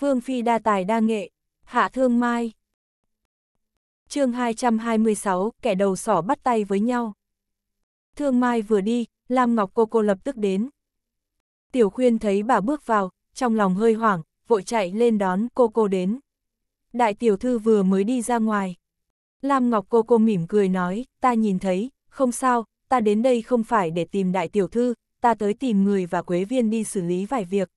Vương Phi đa tài đa nghệ, hạ thương mai. chương 226, kẻ đầu sỏ bắt tay với nhau. Thương mai vừa đi, Lam Ngọc cô cô lập tức đến. Tiểu khuyên thấy bà bước vào, trong lòng hơi hoảng, vội chạy lên đón cô cô đến. Đại tiểu thư vừa mới đi ra ngoài. Lam Ngọc cô cô mỉm cười nói, ta nhìn thấy, không sao, ta đến đây không phải để tìm đại tiểu thư, ta tới tìm người và quế viên đi xử lý vài việc.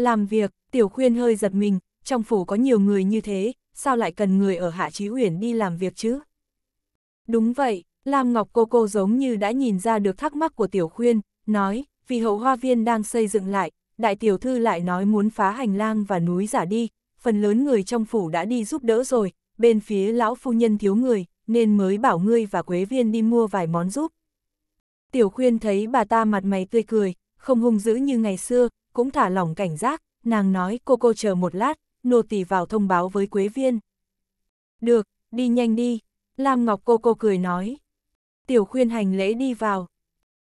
Làm việc, Tiểu Khuyên hơi giật mình, trong phủ có nhiều người như thế, sao lại cần người ở Hạ Chí huyền đi làm việc chứ? Đúng vậy, Lam Ngọc cô cô giống như đã nhìn ra được thắc mắc của Tiểu Khuyên, nói, vì hậu hoa viên đang xây dựng lại, đại tiểu thư lại nói muốn phá hành lang và núi giả đi, phần lớn người trong phủ đã đi giúp đỡ rồi, bên phía lão phu nhân thiếu người, nên mới bảo ngươi và Quế Viên đi mua vài món giúp. Tiểu Khuyên thấy bà ta mặt mày tươi cười, không hung dữ như ngày xưa, cũng thả lỏng cảnh giác, nàng nói cô cô chờ một lát, nô tỳ vào thông báo với Quế Viên. Được, đi nhanh đi, Lam Ngọc cô cô cười nói. Tiểu khuyên hành lễ đi vào.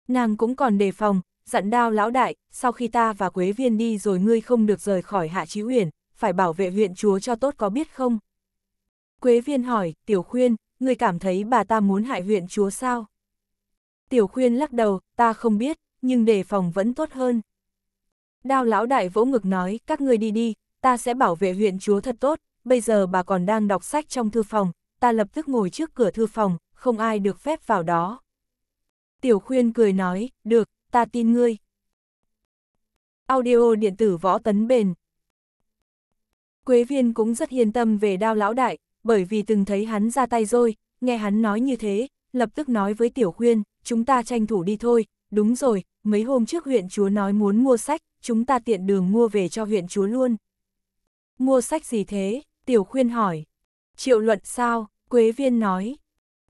Nàng cũng còn đề phòng, dặn đao lão đại, sau khi ta và Quế Viên đi rồi ngươi không được rời khỏi hạ chí uyển, phải bảo vệ huyện chúa cho tốt có biết không? Quế Viên hỏi, tiểu khuyên, ngươi cảm thấy bà ta muốn hại huyện chúa sao? Tiểu khuyên lắc đầu, ta không biết, nhưng đề phòng vẫn tốt hơn. Đao lão đại vỗ ngực nói, các người đi đi, ta sẽ bảo vệ huyện chúa thật tốt, bây giờ bà còn đang đọc sách trong thư phòng, ta lập tức ngồi trước cửa thư phòng, không ai được phép vào đó. Tiểu khuyên cười nói, được, ta tin ngươi. Audio điện tử võ tấn bền. Quế viên cũng rất yên tâm về đao lão đại, bởi vì từng thấy hắn ra tay rồi, nghe hắn nói như thế, lập tức nói với tiểu khuyên, chúng ta tranh thủ đi thôi, đúng rồi, mấy hôm trước huyện chúa nói muốn mua sách, chúng ta tiện đường mua về cho huyện chúa luôn. Mua sách gì thế? Tiểu khuyên hỏi. Triệu luận sao? Quế viên nói.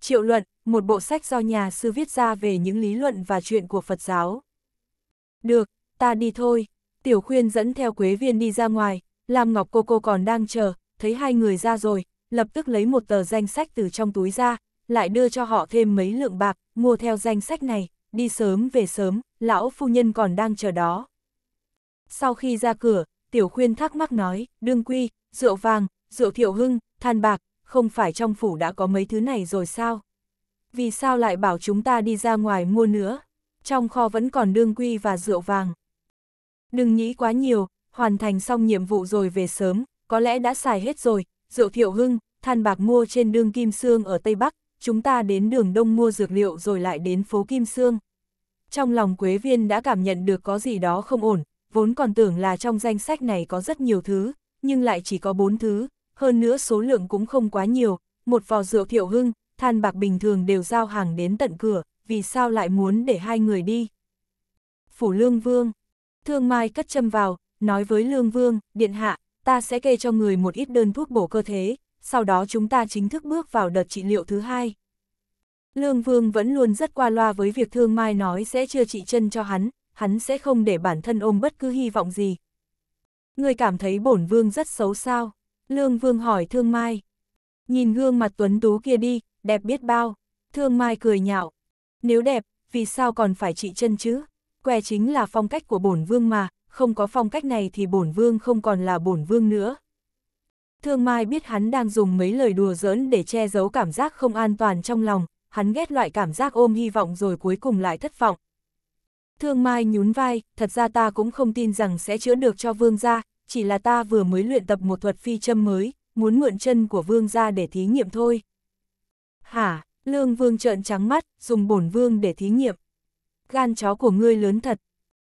Triệu luận, một bộ sách do nhà sư viết ra về những lý luận và chuyện của Phật giáo. Được, ta đi thôi. Tiểu khuyên dẫn theo quế viên đi ra ngoài, Lam Ngọc cô cô còn đang chờ, thấy hai người ra rồi, lập tức lấy một tờ danh sách từ trong túi ra, lại đưa cho họ thêm mấy lượng bạc, mua theo danh sách này, đi sớm về sớm, lão phu nhân còn đang chờ đó. Sau khi ra cửa, Tiểu Khuyên thắc mắc nói, đương quy, rượu vàng, rượu thiệu hưng, than bạc, không phải trong phủ đã có mấy thứ này rồi sao? Vì sao lại bảo chúng ta đi ra ngoài mua nữa? Trong kho vẫn còn đương quy và rượu vàng. Đừng nghĩ quá nhiều, hoàn thành xong nhiệm vụ rồi về sớm, có lẽ đã xài hết rồi, rượu thiệu hưng, than bạc mua trên đường Kim Sương ở Tây Bắc, chúng ta đến đường Đông mua dược liệu rồi lại đến phố Kim Sương. Trong lòng Quế Viên đã cảm nhận được có gì đó không ổn, vốn còn tưởng là trong danh sách này có rất nhiều thứ, nhưng lại chỉ có bốn thứ, hơn nữa số lượng cũng không quá nhiều, một vò rượu thiệu hưng, than bạc bình thường đều giao hàng đến tận cửa, vì sao lại muốn để hai người đi. Phủ Lương Vương Thương Mai cất châm vào, nói với Lương Vương, Điện Hạ, ta sẽ kê cho người một ít đơn thuốc bổ cơ thế, sau đó chúng ta chính thức bước vào đợt trị liệu thứ hai. Lương Vương vẫn luôn rất qua loa với việc Thương Mai nói sẽ chưa trị chân cho hắn, hắn sẽ không để bản thân ôm bất cứ hy vọng gì. Người cảm thấy bổn vương rất xấu sao? Lương vương hỏi Thương Mai. Nhìn gương mặt tuấn tú kia đi, đẹp biết bao. Thương Mai cười nhạo. Nếu đẹp, vì sao còn phải trị chân chứ? Que chính là phong cách của bổn vương mà, không có phong cách này thì bổn vương không còn là bổn vương nữa. Thương Mai biết hắn đang dùng mấy lời đùa giỡn để che giấu cảm giác không an toàn trong lòng, hắn ghét loại cảm giác ôm hy vọng rồi cuối cùng lại thất vọng, Thương Mai nhún vai, thật ra ta cũng không tin rằng sẽ chữa được cho vương gia, chỉ là ta vừa mới luyện tập một thuật phi châm mới, muốn mượn chân của vương gia để thí nghiệm thôi. Hả, lương vương trợn trắng mắt, dùng bổn vương để thí nghiệm. Gan chó của ngươi lớn thật.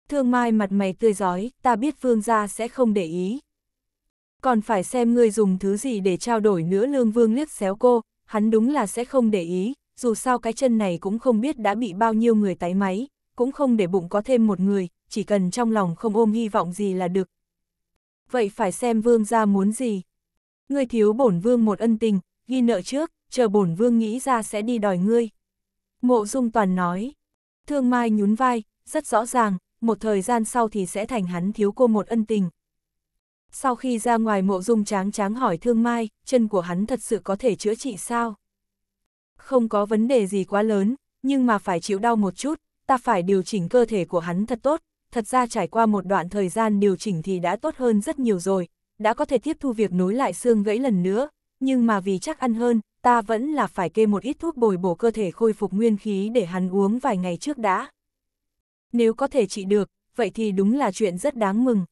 Thương Mai mặt mày tươi giói, ta biết vương gia sẽ không để ý. Còn phải xem ngươi dùng thứ gì để trao đổi nữa lương vương liếc xéo cô, hắn đúng là sẽ không để ý, dù sao cái chân này cũng không biết đã bị bao nhiêu người tái máy, cũng không để bụng có thêm một người, chỉ cần trong lòng không ôm hy vọng gì là được. Vậy phải xem vương gia muốn gì. Ngươi thiếu bổn vương một ân tình, ghi nợ trước, chờ bổn vương nghĩ ra sẽ đi đòi ngươi. Mộ dung toàn nói, thương mai nhún vai, rất rõ ràng, một thời gian sau thì sẽ thành hắn thiếu cô một ân tình. Sau khi ra ngoài mộ dung tráng tráng hỏi thương mai, chân của hắn thật sự có thể chữa trị sao? Không có vấn đề gì quá lớn, nhưng mà phải chịu đau một chút, ta phải điều chỉnh cơ thể của hắn thật tốt, thật ra trải qua một đoạn thời gian điều chỉnh thì đã tốt hơn rất nhiều rồi, đã có thể tiếp thu việc nối lại xương gãy lần nữa, nhưng mà vì chắc ăn hơn, ta vẫn là phải kê một ít thuốc bồi bổ cơ thể khôi phục nguyên khí để hắn uống vài ngày trước đã. Nếu có thể trị được, vậy thì đúng là chuyện rất đáng mừng.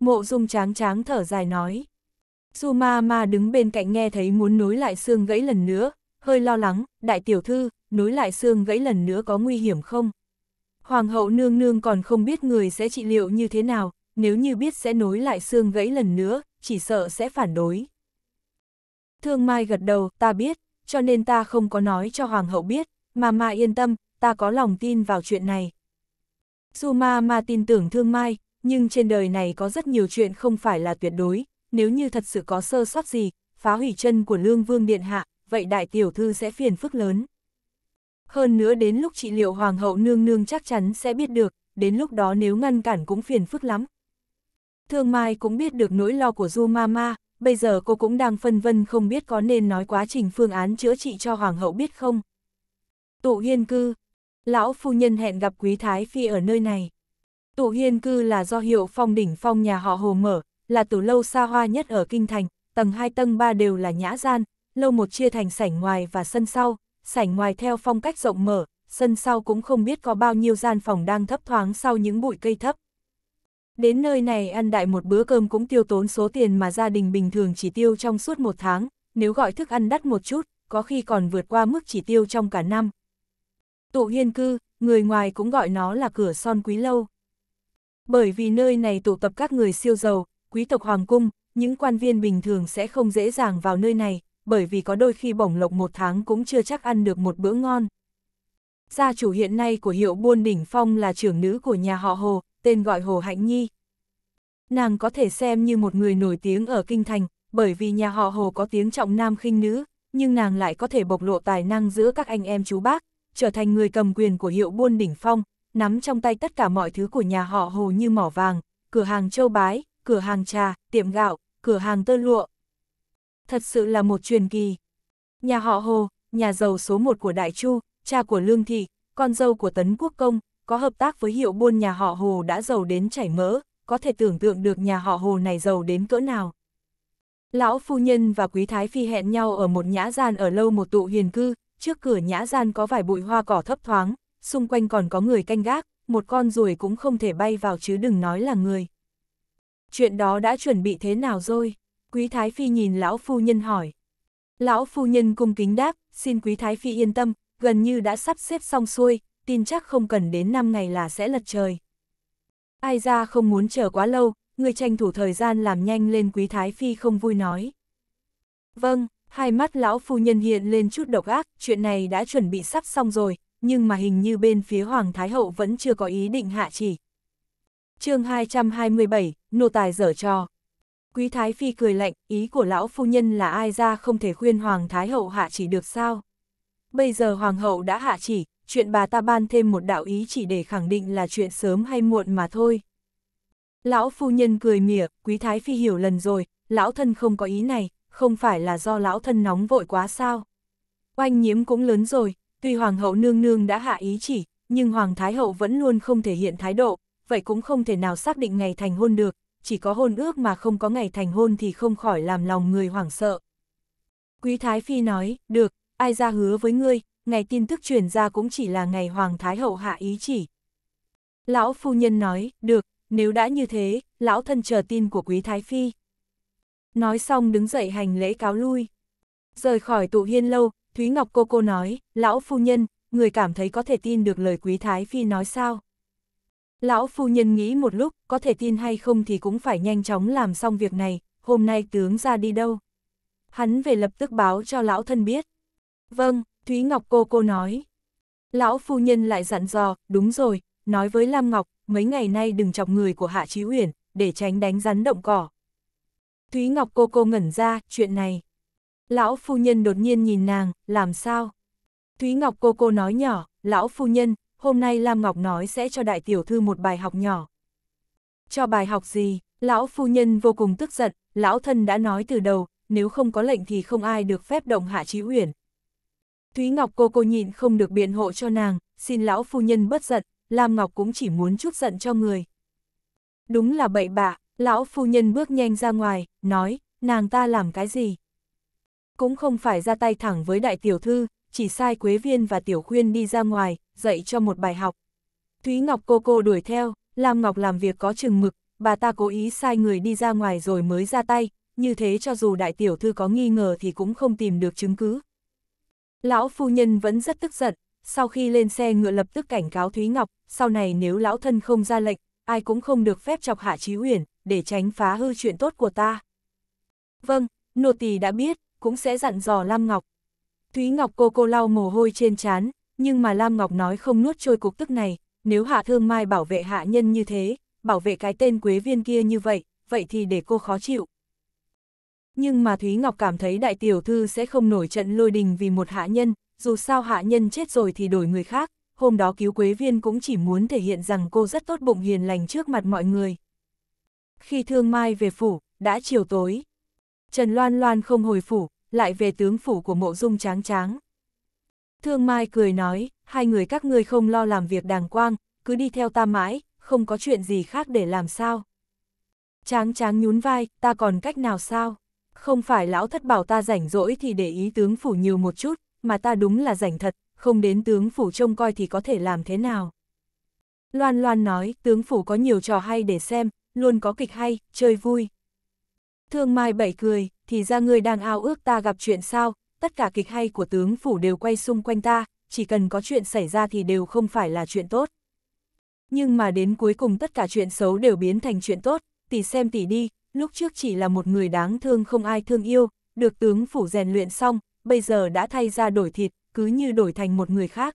Mộ dung tráng tráng thở dài nói. Su ma ma đứng bên cạnh nghe thấy muốn nối lại xương gãy lần nữa, hơi lo lắng, đại tiểu thư, nối lại xương gãy lần nữa có nguy hiểm không? Hoàng hậu nương nương còn không biết người sẽ trị liệu như thế nào, nếu như biết sẽ nối lại xương gãy lần nữa, chỉ sợ sẽ phản đối. Thương Mai gật đầu, ta biết, cho nên ta không có nói cho Hoàng hậu biết, mà ma yên tâm, ta có lòng tin vào chuyện này. Dù ma ma tin tưởng Thương Mai, nhưng trên đời này có rất nhiều chuyện không phải là tuyệt đối, nếu như thật sự có sơ sót gì, phá hủy chân của Lương Vương Điện Hạ, vậy đại tiểu thư sẽ phiền phức lớn hơn nữa đến lúc trị liệu hoàng hậu nương nương chắc chắn sẽ biết được, đến lúc đó nếu ngăn cản cũng phiền phức lắm. Thương Mai cũng biết được nỗi lo của Du Mama, bây giờ cô cũng đang phân vân không biết có nên nói quá trình phương án chữa trị cho hoàng hậu biết không. Tụ hiên cư, lão phu nhân hẹn gặp quý thái phi ở nơi này. Tụ hiên cư là do hiệu phong đỉnh phong nhà họ Hồ mở, là tủ lâu xa hoa nhất ở kinh thành, tầng 2 tầng 3 đều là nhã gian, lâu một chia thành sảnh ngoài và sân sau, sảnh ngoài theo phong cách rộng mở, sân sau cũng không biết có bao nhiêu gian phòng đang thấp thoáng sau những bụi cây thấp. Đến nơi này ăn đại một bữa cơm cũng tiêu tốn số tiền mà gia đình bình thường chỉ tiêu trong suốt một tháng, nếu gọi thức ăn đắt một chút, có khi còn vượt qua mức chỉ tiêu trong cả năm. Tụ hiên cư, người ngoài cũng gọi nó là cửa son quý lâu. Bởi vì nơi này tụ tập các người siêu giàu, quý tộc hoàng cung, những quan viên bình thường sẽ không dễ dàng vào nơi này, bởi vì có đôi khi bổng lộc một tháng cũng chưa chắc ăn được một bữa ngon. Gia chủ hiện nay của hiệu buôn đỉnh phong là trưởng nữ của nhà họ Hồ, tên gọi Hồ Hạnh Nhi. Nàng có thể xem như một người nổi tiếng ở kinh thành, bởi vì nhà họ Hồ có tiếng trọng nam khinh nữ, nhưng nàng lại có thể bộc lộ tài năng giữa các anh em chú bác, trở thành người cầm quyền của hiệu buôn đỉnh phong, nắm trong tay tất cả mọi thứ của nhà họ Hồ như mỏ vàng, cửa hàng châu bái, cửa hàng trà, tiệm gạo, cửa hàng tơ lụa, thật sự là một truyền kỳ. Nhà họ Hồ, nhà giàu số một của Đại Chu, cha của Lương Thị, con dâu của Tấn Quốc Công, có hợp tác với hiệu buôn nhà họ Hồ đã giàu đến chảy mỡ, có thể tưởng tượng được nhà họ Hồ này giàu đến cỡ nào. Lão phu nhân và quý thái phi hẹn nhau ở một nhã gian ở lâu một tụ hiền cư, trước cửa nhã gian có vài bụi hoa cỏ thấp thoáng, xung quanh còn có người canh gác, một con ruồi cũng không thể bay vào chứ đừng nói là người. Chuyện đó đã chuẩn bị thế nào rồi? Quý Thái Phi nhìn lão phu nhân hỏi. Lão phu nhân cung kính đáp, xin Quý Thái Phi yên tâm, gần như đã sắp xếp xong xuôi, tin chắc không cần đến 5 ngày là sẽ lật trời. Ai ra không muốn chờ quá lâu, người tranh thủ thời gian làm nhanh lên Quý Thái Phi không vui nói. Vâng, hai mắt lão phu nhân hiện lên chút độc ác, chuyện này đã chuẩn bị sắp xong rồi, nhưng mà hình như bên phía Hoàng Thái Hậu vẫn chưa có ý định hạ chỉ. chương 227, nô tài dở trò, Quý Thái Phi cười lạnh, ý của lão phu nhân là ai ra không thể khuyên Hoàng Thái Hậu hạ chỉ được sao? Bây giờ Hoàng Hậu đã hạ chỉ, chuyện bà ta ban thêm một đạo ý chỉ để khẳng định là chuyện sớm hay muộn mà thôi. Lão phu nhân cười mỉa, Quý Thái Phi hiểu lần rồi, lão thân không có ý này, không phải là do lão thân nóng vội quá sao? Oanh nhiễm cũng lớn rồi, tuy Hoàng Hậu nương nương đã hạ ý chỉ, nhưng Hoàng Thái Hậu vẫn luôn không thể hiện thái độ, vậy cũng không thể nào xác định ngày thành hôn được, chỉ có hôn ước mà không có ngày thành hôn thì không khỏi làm lòng người hoảng sợ. Quý Thái Phi nói, được, ai ra hứa với ngươi, ngày tin tức truyền ra cũng chỉ là ngày Hoàng Thái Hậu hạ ý chỉ. Lão phu nhân nói, được, nếu đã như thế, lão thân chờ tin của Quý Thái Phi. Nói xong đứng dậy hành lễ cáo lui. Rời khỏi tụ hiên lâu, Thúy Ngọc cô cô nói, lão phu nhân, người cảm thấy có thể tin được lời Quý Thái Phi nói sao? Lão phu nhân nghĩ một lúc, có thể tin hay không thì cũng phải nhanh chóng làm xong việc này, hôm nay tướng ra đi đâu. Hắn về lập tức báo cho lão thân biết. Vâng, Thúy Ngọc cô cô nói. Lão phu nhân lại dặn dò, đúng rồi, nói với Lam Ngọc, mấy ngày nay đừng chọc người của Hạ Chí Uyển, để tránh đánh rắn động cỏ. Thúy Ngọc cô cô ngẩn ra, chuyện này. Lão phu nhân đột nhiên nhìn nàng, làm sao? Thúy Ngọc cô cô nói nhỏ, lão phu nhân, hôm nay Lam Ngọc nói sẽ cho đại tiểu thư một bài học nhỏ. Cho bài học gì, lão phu nhân vô cùng tức giận, lão thân đã nói từ đầu, nếu không có lệnh thì không ai được phép động hạ trí uyển. Thúy Ngọc cô cô nhịn không được biện hộ cho nàng, xin lão phu nhân bất giận, Lam Ngọc cũng chỉ muốn chút giận cho người. Đúng là bậy bạ, lão phu nhân bước nhanh ra ngoài, nói, nàng ta làm cái gì? Cũng không phải ra tay thẳng với đại tiểu thư, chỉ sai Quế Viên và Tiểu Khuyên đi ra ngoài, dạy cho một bài học. Thúy Ngọc cô cô đuổi theo, Lam Ngọc làm việc có chừng mực, bà ta cố ý sai người đi ra ngoài rồi mới ra tay, như thế cho dù đại tiểu thư có nghi ngờ thì cũng không tìm được chứng cứ. Lão phu nhân vẫn rất tức giận, sau khi lên xe ngựa lập tức cảnh cáo Thúy Ngọc, sau này nếu lão thân không ra lệnh, ai cũng không được phép chọc hạ trí Huyền để tránh phá hư chuyện tốt của ta. Vâng, nô tỳ đã biết, cũng sẽ dặn dò Lam Ngọc. Thúy Ngọc cô cô lau mồ hôi trên trán, nhưng mà Lam Ngọc nói không nuốt trôi cục tức này, nếu Hạ Thương Mai bảo vệ hạ nhân như thế, bảo vệ cái tên Quế Viên kia như vậy, vậy thì để cô khó chịu. Nhưng mà Thúy Ngọc cảm thấy đại tiểu thư sẽ không nổi trận lôi đình vì một hạ nhân, dù sao hạ nhân chết rồi thì đổi người khác, hôm đó cứu Quế Viên cũng chỉ muốn thể hiện rằng cô rất tốt bụng hiền lành trước mặt mọi người. Khi Thương Mai về phủ, đã chiều tối. Trần Loan Loan không hồi phủ, lại về tướng phủ của mộ dung tráng tráng. Thương Mai cười nói, hai người các ngươi không lo làm việc đàng quang, cứ đi theo ta mãi, không có chuyện gì khác để làm sao. Tráng tráng nhún vai, ta còn cách nào sao? Không phải lão thất bảo ta rảnh rỗi thì để ý tướng phủ nhiều một chút, mà ta đúng là rảnh thật, không đến tướng phủ trông coi thì có thể làm thế nào. Loan Loan nói, tướng phủ có nhiều trò hay để xem, luôn có kịch hay, chơi vui. Thương Mai bảy cười, thì ra ngươi đang ao ước ta gặp chuyện sao, tất cả kịch hay của tướng phủ đều quay xung quanh ta, chỉ cần có chuyện xảy ra thì đều không phải là chuyện tốt. Nhưng mà đến cuối cùng tất cả chuyện xấu đều biến thành chuyện tốt, tỷ xem tỷ đi, lúc trước chỉ là một người đáng thương không ai thương yêu, được tướng phủ rèn luyện xong, bây giờ đã thay ra đổi thịt, cứ như đổi thành một người khác.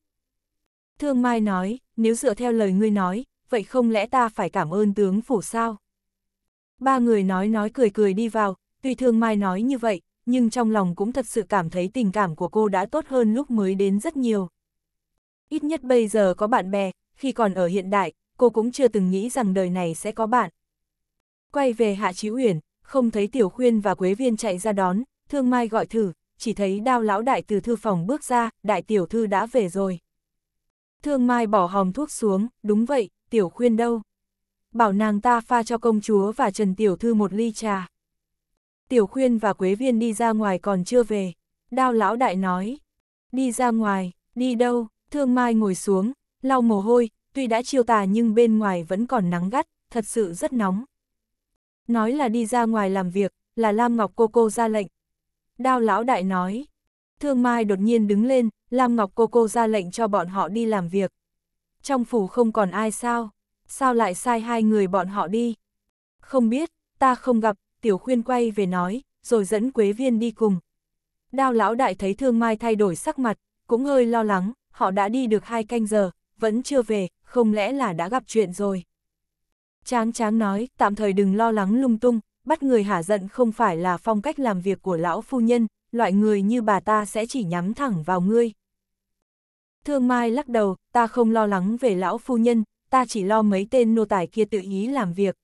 Thương Mai nói, nếu dựa theo lời ngươi nói, vậy không lẽ ta phải cảm ơn tướng phủ sao? Ba người nói nói cười cười đi vào, tuy Thương Mai nói như vậy, nhưng trong lòng cũng thật sự cảm thấy tình cảm của cô đã tốt hơn lúc mới đến rất nhiều. Ít nhất bây giờ có bạn bè, khi còn ở hiện đại, cô cũng chưa từng nghĩ rằng đời này sẽ có bạn. Quay về Hạ Chí Uyển, không thấy Tiểu Khuyên và Quế Viên chạy ra đón, Thương Mai gọi thử, chỉ thấy đao lão đại từ thư phòng bước ra, đại tiểu thư đã về rồi. Thương Mai bỏ hòm thuốc xuống, đúng vậy, Tiểu Khuyên đâu? bảo nàng ta pha cho công chúa và Trần Tiểu Thư một ly trà. Tiểu Khuyên và Quế Viên đi ra ngoài còn chưa về. Đao Lão Đại nói, đi ra ngoài, đi đâu, Thương Mai ngồi xuống, lau mồ hôi, tuy đã chiều tà nhưng bên ngoài vẫn còn nắng gắt, thật sự rất nóng. Nói là đi ra ngoài làm việc, là Lam Ngọc cô cô ra lệnh. Đao Lão Đại nói, Thương Mai đột nhiên đứng lên, Lam Ngọc cô cô ra lệnh cho bọn họ đi làm việc. Trong phủ không còn ai sao? sao lại sai hai người bọn họ đi? Không biết, ta không gặp, tiểu khuyên quay về nói, rồi dẫn quế viên đi cùng. Đao lão đại thấy thương mai thay đổi sắc mặt, cũng hơi lo lắng, họ đã đi được hai canh giờ, vẫn chưa về, không lẽ là đã gặp chuyện rồi. Tráng tráng nói, tạm thời đừng lo lắng lung tung, bắt người hả giận không phải là phong cách làm việc của lão phu nhân, loại người như bà ta sẽ chỉ nhắm thẳng vào ngươi. Thương Mai lắc đầu, ta không lo lắng về lão phu nhân, ta chỉ lo mấy tên nô tài kia tự ý làm việc.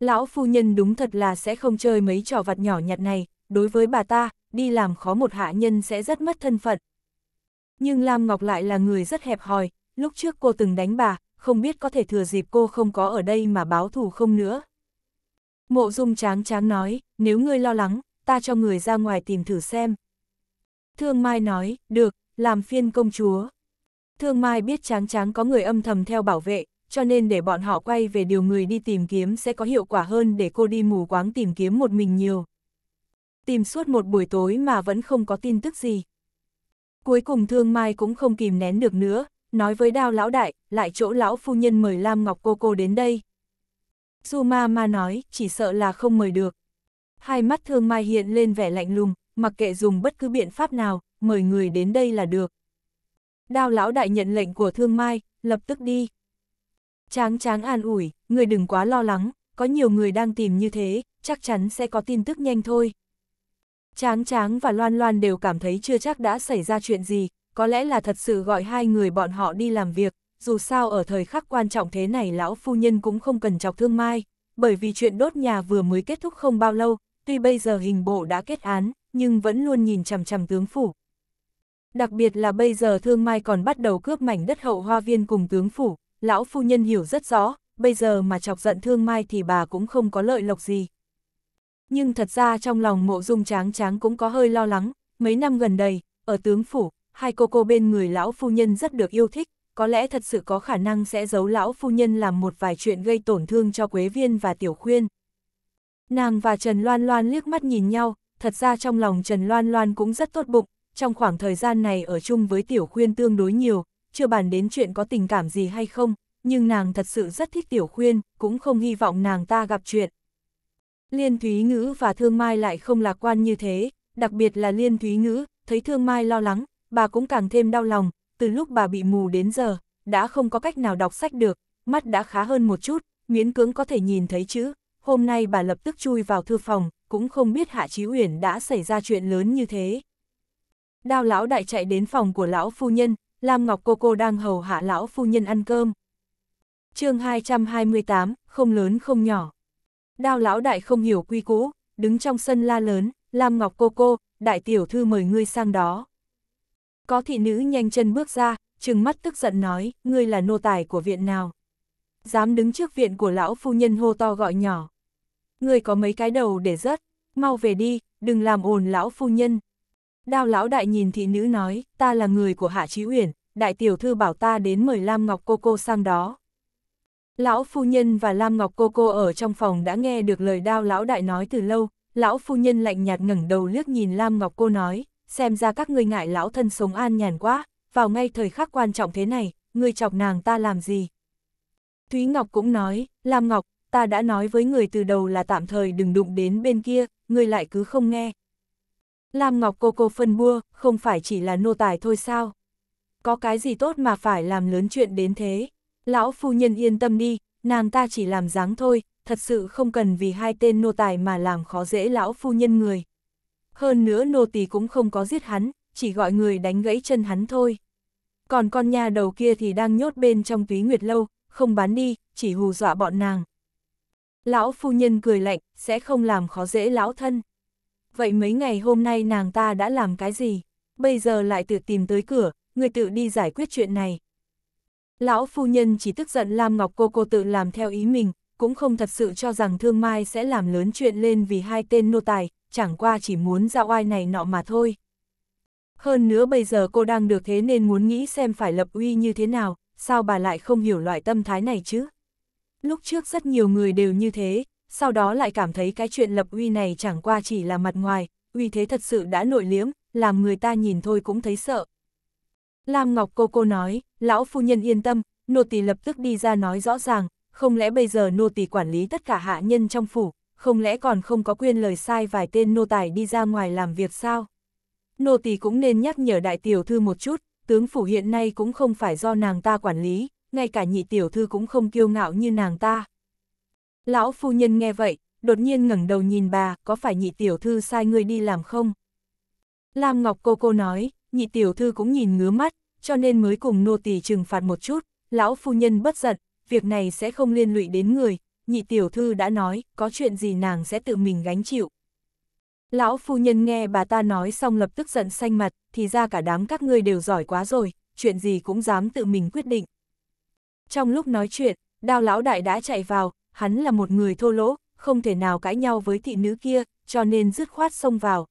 Lão phu nhân đúng thật là sẽ không chơi mấy trò vặt nhỏ nhặt này, đối với bà ta, đi làm khó một hạ nhân sẽ rất mất thân phận. Nhưng Lam Ngọc lại là người rất hẹp hòi, lúc trước cô từng đánh bà, không biết có thể thừa dịp cô không có ở đây mà báo thù không nữa. Mộ dung tráng tráng nói, nếu ngươi lo lắng, ta cho người ra ngoài tìm thử xem. Thương Mai nói, được, làm phiên công chúa. Thương Mai biết tráng tráng có người âm thầm theo bảo vệ, cho nên để bọn họ quay về điều người đi tìm kiếm sẽ có hiệu quả hơn để cô đi mù quáng tìm kiếm một mình nhiều. Tìm suốt một buổi tối mà vẫn không có tin tức gì. Cuối cùng Thương Mai cũng không kìm nén được nữa, nói với đao lão đại, lại chỗ lão phu nhân mời Lam Ngọc cô cô đến đây. Dù ma ma nói, chỉ sợ là không mời được. Hai mắt Thương Mai hiện lên vẻ lạnh lùng, mặc kệ dùng bất cứ biện pháp nào, mời người đến đây là được đao lão đại nhận lệnh của thương mai, lập tức đi. Tráng tráng an ủi, người đừng quá lo lắng, có nhiều người đang tìm như thế, chắc chắn sẽ có tin tức nhanh thôi. Tráng tráng và loan loan đều cảm thấy chưa chắc đã xảy ra chuyện gì, có lẽ là thật sự gọi hai người bọn họ đi làm việc, dù sao ở thời khắc quan trọng thế này lão phu nhân cũng không cần chọc thương mai, bởi vì chuyện đốt nhà vừa mới kết thúc không bao lâu, tuy bây giờ hình bộ đã kết án, nhưng vẫn luôn nhìn chằm chằm tướng phủ, Đặc biệt là bây giờ thương mai còn bắt đầu cướp mảnh đất hậu hoa viên cùng tướng phủ, lão phu nhân hiểu rất rõ, bây giờ mà chọc giận thương mai thì bà cũng không có lợi lộc gì. Nhưng thật ra trong lòng mộ dung tráng tráng cũng có hơi lo lắng, mấy năm gần đây, ở tướng phủ, hai cô cô bên người lão phu nhân rất được yêu thích, có lẽ thật sự có khả năng sẽ giấu lão phu nhân làm một vài chuyện gây tổn thương cho Quế Viên và Tiểu Khuyên. Nàng và Trần Loan Loan liếc mắt nhìn nhau, thật ra trong lòng Trần Loan Loan cũng rất tốt bụng, trong khoảng thời gian này ở chung với Tiểu Khuyên tương đối nhiều, chưa bàn đến chuyện có tình cảm gì hay không, nhưng nàng thật sự rất thích Tiểu Khuyên, cũng không hy vọng nàng ta gặp chuyện. Liên Thúy Ngữ và Thương Mai lại không lạc quan như thế, đặc biệt là Liên Thúy Ngữ, thấy Thương Mai lo lắng, bà cũng càng thêm đau lòng, từ lúc bà bị mù đến giờ, đã không có cách nào đọc sách được, mắt đã khá hơn một chút, miễn cưỡng có thể nhìn thấy chữ, hôm nay bà lập tức chui vào thư phòng, cũng không biết Hạ Chí Uyển đã xảy ra chuyện lớn như thế. Đao lão đại chạy đến phòng của lão phu nhân, Lam Ngọc cô cô đang hầu hạ lão phu nhân ăn cơm. chương 228, không lớn không nhỏ. Đao lão đại không hiểu quy cũ, đứng trong sân la lớn, Lam Ngọc cô cô, đại tiểu thư mời ngươi sang đó. Có thị nữ nhanh chân bước ra, trừng mắt tức giận nói, ngươi là nô tài của viện nào. Dám đứng trước viện của lão phu nhân hô to gọi nhỏ. Ngươi có mấy cái đầu để rớt, mau về đi, đừng làm ồn lão phu nhân. Đao lão đại nhìn thị nữ nói, ta là người của Hạ Chí Uyển, đại tiểu thư bảo ta đến mời Lam Ngọc cô cô sang đó. Lão phu nhân và Lam Ngọc cô cô ở trong phòng đã nghe được lời đao lão đại nói từ lâu, lão phu nhân lạnh nhạt ngẩng đầu liếc nhìn Lam Ngọc cô nói, xem ra các ngươi ngại lão thân sống an nhàn quá, vào ngay thời khắc quan trọng thế này, ngươi chọc nàng ta làm gì? Thúy Ngọc cũng nói, Lam Ngọc, ta đã nói với người từ đầu là tạm thời đừng đụng đến bên kia, ngươi lại cứ không nghe, Lam Ngọc cô cô phân bua, không phải chỉ là nô tài thôi sao? Có cái gì tốt mà phải làm lớn chuyện đến thế? Lão phu nhân yên tâm đi, nàng ta chỉ làm dáng thôi, thật sự không cần vì hai tên nô tài mà làm khó dễ lão phu nhân người. Hơn nữa nô tỳ cũng không có giết hắn, chỉ gọi người đánh gãy chân hắn thôi. Còn con nhà đầu kia thì đang nhốt bên trong túy nguyệt lâu, không bán đi, chỉ hù dọa bọn nàng. Lão phu nhân cười lạnh, sẽ không làm khó dễ lão thân vậy mấy ngày hôm nay nàng ta đã làm cái gì? Bây giờ lại tự tìm tới cửa, người tự đi giải quyết chuyện này. Lão phu nhân chỉ tức giận Lam Ngọc cô cô tự làm theo ý mình, cũng không thật sự cho rằng thương mai sẽ làm lớn chuyện lên vì hai tên nô tài, chẳng qua chỉ muốn ra oai này nọ mà thôi. Hơn nữa bây giờ cô đang được thế nên muốn nghĩ xem phải lập uy như thế nào, sao bà lại không hiểu loại tâm thái này chứ? Lúc trước rất nhiều người đều như thế, sau đó lại cảm thấy cái chuyện lập uy này chẳng qua chỉ là mặt ngoài, uy thế thật sự đã nội liếm, làm người ta nhìn thôi cũng thấy sợ. Lam Ngọc cô cô nói, lão phu nhân yên tâm, nô tỳ lập tức đi ra nói rõ ràng, không lẽ bây giờ nô tỳ quản lý tất cả hạ nhân trong phủ, không lẽ còn không có quyền lời sai vài tên nô tài đi ra ngoài làm việc sao? Nô tỳ cũng nên nhắc nhở đại tiểu thư một chút, tướng phủ hiện nay cũng không phải do nàng ta quản lý, ngay cả nhị tiểu thư cũng không kiêu ngạo như nàng ta. Lão phu nhân nghe vậy, đột nhiên ngẩng đầu nhìn bà, có phải nhị tiểu thư sai người đi làm không? Lam Ngọc cô cô nói, nhị tiểu thư cũng nhìn ngứa mắt, cho nên mới cùng nô tỳ trừng phạt một chút, lão phu nhân bất giận, việc này sẽ không liên lụy đến người, nhị tiểu thư đã nói, có chuyện gì nàng sẽ tự mình gánh chịu. Lão phu nhân nghe bà ta nói xong lập tức giận xanh mặt, thì ra cả đám các ngươi đều giỏi quá rồi, chuyện gì cũng dám tự mình quyết định. Trong lúc nói chuyện, đao lão đại đã chạy vào, hắn là một người thô lỗ, không thể nào cãi nhau với thị nữ kia, cho nên dứt khoát xông vào.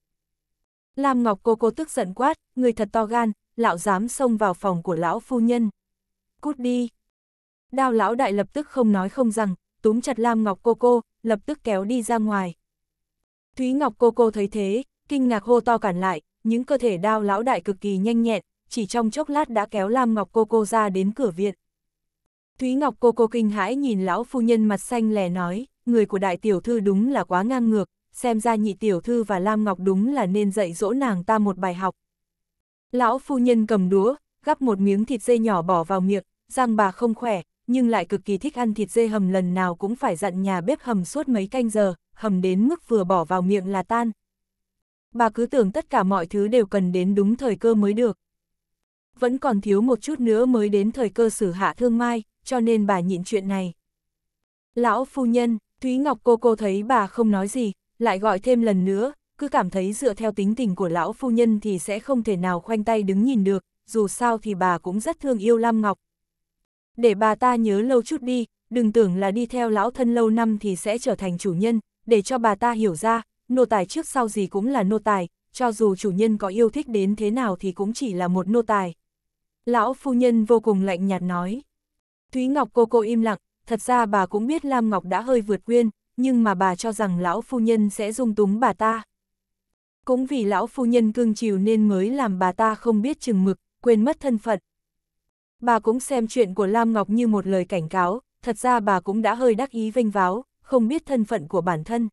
Lam Ngọc cô cô tức giận quát, người thật to gan, lão dám xông vào phòng của lão phu nhân. Cút đi. Đao lão đại lập tức không nói không rằng, túm chặt Lam Ngọc cô cô, lập tức kéo đi ra ngoài. Thúy Ngọc cô cô thấy thế, kinh ngạc hô to cản lại, những cơ thể đao lão đại cực kỳ nhanh nhẹn, chỉ trong chốc lát đã kéo Lam Ngọc cô cô ra đến cửa viện. Thúy Ngọc cô cô kinh hãi nhìn lão phu nhân mặt xanh lè nói, người của đại tiểu thư đúng là quá ngang ngược, xem ra nhị tiểu thư và Lam Ngọc đúng là nên dạy dỗ nàng ta một bài học. Lão phu nhân cầm đũa, gắp một miếng thịt dê nhỏ bỏ vào miệng, răng bà không khỏe, nhưng lại cực kỳ thích ăn thịt dê hầm lần nào cũng phải dặn nhà bếp hầm suốt mấy canh giờ, hầm đến mức vừa bỏ vào miệng là tan. Bà cứ tưởng tất cả mọi thứ đều cần đến đúng thời cơ mới được vẫn còn thiếu một chút nữa mới đến thời cơ xử hạ thương mai, cho nên bà nhịn chuyện này. Lão phu nhân, Thúy Ngọc cô cô thấy bà không nói gì, lại gọi thêm lần nữa, cứ cảm thấy dựa theo tính tình của lão phu nhân thì sẽ không thể nào khoanh tay đứng nhìn được, dù sao thì bà cũng rất thương yêu Lam Ngọc. Để bà ta nhớ lâu chút đi, đừng tưởng là đi theo lão thân lâu năm thì sẽ trở thành chủ nhân, để cho bà ta hiểu ra, nô tài trước sau gì cũng là nô tài, cho dù chủ nhân có yêu thích đến thế nào thì cũng chỉ là một nô tài. Lão phu nhân vô cùng lạnh nhạt nói. Thúy Ngọc cô cô im lặng, thật ra bà cũng biết Lam Ngọc đã hơi vượt quyên, nhưng mà bà cho rằng lão phu nhân sẽ dung túng bà ta. Cũng vì lão phu nhân cương chiều nên mới làm bà ta không biết chừng mực, quên mất thân phận. Bà cũng xem chuyện của Lam Ngọc như một lời cảnh cáo, thật ra bà cũng đã hơi đắc ý vinh váo, không biết thân phận của bản thân.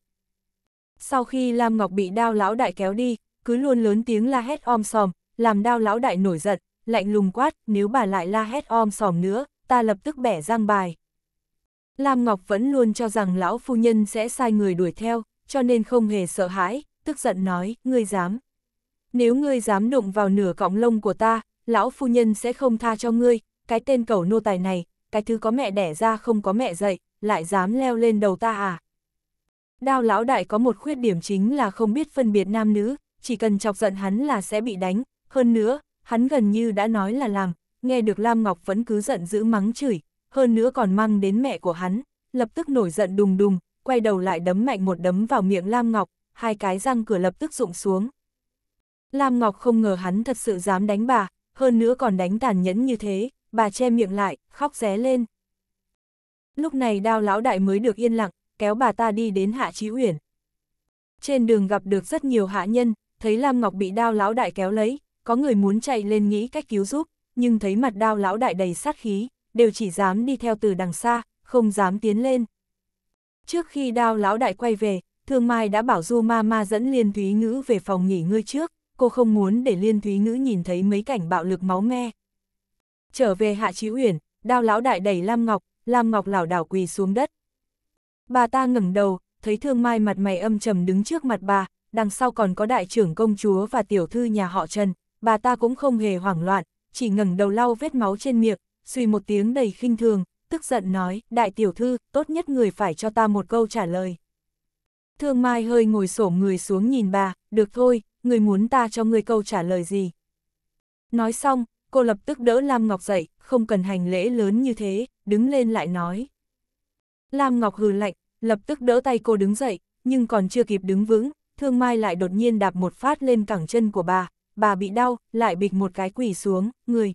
Sau khi Lam Ngọc bị đao lão đại kéo đi, cứ luôn lớn tiếng la hét om sòm, làm đao lão đại nổi giận, lạnh lùng quát, nếu bà lại la hét om sòm nữa, ta lập tức bẻ giang bài. Lam Ngọc vẫn luôn cho rằng lão phu nhân sẽ sai người đuổi theo, cho nên không hề sợ hãi, tức giận nói, ngươi dám. Nếu ngươi dám đụng vào nửa cọng lông của ta, lão phu nhân sẽ không tha cho ngươi, cái tên cẩu nô tài này, cái thứ có mẹ đẻ ra không có mẹ dạy, lại dám leo lên đầu ta à. Đao lão đại có một khuyết điểm chính là không biết phân biệt nam nữ, chỉ cần chọc giận hắn là sẽ bị đánh, hơn nữa, hắn gần như đã nói là làm, nghe được Lam Ngọc vẫn cứ giận dữ mắng chửi, hơn nữa còn mang đến mẹ của hắn, lập tức nổi giận đùng đùng, quay đầu lại đấm mạnh một đấm vào miệng Lam Ngọc, hai cái răng cửa lập tức rụng xuống. Lam Ngọc không ngờ hắn thật sự dám đánh bà, hơn nữa còn đánh tàn nhẫn như thế, bà che miệng lại, khóc ré lên. Lúc này đao lão đại mới được yên lặng, kéo bà ta đi đến Hạ Chí Uyển. Trên đường gặp được rất nhiều hạ nhân, thấy Lam Ngọc bị đao lão đại kéo lấy, có người muốn chạy lên nghĩ cách cứu giúp, nhưng thấy mặt đao lão đại đầy sát khí, đều chỉ dám đi theo từ đằng xa, không dám tiến lên. Trước khi đao lão đại quay về, Thương Mai đã bảo Du Ma Ma dẫn Liên Thúy Ngữ về phòng nghỉ ngơi trước, cô không muốn để Liên Thúy Ngữ nhìn thấy mấy cảnh bạo lực máu me. Trở về Hạ Chí Uyển, đao lão đại đẩy Lam Ngọc, Lam Ngọc lảo đảo quỳ xuống đất. Bà ta ngẩng đầu, thấy Thương Mai mặt mày âm trầm đứng trước mặt bà, đằng sau còn có đại trưởng công chúa và tiểu thư nhà họ Trần, bà ta cũng không hề hoảng loạn, chỉ ngẩng đầu lau vết máu trên miệng, suy một tiếng đầy khinh thường, tức giận nói, đại tiểu thư, tốt nhất người phải cho ta một câu trả lời. Thương Mai hơi ngồi xổm người xuống nhìn bà, được thôi, người muốn ta cho người câu trả lời gì. Nói xong, cô lập tức đỡ Lam Ngọc dậy, không cần hành lễ lớn như thế, đứng lên lại nói. Lam Ngọc hừ lạnh, lập tức đỡ tay cô đứng dậy, nhưng còn chưa kịp đứng vững, Thương Mai lại đột nhiên đạp một phát lên cẳng chân của bà, bà bị đau, lại bịch một cái quỷ xuống, người.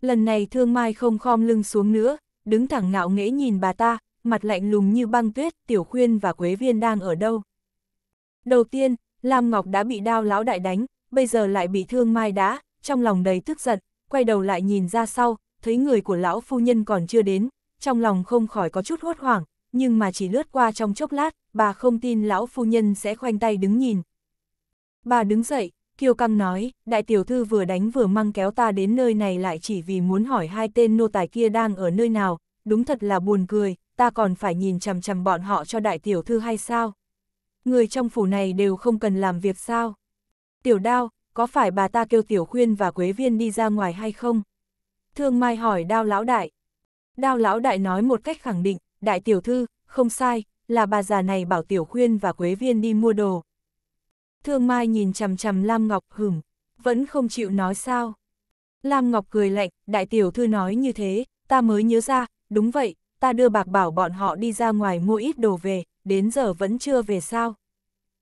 Lần này thương mai không khom lưng xuống nữa, đứng thẳng ngạo nghễ nhìn bà ta, mặt lạnh lùng như băng tuyết, tiểu khuyên và quế viên đang ở đâu. Đầu tiên, Lam Ngọc đã bị đao lão đại đánh, bây giờ lại bị thương mai đã, trong lòng đầy tức giận, quay đầu lại nhìn ra sau, thấy người của lão phu nhân còn chưa đến, trong lòng không khỏi có chút hốt hoảng, nhưng mà chỉ lướt qua trong chốc lát, bà không tin lão phu nhân sẽ khoanh tay đứng nhìn. Bà đứng dậy, Kiều Căng nói, đại tiểu thư vừa đánh vừa mang kéo ta đến nơi này lại chỉ vì muốn hỏi hai tên nô tài kia đang ở nơi nào, đúng thật là buồn cười, ta còn phải nhìn chằm chằm bọn họ cho đại tiểu thư hay sao? Người trong phủ này đều không cần làm việc sao? Tiểu đao, có phải bà ta kêu tiểu khuyên và quế viên đi ra ngoài hay không? Thương Mai hỏi đao lão đại. Đao lão đại nói một cách khẳng định, đại tiểu thư, không sai, là bà già này bảo tiểu khuyên và quế viên đi mua đồ. Thương Mai nhìn chằm chằm Lam Ngọc hửm, vẫn không chịu nói sao. Lam Ngọc cười lạnh, đại tiểu thư nói như thế, ta mới nhớ ra, đúng vậy, ta đưa bạc bảo bọn họ đi ra ngoài mua ít đồ về, đến giờ vẫn chưa về sao.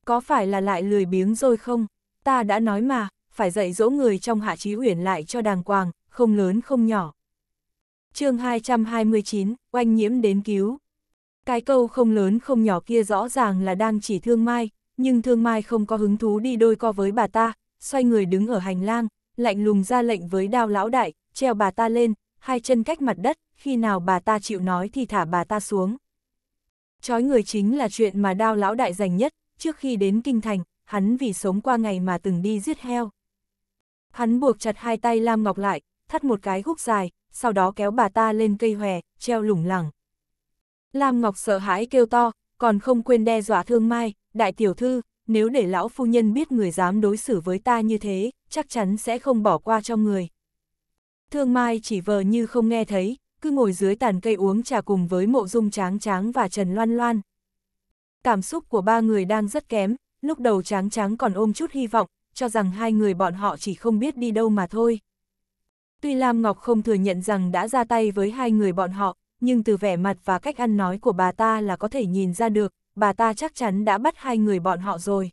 Có phải là lại lười biếng rồi không? Ta đã nói mà, phải dạy dỗ người trong hạ trí huyển lại cho đàng hoàng, không lớn không nhỏ. chương 229, oanh nhiễm đến cứu. Cái câu không lớn không nhỏ kia rõ ràng là đang chỉ thương mai, nhưng thương mai không có hứng thú đi đôi co với bà ta, xoay người đứng ở hành lang, lạnh lùng ra lệnh với đao lão đại, treo bà ta lên, hai chân cách mặt đất, khi nào bà ta chịu nói thì thả bà ta xuống. Chói người chính là chuyện mà đao lão đại dành nhất, trước khi đến kinh thành, hắn vì sống qua ngày mà từng đi giết heo. Hắn buộc chặt hai tay Lam Ngọc lại, thắt một cái húc dài, sau đó kéo bà ta lên cây hòe, treo lủng lẳng. Lam Ngọc sợ hãi kêu to, còn không quên đe dọa thương mai, đại tiểu thư, nếu để lão phu nhân biết người dám đối xử với ta như thế, chắc chắn sẽ không bỏ qua cho người. Thương Mai chỉ vờ như không nghe thấy, cứ ngồi dưới tàn cây uống trà cùng với mộ dung tráng tráng và Trần Loan Loan. Cảm xúc của ba người đang rất kém, lúc đầu tráng tráng còn ôm chút hy vọng, cho rằng hai người bọn họ chỉ không biết đi đâu mà thôi. Tuy Lam Ngọc không thừa nhận rằng đã ra tay với hai người bọn họ, nhưng từ vẻ mặt và cách ăn nói của bà ta là có thể nhìn ra được, bà ta chắc chắn đã bắt hai người bọn họ rồi.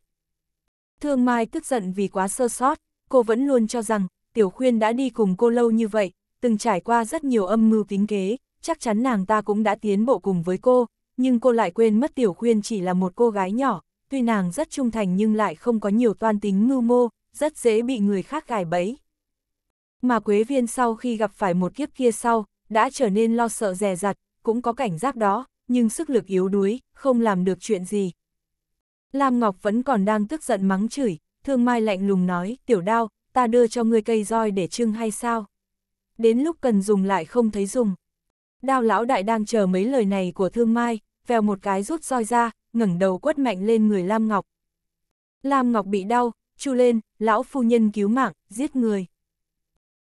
Thương Mai tức giận vì quá sơ sót, cô vẫn luôn cho rằng, Tiểu Khuyên đã đi cùng cô lâu như vậy, từng trải qua rất nhiều âm mưu tính kế, chắc chắn nàng ta cũng đã tiến bộ cùng với cô, nhưng cô lại quên mất Tiểu Khuyên chỉ là một cô gái nhỏ, tuy nàng rất trung thành nhưng lại không có nhiều toan tính mưu mô, rất dễ bị người khác gài bẫy. Mà Quế Viên sau khi gặp phải một kiếp kia sau, đã trở nên lo sợ rè rặt, cũng có cảnh giác đó, nhưng sức lực yếu đuối, không làm được chuyện gì. Lam Ngọc vẫn còn đang tức giận mắng chửi, thương mai lạnh lùng nói, tiểu đao, ta đưa cho ngươi cây roi để trưng hay sao? Đến lúc cần dùng lại không thấy dùng. Đao lão đại đang chờ mấy lời này của thương mai, vèo một cái rút roi ra, ngẩng đầu quất mạnh lên người Lam Ngọc. Lam Ngọc bị đau, chu lên, lão phu nhân cứu mạng, giết người.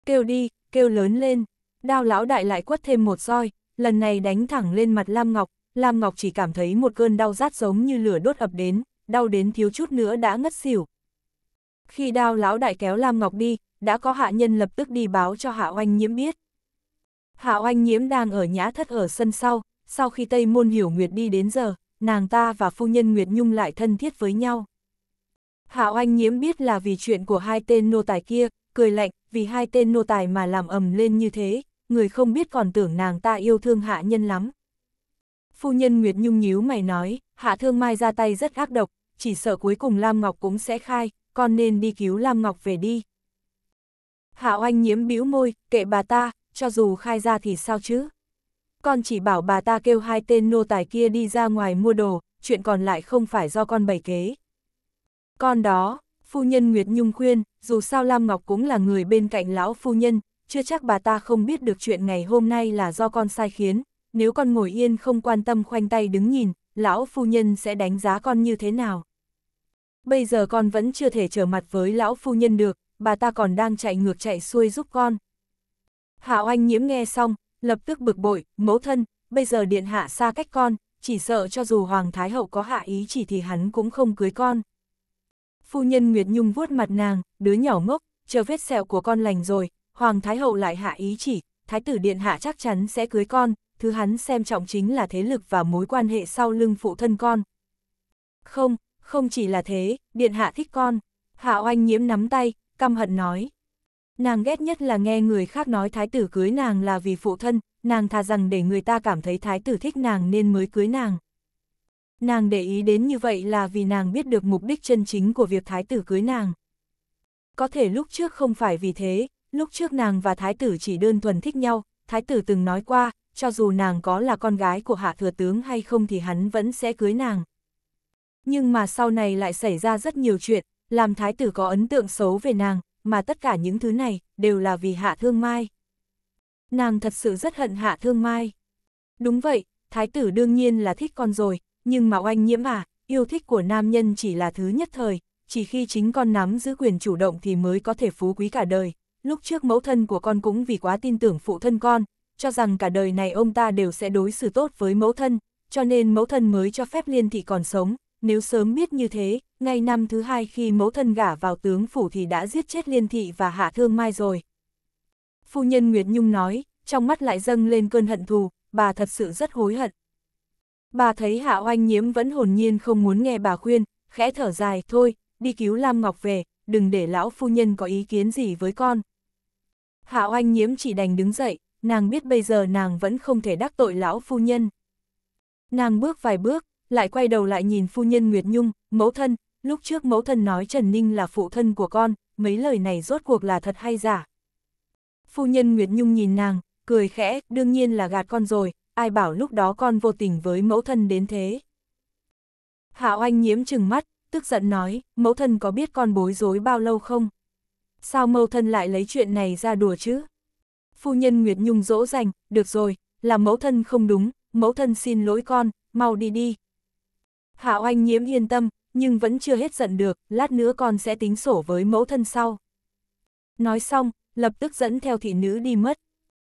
Kêu đi, kêu lớn lên, đao lão đại lại quất thêm một roi, lần này đánh thẳng lên mặt Lam Ngọc, Lam Ngọc chỉ cảm thấy một cơn đau rát giống như lửa đốt ập đến, đau đến thiếu chút nữa đã ngất xỉu. Khi đao lão đại kéo Lam Ngọc đi, đã có hạ nhân lập tức đi báo cho hạ oanh nhiễm biết. Hạ oanh nhiễm đang ở nhã thất ở sân sau, sau khi Tây Môn Hiểu Nguyệt đi đến giờ, nàng ta và phu nhân Nguyệt Nhung lại thân thiết với nhau. Hạ oanh nhiễm biết là vì chuyện của hai tên nô tài kia, cười lạnh, vì hai tên nô tài mà làm ầm lên như thế, người không biết còn tưởng nàng ta yêu thương hạ nhân lắm. Phu nhân Nguyệt Nhung nhíu mày nói, hạ thương mai ra tay rất ác độc, chỉ sợ cuối cùng Lam Ngọc cũng sẽ khai, con nên đi cứu Lam Ngọc về đi. Hạ oanh nhiễm bĩu môi, kệ bà ta, cho dù khai ra thì sao chứ? Con chỉ bảo bà ta kêu hai tên nô tài kia đi ra ngoài mua đồ, chuyện còn lại không phải do con bày kế. Con đó, phu nhân Nguyệt Nhung khuyên, dù sao Lam Ngọc cũng là người bên cạnh lão phu nhân, chưa chắc bà ta không biết được chuyện ngày hôm nay là do con sai khiến, nếu con ngồi yên không quan tâm khoanh tay đứng nhìn, lão phu nhân sẽ đánh giá con như thế nào. Bây giờ con vẫn chưa thể trở mặt với lão phu nhân được, bà ta còn đang chạy ngược chạy xuôi giúp con. Hạo Anh nhiễm nghe xong, lập tức bực bội, mẫu thân, bây giờ điện hạ xa cách con, chỉ sợ cho dù Hoàng Thái Hậu có hạ ý chỉ thì hắn cũng không cưới con. Phu nhân Nguyệt Nhung vuốt mặt nàng, đứa nhỏ ngốc, chờ vết sẹo của con lành rồi, Hoàng Thái Hậu lại hạ ý chỉ, Thái tử Điện Hạ chắc chắn sẽ cưới con, thứ hắn xem trọng chính là thế lực và mối quan hệ sau lưng phụ thân con. Không, không chỉ là thế, Điện Hạ thích con. Hạ oanh nhiễm nắm tay, căm hận nói. Nàng ghét nhất là nghe người khác nói thái tử cưới nàng là vì phụ thân, nàng thà rằng để người ta cảm thấy thái tử thích nàng nên mới cưới nàng. Nàng để ý đến như vậy là vì nàng biết được mục đích chân chính của việc thái tử cưới nàng. Có thể lúc trước không phải vì thế, Lúc trước nàng và thái tử chỉ đơn thuần thích nhau, thái tử từng nói qua, cho dù nàng có là con gái của hạ thừa tướng hay không thì hắn vẫn sẽ cưới nàng. Nhưng mà sau này lại xảy ra rất nhiều chuyện, làm thái tử có ấn tượng xấu về nàng, mà tất cả những thứ này đều là vì hạ thương mai. Nàng thật sự rất hận hạ thương mai. Đúng vậy, thái tử đương nhiên là thích con rồi, nhưng mà oanh nhiễm à, yêu thích của nam nhân chỉ là thứ nhất thời, chỉ khi chính con nắm giữ quyền chủ động thì mới có thể phú quý cả đời lúc trước mẫu thân của con cũng vì quá tin tưởng phụ thân con, cho rằng cả đời này ông ta đều sẽ đối xử tốt với mẫu thân, cho nên mẫu thân mới cho phép liên thị còn sống, nếu sớm biết như thế, ngay năm thứ hai khi mẫu thân gả vào tướng phủ thì đã giết chết liên thị và hạ thương mai rồi. Phu nhân Nguyệt Nhung nói, trong mắt lại dâng lên cơn hận thù, bà thật sự rất hối hận. Bà thấy hạ oanh nhiễm vẫn hồn nhiên không muốn nghe bà khuyên, khẽ thở dài, thôi, đi cứu Lam Ngọc về, đừng để lão phu nhân có ý kiến gì với con. Hạ oanh nhiễm chỉ đành đứng dậy, nàng biết bây giờ nàng vẫn không thể đắc tội lão phu nhân. Nàng bước vài bước, lại quay đầu lại nhìn phu nhân Nguyệt Nhung, mẫu thân, lúc trước mẫu thân nói Trần Ninh là phụ thân của con, mấy lời này rốt cuộc là thật hay giả. Phu nhân Nguyệt Nhung nhìn nàng, cười khẽ, đương nhiên là gạt con rồi, ai bảo lúc đó con vô tình với mẫu thân đến thế. Hạ oanh nhiễm chừng mắt, tức giận nói, mẫu thân có biết con bối rối bao lâu không? sao mâu thân lại lấy chuyện này ra đùa chứ? Phu nhân Nguyệt Nhung dỗ dành, được rồi, là mẫu thân không đúng, mẫu thân xin lỗi con, mau đi đi. Hạ oanh nhiễm yên tâm, nhưng vẫn chưa hết giận được, lát nữa con sẽ tính sổ với mẫu thân sau. Nói xong, lập tức dẫn theo thị nữ đi mất.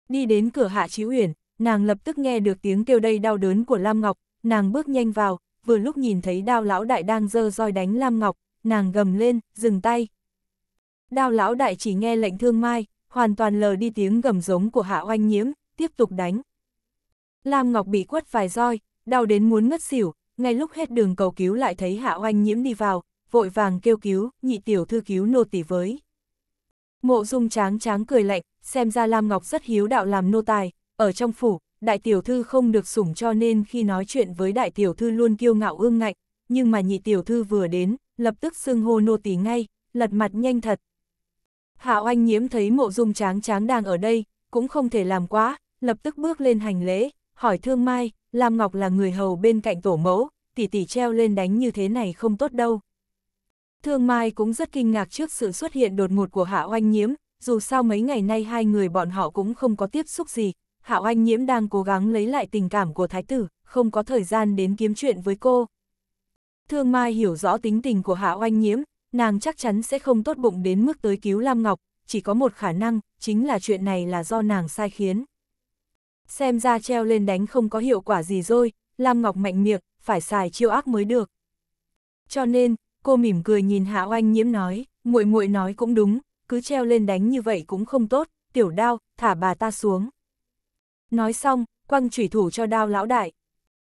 Đi đến cửa hạ chí uyển, nàng lập tức nghe được tiếng kêu đầy đau đớn của Lam Ngọc, nàng bước nhanh vào, vừa lúc nhìn thấy đao lão đại đang dơ roi đánh Lam Ngọc, nàng gầm lên, dừng tay, Đao lão đại chỉ nghe lệnh thương mai, hoàn toàn lờ đi tiếng gầm giống của hạ oanh nhiễm, tiếp tục đánh. Lam Ngọc bị quất vài roi, đau đến muốn ngất xỉu, ngay lúc hết đường cầu cứu lại thấy hạ oanh nhiễm đi vào, vội vàng kêu cứu, nhị tiểu thư cứu nô tỳ với. Mộ dung tráng tráng cười lạnh, xem ra Lam Ngọc rất hiếu đạo làm nô tài, ở trong phủ, đại tiểu thư không được sủng cho nên khi nói chuyện với đại tiểu thư luôn kiêu ngạo ương ngạnh, nhưng mà nhị tiểu thư vừa đến, lập tức xưng hô nô tỳ ngay, lật mặt nhanh thật, Hạ Oanh nhiễm thấy mộ dung tráng tráng đang ở đây, cũng không thể làm quá, lập tức bước lên hành lễ, hỏi Thương Mai, Lam Ngọc là người hầu bên cạnh tổ mẫu, tỷ tỷ treo lên đánh như thế này không tốt đâu. Thương Mai cũng rất kinh ngạc trước sự xuất hiện đột ngột của Hạ Oanh nhiễm, dù sao mấy ngày nay hai người bọn họ cũng không có tiếp xúc gì, Hạ Oanh nhiễm đang cố gắng lấy lại tình cảm của thái tử, không có thời gian đến kiếm chuyện với cô. Thương Mai hiểu rõ tính tình của Hạ Oanh nhiễm, nàng chắc chắn sẽ không tốt bụng đến mức tới cứu Lam Ngọc, chỉ có một khả năng, chính là chuyện này là do nàng sai khiến. Xem ra treo lên đánh không có hiệu quả gì rồi, Lam Ngọc mạnh miệng, phải xài chiêu ác mới được. Cho nên, cô mỉm cười nhìn Hạ Oanh nhiễm nói, muội muội nói cũng đúng, cứ treo lên đánh như vậy cũng không tốt, tiểu đao, thả bà ta xuống. Nói xong, quăng chủy thủ cho đao lão đại.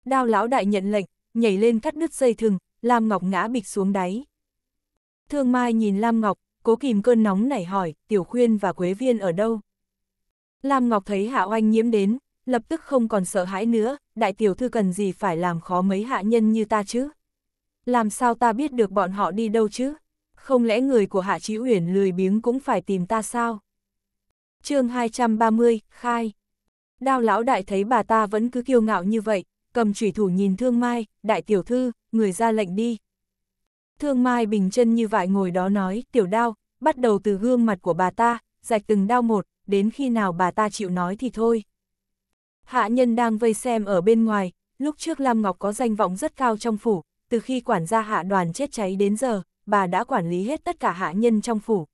Đao lão đại nhận lệnh, nhảy lên cắt đứt dây thừng, Lam Ngọc ngã bịch xuống đáy. Thương Mai nhìn Lam Ngọc, cố kìm cơn nóng nảy hỏi, Tiểu Khuyên và Quế Viên ở đâu? Lam Ngọc thấy Hạ Oanh nhiễm đến, lập tức không còn sợ hãi nữa, đại tiểu thư cần gì phải làm khó mấy hạ nhân như ta chứ? Làm sao ta biết được bọn họ đi đâu chứ? Không lẽ người của Hạ Chí Uyển lười biếng cũng phải tìm ta sao? chương 230, Khai Đao lão đại thấy bà ta vẫn cứ kiêu ngạo như vậy, cầm chủy thủ nhìn Thương Mai, đại tiểu thư, người ra lệnh đi, Thương Mai bình chân như vại ngồi đó nói, tiểu đao, bắt đầu từ gương mặt của bà ta, rạch từng đao một, đến khi nào bà ta chịu nói thì thôi. Hạ nhân đang vây xem ở bên ngoài, lúc trước Lam Ngọc có danh vọng rất cao trong phủ, từ khi quản gia hạ đoàn chết cháy đến giờ, bà đã quản lý hết tất cả hạ nhân trong phủ.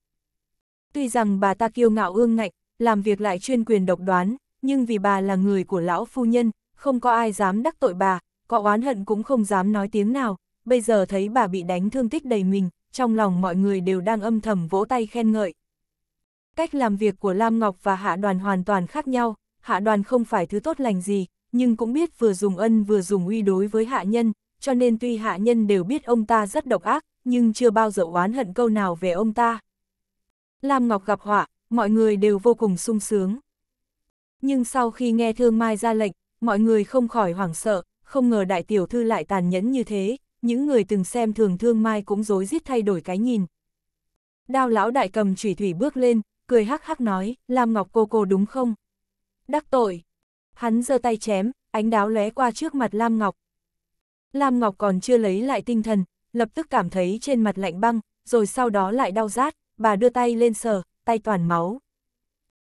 Tuy rằng bà ta kiêu ngạo ương ngạnh, làm việc lại chuyên quyền độc đoán, nhưng vì bà là người của lão phu nhân, không có ai dám đắc tội bà, có oán hận cũng không dám nói tiếng nào, bây giờ thấy bà bị đánh thương tích đầy mình, trong lòng mọi người đều đang âm thầm vỗ tay khen ngợi. Cách làm việc của Lam Ngọc và Hạ Đoàn hoàn toàn khác nhau, Hạ Đoàn không phải thứ tốt lành gì, nhưng cũng biết vừa dùng ân vừa dùng uy đối với hạ nhân, cho nên tuy hạ nhân đều biết ông ta rất độc ác, nhưng chưa bao giờ oán hận câu nào về ông ta. Lam Ngọc gặp họa, mọi người đều vô cùng sung sướng. Nhưng sau khi nghe Thương Mai ra lệnh, mọi người không khỏi hoảng sợ, không ngờ đại tiểu thư lại tàn nhẫn như thế những người từng xem thường thương mai cũng dối rít thay đổi cái nhìn. Đao lão đại cầm chủy thủy bước lên, cười hắc hắc nói, Lam Ngọc cô cô đúng không? Đắc tội. Hắn giơ tay chém, ánh đáo lóe qua trước mặt Lam Ngọc. Lam Ngọc còn chưa lấy lại tinh thần, lập tức cảm thấy trên mặt lạnh băng, rồi sau đó lại đau rát, bà đưa tay lên sờ, tay toàn máu.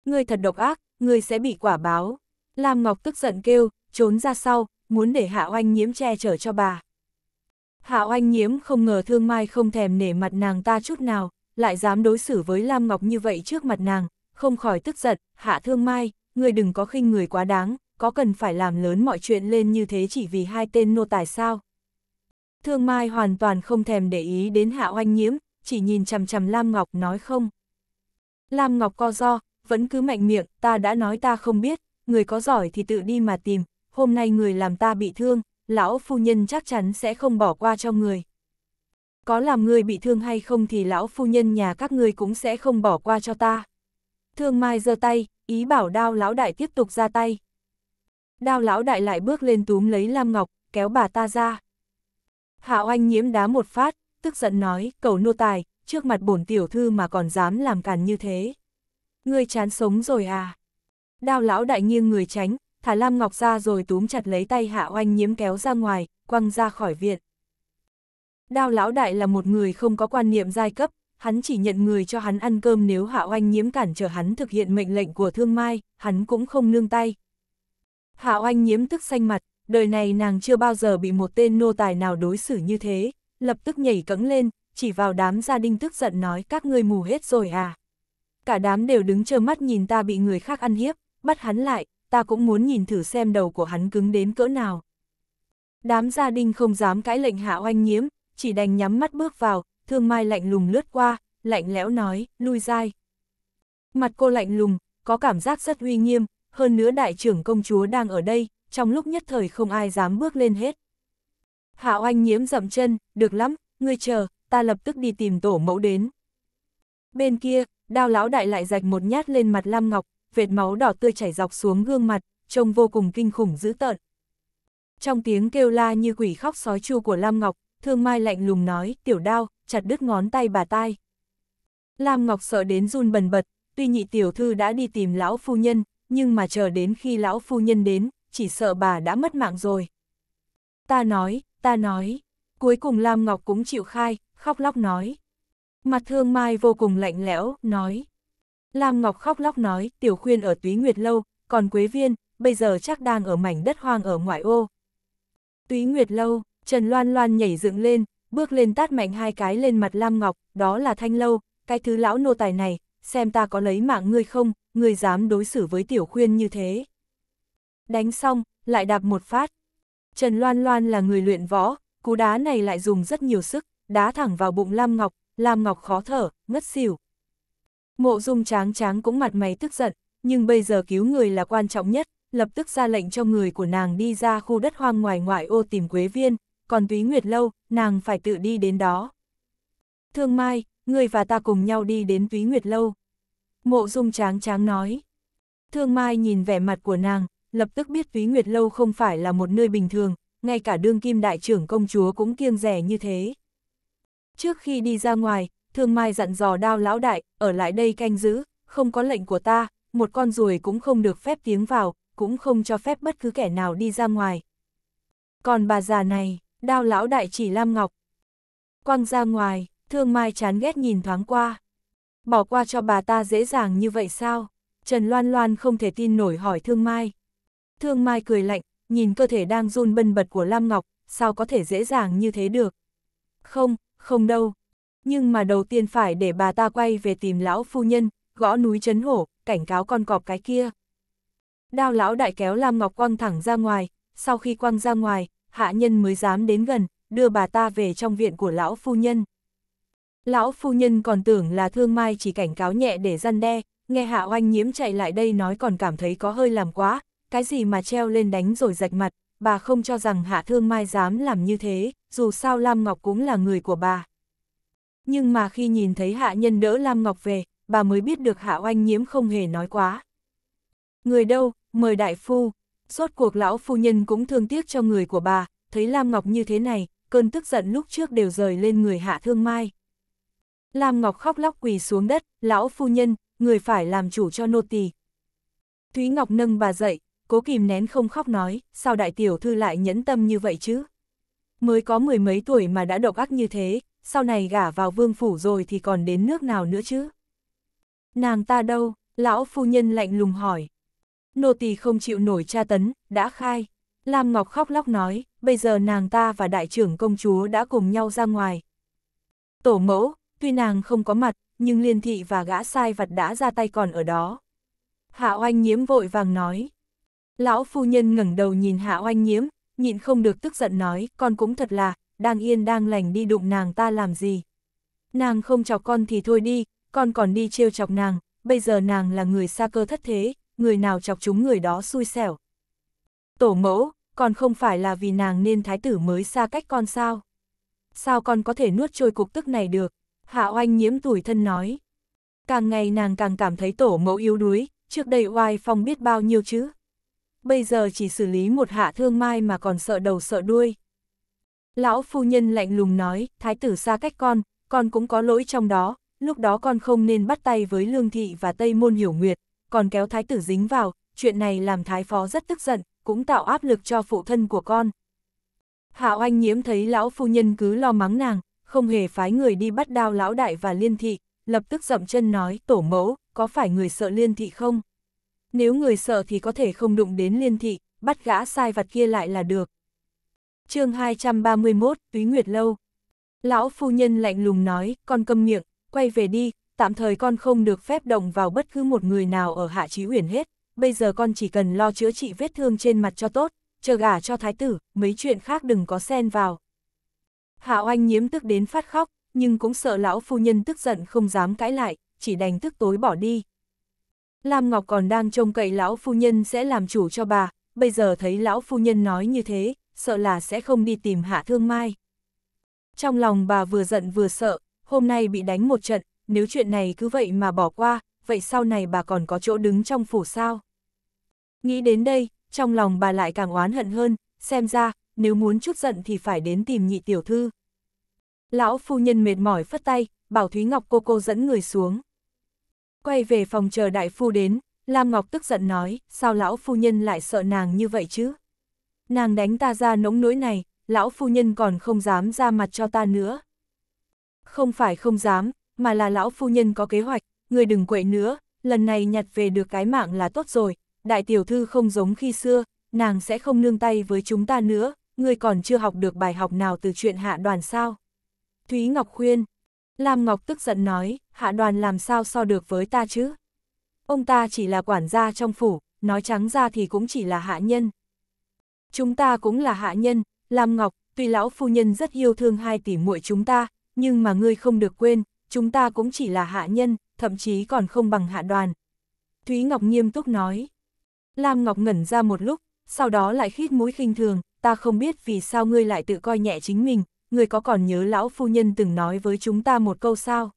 Ngươi thật độc ác, ngươi sẽ bị quả báo. Lam Ngọc tức giận kêu, trốn ra sau, muốn để Hạ Oanh nhiễm che chở cho bà. Hạ oanh nhiễm không ngờ thương mai không thèm nể mặt nàng ta chút nào, lại dám đối xử với Lam Ngọc như vậy trước mặt nàng, không khỏi tức giận, hạ thương mai, người đừng có khinh người quá đáng, có cần phải làm lớn mọi chuyện lên như thế chỉ vì hai tên nô tài sao. Thương mai hoàn toàn không thèm để ý đến hạ oanh nhiễm, chỉ nhìn chằm chằm Lam Ngọc nói không. Lam Ngọc co do, vẫn cứ mạnh miệng, ta đã nói ta không biết, người có giỏi thì tự đi mà tìm, hôm nay người làm ta bị thương, lão phu nhân chắc chắn sẽ không bỏ qua cho người. Có làm người bị thương hay không thì lão phu nhân nhà các người cũng sẽ không bỏ qua cho ta. Thương Mai giơ tay, ý bảo đao lão đại tiếp tục ra tay. Đao lão đại lại bước lên túm lấy Lam Ngọc, kéo bà ta ra. Hạo Anh nhiễm đá một phát, tức giận nói, cầu nô tài, trước mặt bổn tiểu thư mà còn dám làm càn như thế. Ngươi chán sống rồi à? Đao lão đại nghiêng người tránh, thả Lam Ngọc ra rồi túm chặt lấy tay Hạ Oanh nhiễm kéo ra ngoài, quăng ra khỏi viện. Đao lão đại là một người không có quan niệm giai cấp, hắn chỉ nhận người cho hắn ăn cơm nếu Hạ Oanh nhiễm cản trở hắn thực hiện mệnh lệnh của thương mai, hắn cũng không nương tay. Hạ Oanh nhiễm tức xanh mặt, đời này nàng chưa bao giờ bị một tên nô tài nào đối xử như thế, lập tức nhảy cẫng lên, chỉ vào đám gia đình tức giận nói các ngươi mù hết rồi à. Cả đám đều đứng chờ mắt nhìn ta bị người khác ăn hiếp, bắt hắn lại, ta cũng muốn nhìn thử xem đầu của hắn cứng đến cỡ nào. Đám gia đình không dám cãi lệnh hạ oanh nhiễm, chỉ đành nhắm mắt bước vào, thương mai lạnh lùng lướt qua, lạnh lẽo nói, lui dai. Mặt cô lạnh lùng, có cảm giác rất uy nghiêm, hơn nữa đại trưởng công chúa đang ở đây, trong lúc nhất thời không ai dám bước lên hết. Hạ oanh nhiễm dậm chân, được lắm, ngươi chờ, ta lập tức đi tìm tổ mẫu đến. Bên kia, đao lão đại lại rạch một nhát lên mặt Lam Ngọc, vệt máu đỏ tươi chảy dọc xuống gương mặt, trông vô cùng kinh khủng dữ tợn. Trong tiếng kêu la như quỷ khóc sói chua của Lam Ngọc, Thương Mai lạnh lùng nói, tiểu đao, chặt đứt ngón tay bà tai. Lam Ngọc sợ đến run bần bật, tuy nhị tiểu thư đã đi tìm lão phu nhân, nhưng mà chờ đến khi lão phu nhân đến, chỉ sợ bà đã mất mạng rồi. Ta nói, ta nói, cuối cùng Lam Ngọc cũng chịu khai, khóc lóc nói. Mặt thương mai vô cùng lạnh lẽo, nói, Lam Ngọc khóc lóc nói, tiểu khuyên ở túy nguyệt lâu, còn Quế Viên, bây giờ chắc đang ở mảnh đất hoang ở ngoại ô. Túy nguyệt lâu, Trần Loan Loan nhảy dựng lên, bước lên tát mạnh hai cái lên mặt Lam Ngọc, đó là thanh lâu, cái thứ lão nô tài này, xem ta có lấy mạng ngươi không, ngươi dám đối xử với tiểu khuyên như thế. Đánh xong, lại đạp một phát. Trần Loan Loan là người luyện võ, cú đá này lại dùng rất nhiều sức, đá thẳng vào bụng Lam Ngọc, Lam Ngọc khó thở, ngất xỉu. Mộ dung tráng tráng cũng mặt mày tức giận, nhưng bây giờ cứu người là quan trọng nhất, lập tức ra lệnh cho người của nàng đi ra khu đất hoang ngoài ngoại ô tìm Quế Viên, còn túy nguyệt lâu, nàng phải tự đi đến đó. Thương Mai, người và ta cùng nhau đi đến túy nguyệt lâu. Mộ dung tráng tráng nói. Thương Mai nhìn vẻ mặt của nàng, lập tức biết túy nguyệt lâu không phải là một nơi bình thường, ngay cả đương kim đại trưởng công chúa cũng kiêng rẻ như thế. Trước khi đi ra ngoài, Thương Mai dặn dò đao lão đại, ở lại đây canh giữ, không có lệnh của ta, một con ruồi cũng không được phép tiếng vào, cũng không cho phép bất cứ kẻ nào đi ra ngoài. Còn bà già này, đao lão đại chỉ Lam Ngọc. Quang ra ngoài, Thương Mai chán ghét nhìn thoáng qua. Bỏ qua cho bà ta dễ dàng như vậy sao? Trần Loan Loan không thể tin nổi hỏi Thương Mai. Thương Mai cười lạnh, nhìn cơ thể đang run bần bật của Lam Ngọc, sao có thể dễ dàng như thế được? Không, không đâu, nhưng mà đầu tiên phải để bà ta quay về tìm lão phu nhân, gõ núi chấn hổ, cảnh cáo con cọp cái kia. Đao lão đại kéo Lam Ngọc quăng thẳng ra ngoài, sau khi quăng ra ngoài, hạ nhân mới dám đến gần, đưa bà ta về trong viện của lão phu nhân. Lão phu nhân còn tưởng là thương mai chỉ cảnh cáo nhẹ để răn đe, nghe hạ oanh nhiễm chạy lại đây nói còn cảm thấy có hơi làm quá, cái gì mà treo lên đánh rồi rạch mặt, bà không cho rằng hạ thương mai dám làm như thế, dù sao Lam Ngọc cũng là người của bà nhưng mà khi nhìn thấy hạ nhân đỡ Lam Ngọc về, bà mới biết được hạ oanh nhiễm không hề nói quá. Người đâu, mời đại phu, suốt cuộc lão phu nhân cũng thương tiếc cho người của bà, thấy Lam Ngọc như thế này, cơn tức giận lúc trước đều rời lên người hạ thương mai. Lam Ngọc khóc lóc quỳ xuống đất, lão phu nhân, người phải làm chủ cho nô tỳ. Thúy Ngọc nâng bà dậy, cố kìm nén không khóc nói, sao đại tiểu thư lại nhẫn tâm như vậy chứ? mới có mười mấy tuổi mà đã độc ác như thế, sau này gả vào vương phủ rồi thì còn đến nước nào nữa chứ? Nàng ta đâu? Lão phu nhân lạnh lùng hỏi. Nô tỳ không chịu nổi tra tấn, đã khai. Lam Ngọc khóc lóc nói, bây giờ nàng ta và đại trưởng công chúa đã cùng nhau ra ngoài. Tổ mẫu, tuy nàng không có mặt, nhưng liên thị và gã sai vặt đã ra tay còn ở đó. Hạ oanh nhiễm vội vàng nói. Lão phu nhân ngẩng đầu nhìn hạ oanh nhiễm, nhịn không được tức giận nói, con cũng thật là, đang yên đang lành đi đụng nàng ta làm gì. Nàng không chọc con thì thôi đi, con còn đi trêu chọc nàng, bây giờ nàng là người xa cơ thất thế, người nào chọc chúng người đó xui xẻo. Tổ mẫu, còn không phải là vì nàng nên thái tử mới xa cách con sao? Sao con có thể nuốt trôi cục tức này được? Hạ oanh nhiễm tuổi thân nói. Càng ngày nàng càng cảm thấy tổ mẫu yếu đuối, trước đây oai phong biết bao nhiêu chứ, bây giờ chỉ xử lý một hạ thương mai mà còn sợ đầu sợ đuôi. Lão phu nhân lạnh lùng nói, thái tử xa cách con, con cũng có lỗi trong đó, lúc đó con không nên bắt tay với Lương Thị và Tây Môn Hiểu Nguyệt, còn kéo thái tử dính vào, chuyện này làm thái phó rất tức giận, cũng tạo áp lực cho phụ thân của con. Hạ oanh nhiễm thấy lão phu nhân cứ lo mắng nàng, không hề phái người đi bắt đao lão đại và liên thị, lập tức dậm chân nói, tổ mẫu, có phải người sợ liên thị không? nếu người sợ thì có thể không đụng đến liên thị, bắt gã sai vặt kia lại là được. chương 231, Túy Nguyệt Lâu Lão phu nhân lạnh lùng nói, con câm miệng, quay về đi, tạm thời con không được phép động vào bất cứ một người nào ở Hạ Chí huyền hết, bây giờ con chỉ cần lo chữa trị vết thương trên mặt cho tốt, chờ gả cho thái tử, mấy chuyện khác đừng có xen vào. Hạ Oanh nhiễm tức đến phát khóc, nhưng cũng sợ lão phu nhân tức giận không dám cãi lại, chỉ đành tức tối bỏ đi. Lam Ngọc còn đang trông cậy lão phu nhân sẽ làm chủ cho bà, bây giờ thấy lão phu nhân nói như thế, sợ là sẽ không đi tìm hạ thương mai. Trong lòng bà vừa giận vừa sợ, hôm nay bị đánh một trận, nếu chuyện này cứ vậy mà bỏ qua, vậy sau này bà còn có chỗ đứng trong phủ sao? Nghĩ đến đây, trong lòng bà lại càng oán hận hơn, xem ra, nếu muốn chút giận thì phải đến tìm nhị tiểu thư. Lão phu nhân mệt mỏi phất tay, bảo Thúy Ngọc cô cô dẫn người xuống. Quay về phòng chờ đại phu đến, Lam Ngọc tức giận nói, sao lão phu nhân lại sợ nàng như vậy chứ? Nàng đánh ta ra nỗng nỗi này, lão phu nhân còn không dám ra mặt cho ta nữa. Không phải không dám, mà là lão phu nhân có kế hoạch, người đừng quậy nữa, lần này nhặt về được cái mạng là tốt rồi, đại tiểu thư không giống khi xưa, nàng sẽ không nương tay với chúng ta nữa, người còn chưa học được bài học nào từ chuyện hạ đoàn sao. Thúy Ngọc khuyên, Lam Ngọc tức giận nói, hạ đoàn làm sao so được với ta chứ? Ông ta chỉ là quản gia trong phủ, nói trắng ra thì cũng chỉ là hạ nhân. Chúng ta cũng là hạ nhân, Lam Ngọc, tuy lão phu nhân rất yêu thương hai tỷ muội chúng ta, nhưng mà ngươi không được quên, chúng ta cũng chỉ là hạ nhân, thậm chí còn không bằng hạ đoàn. Thúy Ngọc nghiêm túc nói. Lam Ngọc ngẩn ra một lúc, sau đó lại khít mũi khinh thường, ta không biết vì sao ngươi lại tự coi nhẹ chính mình, người có còn nhớ lão phu nhân từng nói với chúng ta một câu sao?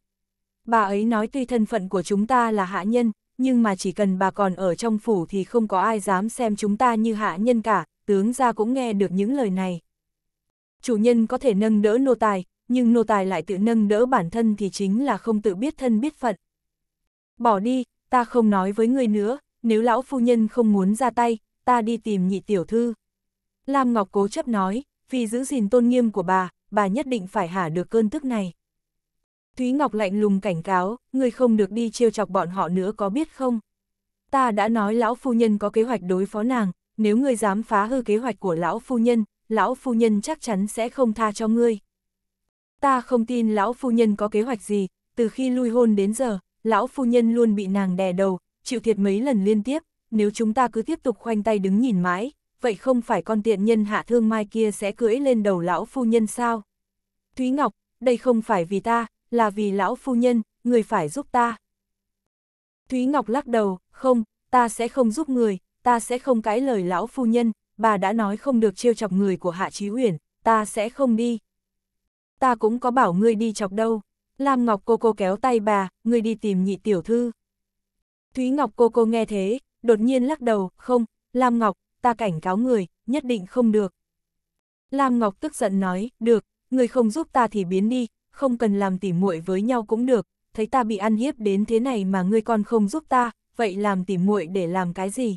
Bà ấy nói tuy thân phận của chúng ta là hạ nhân, nhưng mà chỉ cần bà còn ở trong phủ thì không có ai dám xem chúng ta như hạ nhân cả, tướng ra cũng nghe được những lời này. Chủ nhân có thể nâng đỡ nô tài, nhưng nô tài lại tự nâng đỡ bản thân thì chính là không tự biết thân biết phận. Bỏ đi, ta không nói với người nữa, nếu lão phu nhân không muốn ra tay, ta đi tìm nhị tiểu thư. Lam Ngọc cố chấp nói, vì giữ gìn tôn nghiêm của bà, bà nhất định phải hả được cơn tức này. Thúy Ngọc lạnh lùng cảnh cáo, người không được đi trêu chọc bọn họ nữa có biết không? Ta đã nói lão phu nhân có kế hoạch đối phó nàng, nếu ngươi dám phá hư kế hoạch của lão phu nhân, lão phu nhân chắc chắn sẽ không tha cho ngươi. Ta không tin lão phu nhân có kế hoạch gì, từ khi lui hôn đến giờ, lão phu nhân luôn bị nàng đè đầu, chịu thiệt mấy lần liên tiếp, nếu chúng ta cứ tiếp tục khoanh tay đứng nhìn mãi, vậy không phải con tiện nhân hạ thương mai kia sẽ cưỡi lên đầu lão phu nhân sao? Thúy Ngọc, đây không phải vì ta, là vì lão phu nhân, người phải giúp ta. Thúy Ngọc lắc đầu, không, ta sẽ không giúp người, ta sẽ không cãi lời lão phu nhân, bà đã nói không được trêu chọc người của Hạ trí Uyển, ta sẽ không đi. Ta cũng có bảo ngươi đi chọc đâu. Lam Ngọc cô cô kéo tay bà, ngươi đi tìm nhị tiểu thư. Thúy Ngọc cô cô nghe thế, đột nhiên lắc đầu, không, Lam Ngọc, ta cảnh cáo người, nhất định không được. Lam Ngọc tức giận nói, được, người không giúp ta thì biến đi, không cần làm tỉ muội với nhau cũng được, thấy ta bị ăn hiếp đến thế này mà ngươi còn không giúp ta, vậy làm tỉ muội để làm cái gì?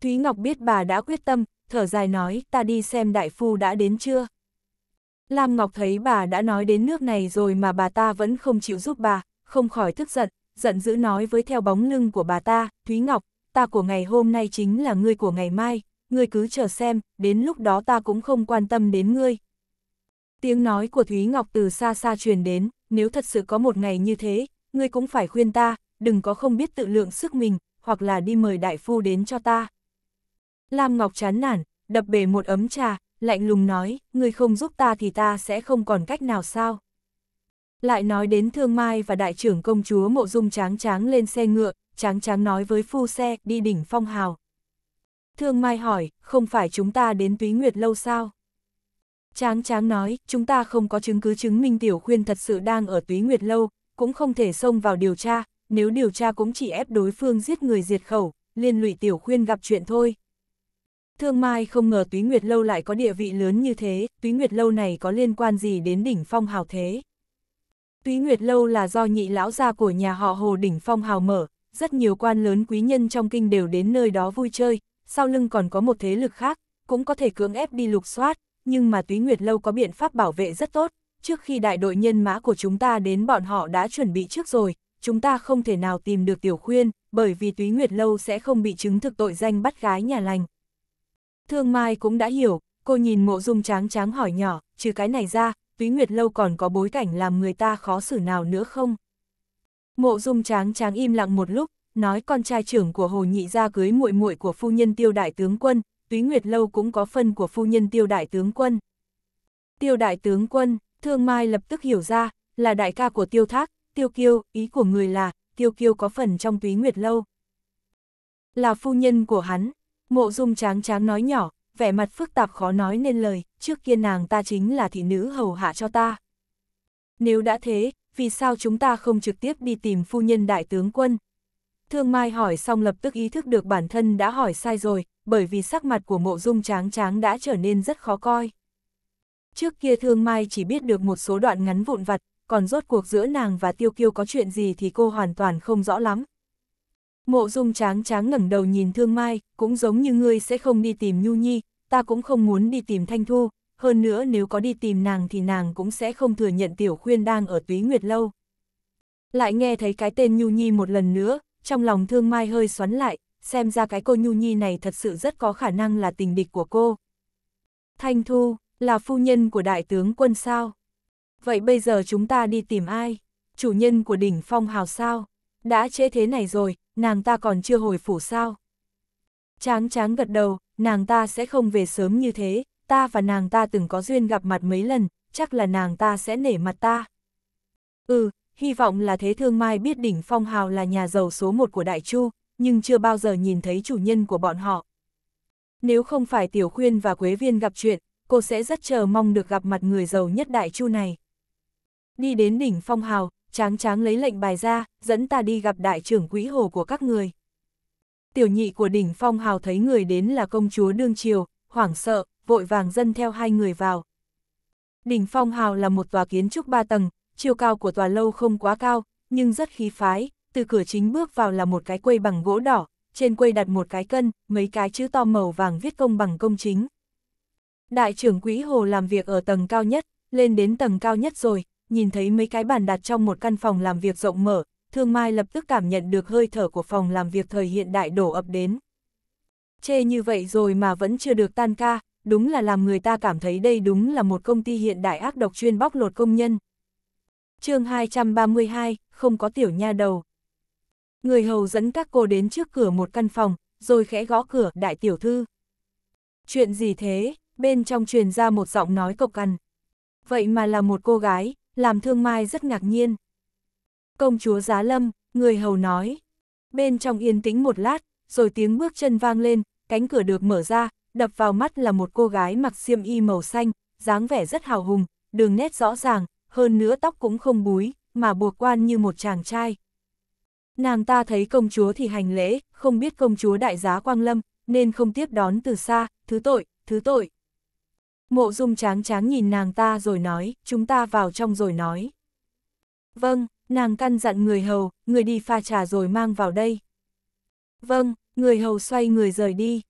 Thúy Ngọc biết bà đã quyết tâm, thở dài nói, ta đi xem đại phu đã đến chưa? Lam Ngọc thấy bà đã nói đến nước này rồi mà bà ta vẫn không chịu giúp bà, không khỏi tức giận, giận dữ nói với theo bóng lưng của bà ta, Thúy Ngọc, ta của ngày hôm nay chính là ngươi của ngày mai, ngươi cứ chờ xem, đến lúc đó ta cũng không quan tâm đến ngươi. Tiếng nói của Thúy Ngọc từ xa xa truyền đến, nếu thật sự có một ngày như thế, ngươi cũng phải khuyên ta, đừng có không biết tự lượng sức mình, hoặc là đi mời đại phu đến cho ta. Lam Ngọc chán nản, đập bể một ấm trà, lạnh lùng nói, ngươi không giúp ta thì ta sẽ không còn cách nào sao. Lại nói đến Thương Mai và đại trưởng công chúa Mộ Dung Tráng Tráng lên xe ngựa, tráng tráng nói với phu xe, đi đỉnh phong hào. Thương Mai hỏi, không phải chúng ta đến túy nguyệt lâu sao? Tráng tráng nói, chúng ta không có chứng cứ chứng minh tiểu khuyên thật sự đang ở túy nguyệt lâu, cũng không thể xông vào điều tra, nếu điều tra cũng chỉ ép đối phương giết người diệt khẩu, liên lụy tiểu khuyên gặp chuyện thôi. Thương Mai không ngờ túy nguyệt lâu lại có địa vị lớn như thế, túy nguyệt lâu này có liên quan gì đến đỉnh phong hào thế? Túy nguyệt lâu là do nhị lão gia của nhà họ Hồ đỉnh phong hào mở, rất nhiều quan lớn quý nhân trong kinh đều đến nơi đó vui chơi, sau lưng còn có một thế lực khác, cũng có thể cưỡng ép đi lục soát, nhưng mà túy nguyệt lâu có biện pháp bảo vệ rất tốt, trước khi đại đội nhân mã của chúng ta đến bọn họ đã chuẩn bị trước rồi, chúng ta không thể nào tìm được tiểu khuyên, bởi vì túy nguyệt lâu sẽ không bị chứng thực tội danh bắt gái nhà lành. Thương Mai cũng đã hiểu, cô nhìn mộ dung tráng tráng hỏi nhỏ, trừ cái này ra, túy nguyệt lâu còn có bối cảnh làm người ta khó xử nào nữa không? Mộ Dung Tráng Tráng im lặng một lúc, nói con trai trưởng của Hồ Nhị gia cưới muội muội của phu nhân Tiêu đại tướng quân, Túy Nguyệt lâu cũng có phần của phu nhân Tiêu đại tướng quân. Tiêu đại tướng quân, Thương Mai lập tức hiểu ra, là đại ca của Tiêu Thác, Tiêu Kiêu, ý của người là Tiêu Kiêu có phần trong Túy Nguyệt lâu. Là phu nhân của hắn, Mộ Dung Tráng Tráng nói nhỏ, vẻ mặt phức tạp khó nói nên lời, trước kia nàng ta chính là thị nữ hầu hạ cho ta. Nếu đã thế, vì sao chúng ta không trực tiếp đi tìm phu nhân đại tướng quân? Thương Mai hỏi xong lập tức ý thức được bản thân đã hỏi sai rồi, bởi vì sắc mặt của mộ dung tráng tráng đã trở nên rất khó coi. Trước kia Thương Mai chỉ biết được một số đoạn ngắn vụn vặt, còn rốt cuộc giữa nàng và Tiêu Kiêu có chuyện gì thì cô hoàn toàn không rõ lắm. Mộ dung tráng tráng ngẩng đầu nhìn Thương Mai, cũng giống như ngươi sẽ không đi tìm Nhu Nhi, ta cũng không muốn đi tìm Thanh Thu, hơn nữa nếu có đi tìm nàng thì nàng cũng sẽ không thừa nhận Tiểu Khuyên đang ở túy Nguyệt Lâu. Lại nghe thấy cái tên Nhu Nhi một lần nữa, trong lòng thương mai hơi xoắn lại, xem ra cái cô Nhu Nhi này thật sự rất có khả năng là tình địch của cô. Thanh Thu, là phu nhân của đại tướng quân sao? Vậy bây giờ chúng ta đi tìm ai? Chủ nhân của đỉnh phong hào sao? Đã trễ thế này rồi, nàng ta còn chưa hồi phủ sao? Tráng tráng gật đầu, nàng ta sẽ không về sớm như thế ta và nàng ta từng có duyên gặp mặt mấy lần, chắc là nàng ta sẽ nể mặt ta. Ừ, hy vọng là thế thương mai biết đỉnh phong hào là nhà giàu số một của Đại Chu, nhưng chưa bao giờ nhìn thấy chủ nhân của bọn họ. Nếu không phải Tiểu Khuyên và Quế Viên gặp chuyện, cô sẽ rất chờ mong được gặp mặt người giàu nhất Đại Chu này. Đi đến đỉnh phong hào, tráng tráng lấy lệnh bài ra, dẫn ta đi gặp đại trưởng quỹ hồ của các người. Tiểu nhị của đỉnh phong hào thấy người đến là công chúa đương triều, hoảng sợ, vội vàng dân theo hai người vào. Đỉnh Phong Hào là một tòa kiến trúc ba tầng, chiều cao của tòa lâu không quá cao, nhưng rất khí phái, từ cửa chính bước vào là một cái quây bằng gỗ đỏ, trên quây đặt một cái cân, mấy cái chữ to màu vàng viết công bằng công chính. Đại trưởng quỹ Hồ làm việc ở tầng cao nhất, lên đến tầng cao nhất rồi, nhìn thấy mấy cái bàn đặt trong một căn phòng làm việc rộng mở, Thương Mai lập tức cảm nhận được hơi thở của phòng làm việc thời hiện đại đổ ập đến. Chê như vậy rồi mà vẫn chưa được tan ca, đúng là làm người ta cảm thấy đây đúng là một công ty hiện đại ác độc chuyên bóc lột công nhân. chương 232, không có tiểu nha đầu. Người hầu dẫn các cô đến trước cửa một căn phòng, rồi khẽ gõ cửa đại tiểu thư. Chuyện gì thế, bên trong truyền ra một giọng nói cộc cằn. Vậy mà là một cô gái, làm thương mai rất ngạc nhiên. Công chúa Giá Lâm, người hầu nói. Bên trong yên tĩnh một lát, rồi tiếng bước chân vang lên, cánh cửa được mở ra, đập vào mắt là một cô gái mặc xiêm y màu xanh, dáng vẻ rất hào hùng, đường nét rõ ràng, hơn nữa tóc cũng không búi, mà buộc quan như một chàng trai. Nàng ta thấy công chúa thì hành lễ, không biết công chúa đại giá Quang Lâm, nên không tiếp đón từ xa, thứ tội, thứ tội. Mộ dung tráng tráng nhìn nàng ta rồi nói, chúng ta vào trong rồi nói. Vâng, nàng căn dặn người hầu, người đi pha trà rồi mang vào đây. Vâng, người hầu xoay người rời đi.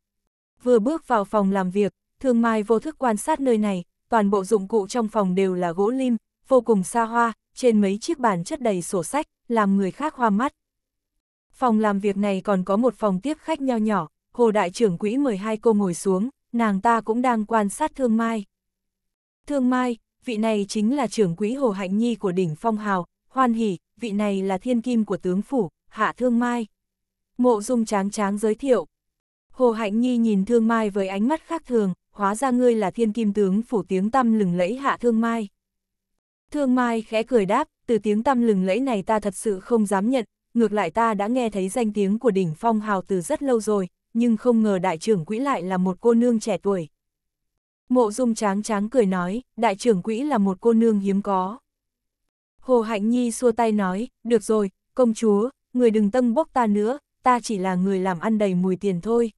Vừa bước vào phòng làm việc, Thương Mai vô thức quan sát nơi này, toàn bộ dụng cụ trong phòng đều là gỗ lim, vô cùng xa hoa, trên mấy chiếc bàn chất đầy sổ sách, làm người khác hoa mắt. Phòng làm việc này còn có một phòng tiếp khách nho nhỏ, Hồ Đại trưởng quỹ mời hai cô ngồi xuống, nàng ta cũng đang quan sát Thương Mai. Thương Mai, vị này chính là trưởng quỹ Hồ Hạnh Nhi của đỉnh Phong Hào, Hoan Hỷ, vị này là thiên kim của tướng phủ, Hạ Thương Mai. Mộ Dung Tráng Tráng giới thiệu, Hồ Hạnh Nhi nhìn Thương Mai với ánh mắt khác thường, hóa ra ngươi là thiên kim tướng phủ tiếng tăm lừng lẫy hạ Thương Mai. Thương Mai khẽ cười đáp, từ tiếng tăm lừng lẫy này ta thật sự không dám nhận, ngược lại ta đã nghe thấy danh tiếng của đỉnh phong hào từ rất lâu rồi, nhưng không ngờ đại trưởng quỹ lại là một cô nương trẻ tuổi. Mộ dung tráng tráng cười nói, đại trưởng quỹ là một cô nương hiếm có. Hồ Hạnh Nhi xua tay nói, được rồi, công chúa, người đừng tâng bốc ta nữa, ta chỉ là người làm ăn đầy mùi tiền thôi.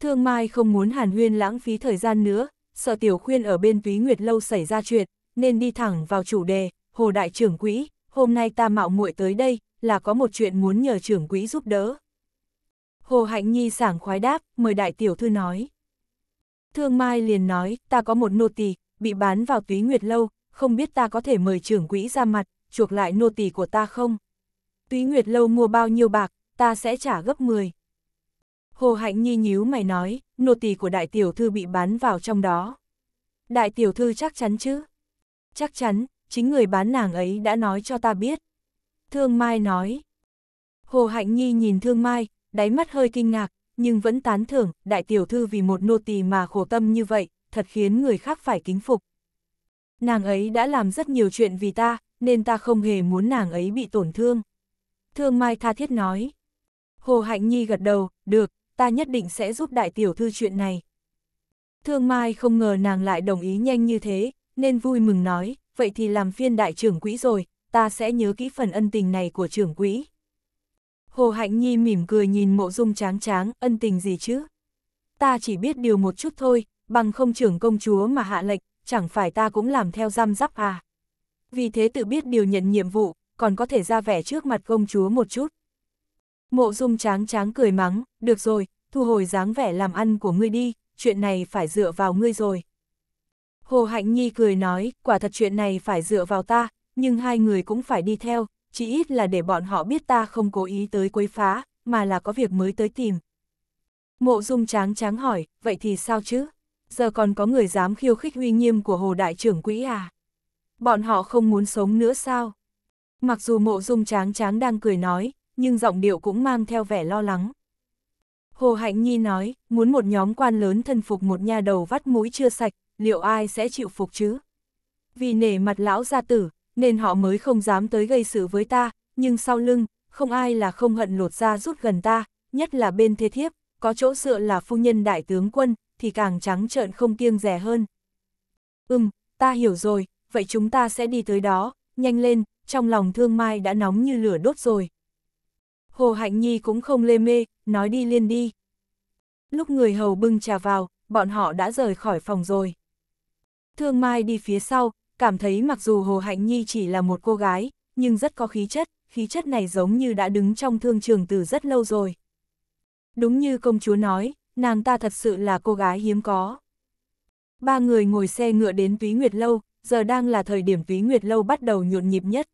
Thương Mai không muốn Hàn Huyên lãng phí thời gian nữa, sợ Tiểu Khuyên ở bên Túy Nguyệt lâu xảy ra chuyện, nên đi thẳng vào chủ đề, Hồ Đại trưởng quỹ, hôm nay ta mạo muội tới đây, là có một chuyện muốn nhờ trưởng quỹ giúp đỡ. Hồ Hạnh Nhi sảng khoái đáp, mời đại tiểu thư nói. Thương Mai liền nói, ta có một nô tỳ bị bán vào túy nguyệt lâu, không biết ta có thể mời trưởng quỹ ra mặt, chuộc lại nô tỳ của ta không? Túy nguyệt lâu mua bao nhiêu bạc, ta sẽ trả gấp 10. Hồ Hạnh Nhi nhíu mày nói, nô tỳ của đại tiểu thư bị bán vào trong đó. Đại tiểu thư chắc chắn chứ? Chắc chắn, chính người bán nàng ấy đã nói cho ta biết. Thương Mai nói. Hồ Hạnh Nhi nhìn Thương Mai, đáy mắt hơi kinh ngạc, nhưng vẫn tán thưởng, đại tiểu thư vì một nô tỳ mà khổ tâm như vậy, thật khiến người khác phải kính phục. Nàng ấy đã làm rất nhiều chuyện vì ta, nên ta không hề muốn nàng ấy bị tổn thương. Thương Mai tha thiết nói. Hồ Hạnh Nhi gật đầu, được, ta nhất định sẽ giúp đại tiểu thư chuyện này. Thương Mai không ngờ nàng lại đồng ý nhanh như thế, nên vui mừng nói, vậy thì làm phiên đại trưởng quỹ rồi, ta sẽ nhớ kỹ phần ân tình này của trưởng quỹ. Hồ Hạnh Nhi mỉm cười nhìn mộ dung tráng tráng, ân tình gì chứ? Ta chỉ biết điều một chút thôi, bằng không trưởng công chúa mà hạ lệnh, chẳng phải ta cũng làm theo giam giáp à? Vì thế tự biết điều nhận nhiệm vụ, còn có thể ra vẻ trước mặt công chúa một chút. Mộ dung tráng tráng cười mắng, được rồi, thu hồi dáng vẻ làm ăn của ngươi đi, chuyện này phải dựa vào ngươi rồi. Hồ Hạnh Nhi cười nói, quả thật chuyện này phải dựa vào ta, nhưng hai người cũng phải đi theo, chỉ ít là để bọn họ biết ta không cố ý tới quấy phá, mà là có việc mới tới tìm. Mộ dung tráng tráng hỏi, vậy thì sao chứ? Giờ còn có người dám khiêu khích uy nghiêm của Hồ Đại trưởng quỹ à? Bọn họ không muốn sống nữa sao? Mặc dù mộ dung tráng tráng đang cười nói, nhưng giọng điệu cũng mang theo vẻ lo lắng. Hồ Hạnh Nhi nói, muốn một nhóm quan lớn thân phục một nhà đầu vắt mũi chưa sạch, liệu ai sẽ chịu phục chứ? Vì nể mặt lão gia tử, nên họ mới không dám tới gây sự với ta, nhưng sau lưng, không ai là không hận lột ra rút gần ta, nhất là bên thế thiếp, có chỗ dựa là phu nhân đại tướng quân, thì càng trắng trợn không kiêng rẻ hơn. Ừm, ta hiểu rồi, vậy chúng ta sẽ đi tới đó, nhanh lên, trong lòng thương mai đã nóng như lửa đốt rồi, Hồ Hạnh Nhi cũng không lê mê, nói đi liên đi. Lúc người hầu bưng trà vào, bọn họ đã rời khỏi phòng rồi. Thương Mai đi phía sau, cảm thấy mặc dù Hồ Hạnh Nhi chỉ là một cô gái, nhưng rất có khí chất, khí chất này giống như đã đứng trong thương trường từ rất lâu rồi. Đúng như công chúa nói, nàng ta thật sự là cô gái hiếm có. Ba người ngồi xe ngựa đến Túy Nguyệt Lâu, giờ đang là thời điểm Túy Nguyệt Lâu bắt đầu nhộn nhịp nhất.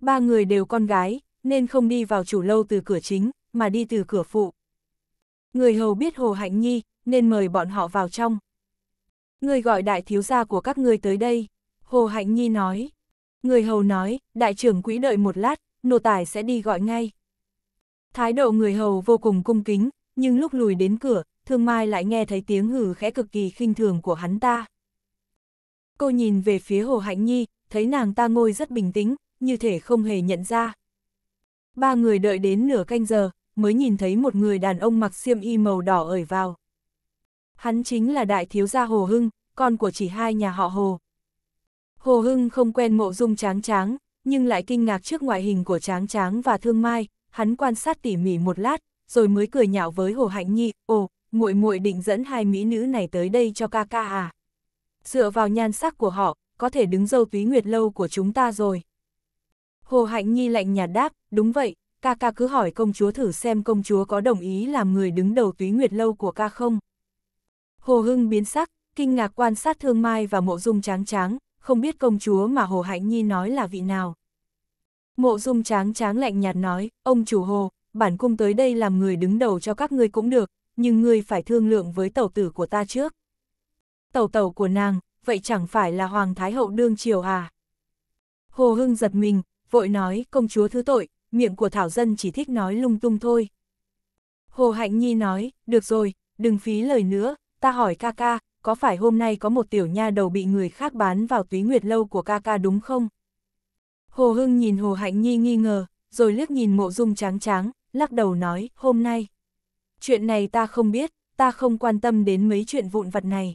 Ba người đều con gái, nên không đi vào chủ lâu từ cửa chính, mà đi từ cửa phụ. Người hầu biết Hồ Hạnh Nhi, nên mời bọn họ vào trong. Người gọi đại thiếu gia của các ngươi tới đây, Hồ Hạnh Nhi nói. Người hầu nói, đại trưởng quỹ đợi một lát, nô tài sẽ đi gọi ngay. Thái độ người hầu vô cùng cung kính, nhưng lúc lùi đến cửa, Thương Mai lại nghe thấy tiếng hừ khẽ cực kỳ khinh thường của hắn ta. Cô nhìn về phía Hồ Hạnh Nhi, thấy nàng ta ngồi rất bình tĩnh, như thể không hề nhận ra ba người đợi đến nửa canh giờ, mới nhìn thấy một người đàn ông mặc xiêm y màu đỏ ởi vào. Hắn chính là đại thiếu gia Hồ Hưng, con của chỉ hai nhà họ Hồ. Hồ Hưng không quen mộ dung tráng tráng, nhưng lại kinh ngạc trước ngoại hình của tráng tráng và thương mai, hắn quan sát tỉ mỉ một lát, rồi mới cười nhạo với Hồ Hạnh Nhi, ồ, muội muội định dẫn hai mỹ nữ này tới đây cho ca ca à. Dựa vào nhan sắc của họ, có thể đứng dâu túy nguyệt lâu của chúng ta rồi. Hồ Hạnh Nhi lạnh nhạt đáp, đúng vậy, ca ca cứ hỏi công chúa thử xem công chúa có đồng ý làm người đứng đầu túy nguyệt lâu của ca không. Hồ Hưng biến sắc, kinh ngạc quan sát thương mai và mộ dung tráng tráng, không biết công chúa mà Hồ Hạnh Nhi nói là vị nào. Mộ dung tráng tráng lạnh nhạt nói, ông chủ Hồ, bản cung tới đây làm người đứng đầu cho các ngươi cũng được, nhưng ngươi phải thương lượng với tẩu tử của ta trước. Tẩu tẩu của nàng, vậy chẳng phải là Hoàng Thái Hậu đương triều à? Hồ Hưng giật mình, vội nói công chúa thứ tội, miệng của Thảo Dân chỉ thích nói lung tung thôi. Hồ Hạnh Nhi nói, được rồi, đừng phí lời nữa, ta hỏi ca ca, có phải hôm nay có một tiểu nha đầu bị người khác bán vào túy nguyệt lâu của ca ca đúng không? Hồ Hưng nhìn Hồ Hạnh Nhi nghi ngờ, rồi liếc nhìn mộ dung trắng trắng lắc đầu nói, hôm nay. Chuyện này ta không biết, ta không quan tâm đến mấy chuyện vụn vặt này.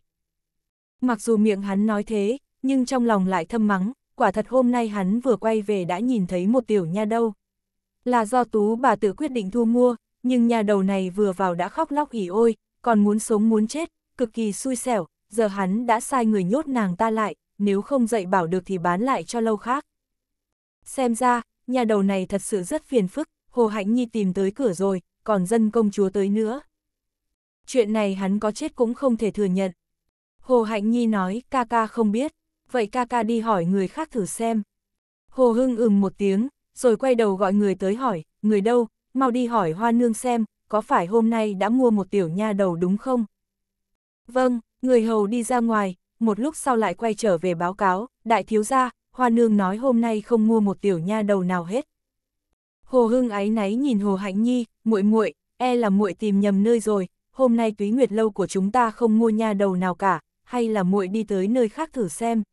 Mặc dù miệng hắn nói thế, nhưng trong lòng lại thâm mắng, quả thật hôm nay hắn vừa quay về đã nhìn thấy một tiểu nha đâu. Là do tú bà tự quyết định thu mua, nhưng nhà đầu này vừa vào đã khóc lóc ỉ ôi, còn muốn sống muốn chết, cực kỳ xui xẻo, giờ hắn đã sai người nhốt nàng ta lại, nếu không dạy bảo được thì bán lại cho lâu khác. Xem ra, nhà đầu này thật sự rất phiền phức, Hồ Hạnh Nhi tìm tới cửa rồi, còn dân công chúa tới nữa. Chuyện này hắn có chết cũng không thể thừa nhận. Hồ Hạnh Nhi nói, ca ca không biết vậy ca ca đi hỏi người khác thử xem. Hồ Hưng ừm một tiếng, rồi quay đầu gọi người tới hỏi, người đâu, mau đi hỏi hoa nương xem, có phải hôm nay đã mua một tiểu nha đầu đúng không? Vâng, người hầu đi ra ngoài, một lúc sau lại quay trở về báo cáo, đại thiếu gia, hoa nương nói hôm nay không mua một tiểu nha đầu nào hết. Hồ Hưng áy náy nhìn Hồ Hạnh Nhi, muội muội, e là muội tìm nhầm nơi rồi, hôm nay Túy Nguyệt lâu của chúng ta không mua nha đầu nào cả, hay là muội đi tới nơi khác thử xem.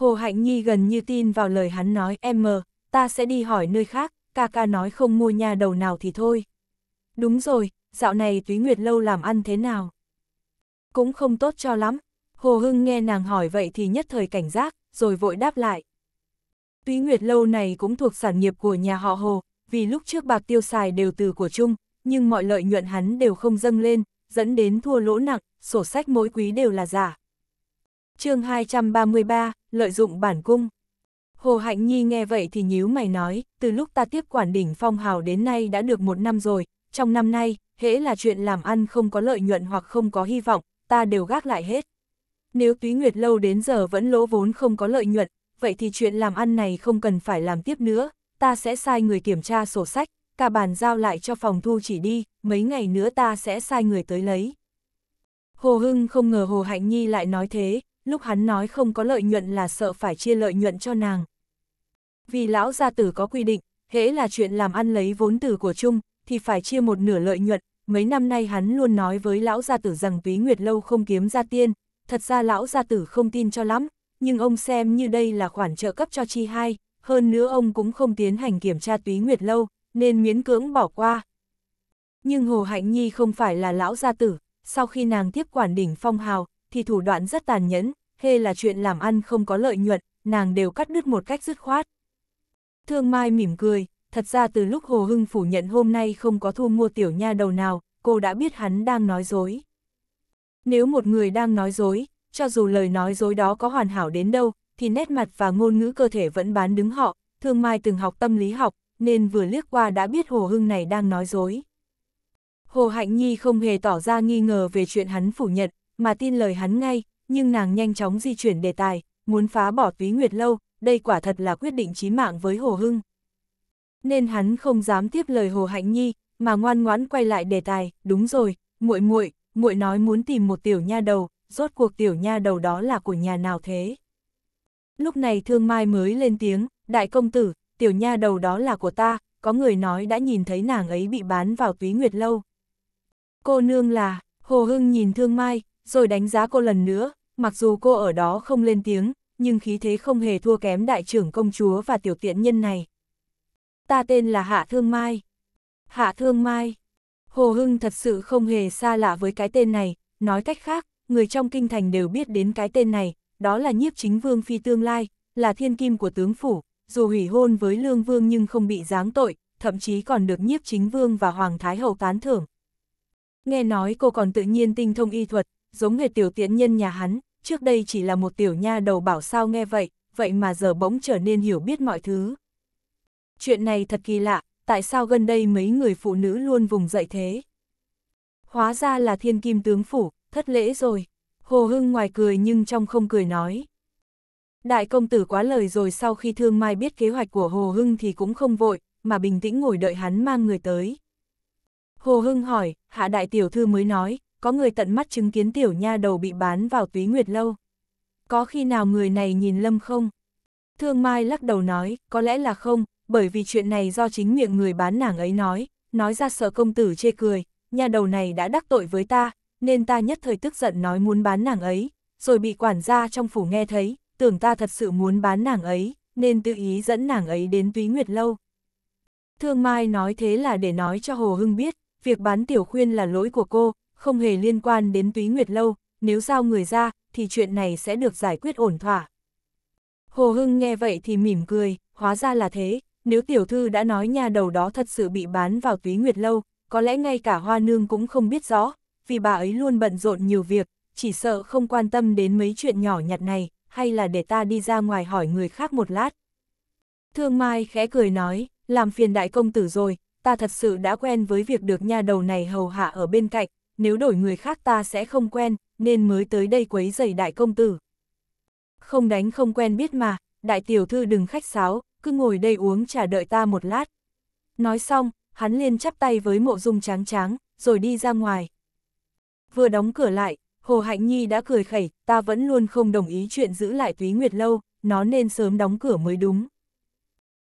Hồ Hạnh Nhi gần như tin vào lời hắn nói, em mờ, ta sẽ đi hỏi nơi khác, ca ca nói không mua nhà đầu nào thì thôi. Đúng rồi, dạo này Túy Nguyệt Lâu làm ăn thế nào? Cũng không tốt cho lắm, Hồ Hưng nghe nàng hỏi vậy thì nhất thời cảnh giác, rồi vội đáp lại. Túy Nguyệt Lâu này cũng thuộc sản nghiệp của nhà họ Hồ, vì lúc trước bạc tiêu xài đều từ của chung, nhưng mọi lợi nhuận hắn đều không dâng lên, dẫn đến thua lỗ nặng, sổ sách mỗi quý đều là giả chương 233, lợi dụng bản cung. Hồ Hạnh Nhi nghe vậy thì nhíu mày nói, từ lúc ta tiếp quản đỉnh phong hào đến nay đã được một năm rồi, trong năm nay, hễ là chuyện làm ăn không có lợi nhuận hoặc không có hy vọng, ta đều gác lại hết. Nếu túy nguyệt lâu đến giờ vẫn lỗ vốn không có lợi nhuận, vậy thì chuyện làm ăn này không cần phải làm tiếp nữa, ta sẽ sai người kiểm tra sổ sách, cả bàn giao lại cho phòng thu chỉ đi, mấy ngày nữa ta sẽ sai người tới lấy. Hồ Hưng không ngờ Hồ Hạnh Nhi lại nói thế, lúc hắn nói không có lợi nhuận là sợ phải chia lợi nhuận cho nàng. Vì lão gia tử có quy định, hễ là chuyện làm ăn lấy vốn từ của chung, thì phải chia một nửa lợi nhuận, mấy năm nay hắn luôn nói với lão gia tử rằng túy nguyệt lâu không kiếm ra tiên, thật ra lão gia tử không tin cho lắm, nhưng ông xem như đây là khoản trợ cấp cho chi hai, hơn nữa ông cũng không tiến hành kiểm tra túy nguyệt lâu, nên miễn cưỡng bỏ qua. Nhưng Hồ Hạnh Nhi không phải là lão gia tử, sau khi nàng tiếp quản đỉnh phong hào, thì thủ đoạn rất tàn nhẫn, hay là chuyện làm ăn không có lợi nhuận, nàng đều cắt đứt một cách dứt khoát. Thương Mai mỉm cười, thật ra từ lúc Hồ Hưng phủ nhận hôm nay không có thu mua tiểu nha đầu nào, cô đã biết hắn đang nói dối. Nếu một người đang nói dối, cho dù lời nói dối đó có hoàn hảo đến đâu, thì nét mặt và ngôn ngữ cơ thể vẫn bán đứng họ, Thương Mai từng học tâm lý học, nên vừa liếc qua đã biết Hồ Hưng này đang nói dối. Hồ Hạnh Nhi không hề tỏ ra nghi ngờ về chuyện hắn phủ nhận, mà tin lời hắn ngay, nhưng nàng nhanh chóng di chuyển đề tài, muốn phá bỏ túy nguyệt lâu, đây quả thật là quyết định chí mạng với Hồ Hưng. Nên hắn không dám tiếp lời Hồ Hạnh Nhi, mà ngoan ngoãn quay lại đề tài, đúng rồi, muội muội, muội nói muốn tìm một tiểu nha đầu, rốt cuộc tiểu nha đầu đó là của nhà nào thế? Lúc này Thương Mai mới lên tiếng, đại công tử, tiểu nha đầu đó là của ta, có người nói đã nhìn thấy nàng ấy bị bán vào túy nguyệt lâu. Cô nương là, Hồ Hưng nhìn Thương Mai, rồi đánh giá cô lần nữa, mặc dù cô ở đó không lên tiếng, nhưng khí thế không hề thua kém đại trưởng công chúa và tiểu tiện nhân này. Ta tên là Hạ Thương Mai. Hạ Thương Mai. Hồ Hưng thật sự không hề xa lạ với cái tên này, nói cách khác, người trong kinh thành đều biết đến cái tên này, đó là nhiếp chính vương phi tương lai, là thiên kim của tướng phủ, dù hủy hôn với lương vương nhưng không bị giáng tội, thậm chí còn được nhiếp chính vương và hoàng thái hậu tán thưởng. Nghe nói cô còn tự nhiên tinh thông y thuật, giống người tiểu tiện nhân nhà hắn, trước đây chỉ là một tiểu nha đầu bảo sao nghe vậy, vậy mà giờ bỗng trở nên hiểu biết mọi thứ. Chuyện này thật kỳ lạ, tại sao gần đây mấy người phụ nữ luôn vùng dậy thế? Hóa ra là thiên kim tướng phủ, thất lễ rồi. Hồ Hưng ngoài cười nhưng trong không cười nói. Đại công tử quá lời rồi sau khi Thương Mai biết kế hoạch của Hồ Hưng thì cũng không vội, mà bình tĩnh ngồi đợi hắn mang người tới. Hồ Hưng hỏi, hạ đại tiểu thư mới nói, có người tận mắt chứng kiến tiểu nha đầu bị bán vào túy nguyệt lâu. Có khi nào người này nhìn Lâm không? Thương Mai lắc đầu nói, có lẽ là không, bởi vì chuyện này do chính miệng người bán nàng ấy nói, nói ra sợ công tử chê cười, nhà đầu này đã đắc tội với ta, nên ta nhất thời tức giận nói muốn bán nàng ấy, rồi bị quản gia trong phủ nghe thấy, tưởng ta thật sự muốn bán nàng ấy, nên tự ý dẫn nàng ấy đến túy nguyệt lâu. Thương Mai nói thế là để nói cho Hồ Hưng biết, việc bán tiểu khuyên là lỗi của cô, không hề liên quan đến túy nguyệt lâu, nếu giao người ra, thì chuyện này sẽ được giải quyết ổn thỏa. Hồ Hưng nghe vậy thì mỉm cười, hóa ra là thế, nếu tiểu thư đã nói nhà đầu đó thật sự bị bán vào túy nguyệt lâu, có lẽ ngay cả hoa nương cũng không biết rõ, vì bà ấy luôn bận rộn nhiều việc, chỉ sợ không quan tâm đến mấy chuyện nhỏ nhặt này, hay là để ta đi ra ngoài hỏi người khác một lát. Thương Mai khẽ cười nói, làm phiền đại công tử rồi, ta thật sự đã quen với việc được nhà đầu này hầu hạ ở bên cạnh, nếu đổi người khác ta sẽ không quen, nên mới tới đây quấy giày đại công tử. Không đánh không quen biết mà, đại tiểu thư đừng khách sáo, cứ ngồi đây uống trà đợi ta một lát. Nói xong, hắn liền chắp tay với mộ dung tráng tráng, rồi đi ra ngoài. Vừa đóng cửa lại, Hồ Hạnh Nhi đã cười khẩy, ta vẫn luôn không đồng ý chuyện giữ lại túy nguyệt lâu, nó nên sớm đóng cửa mới đúng.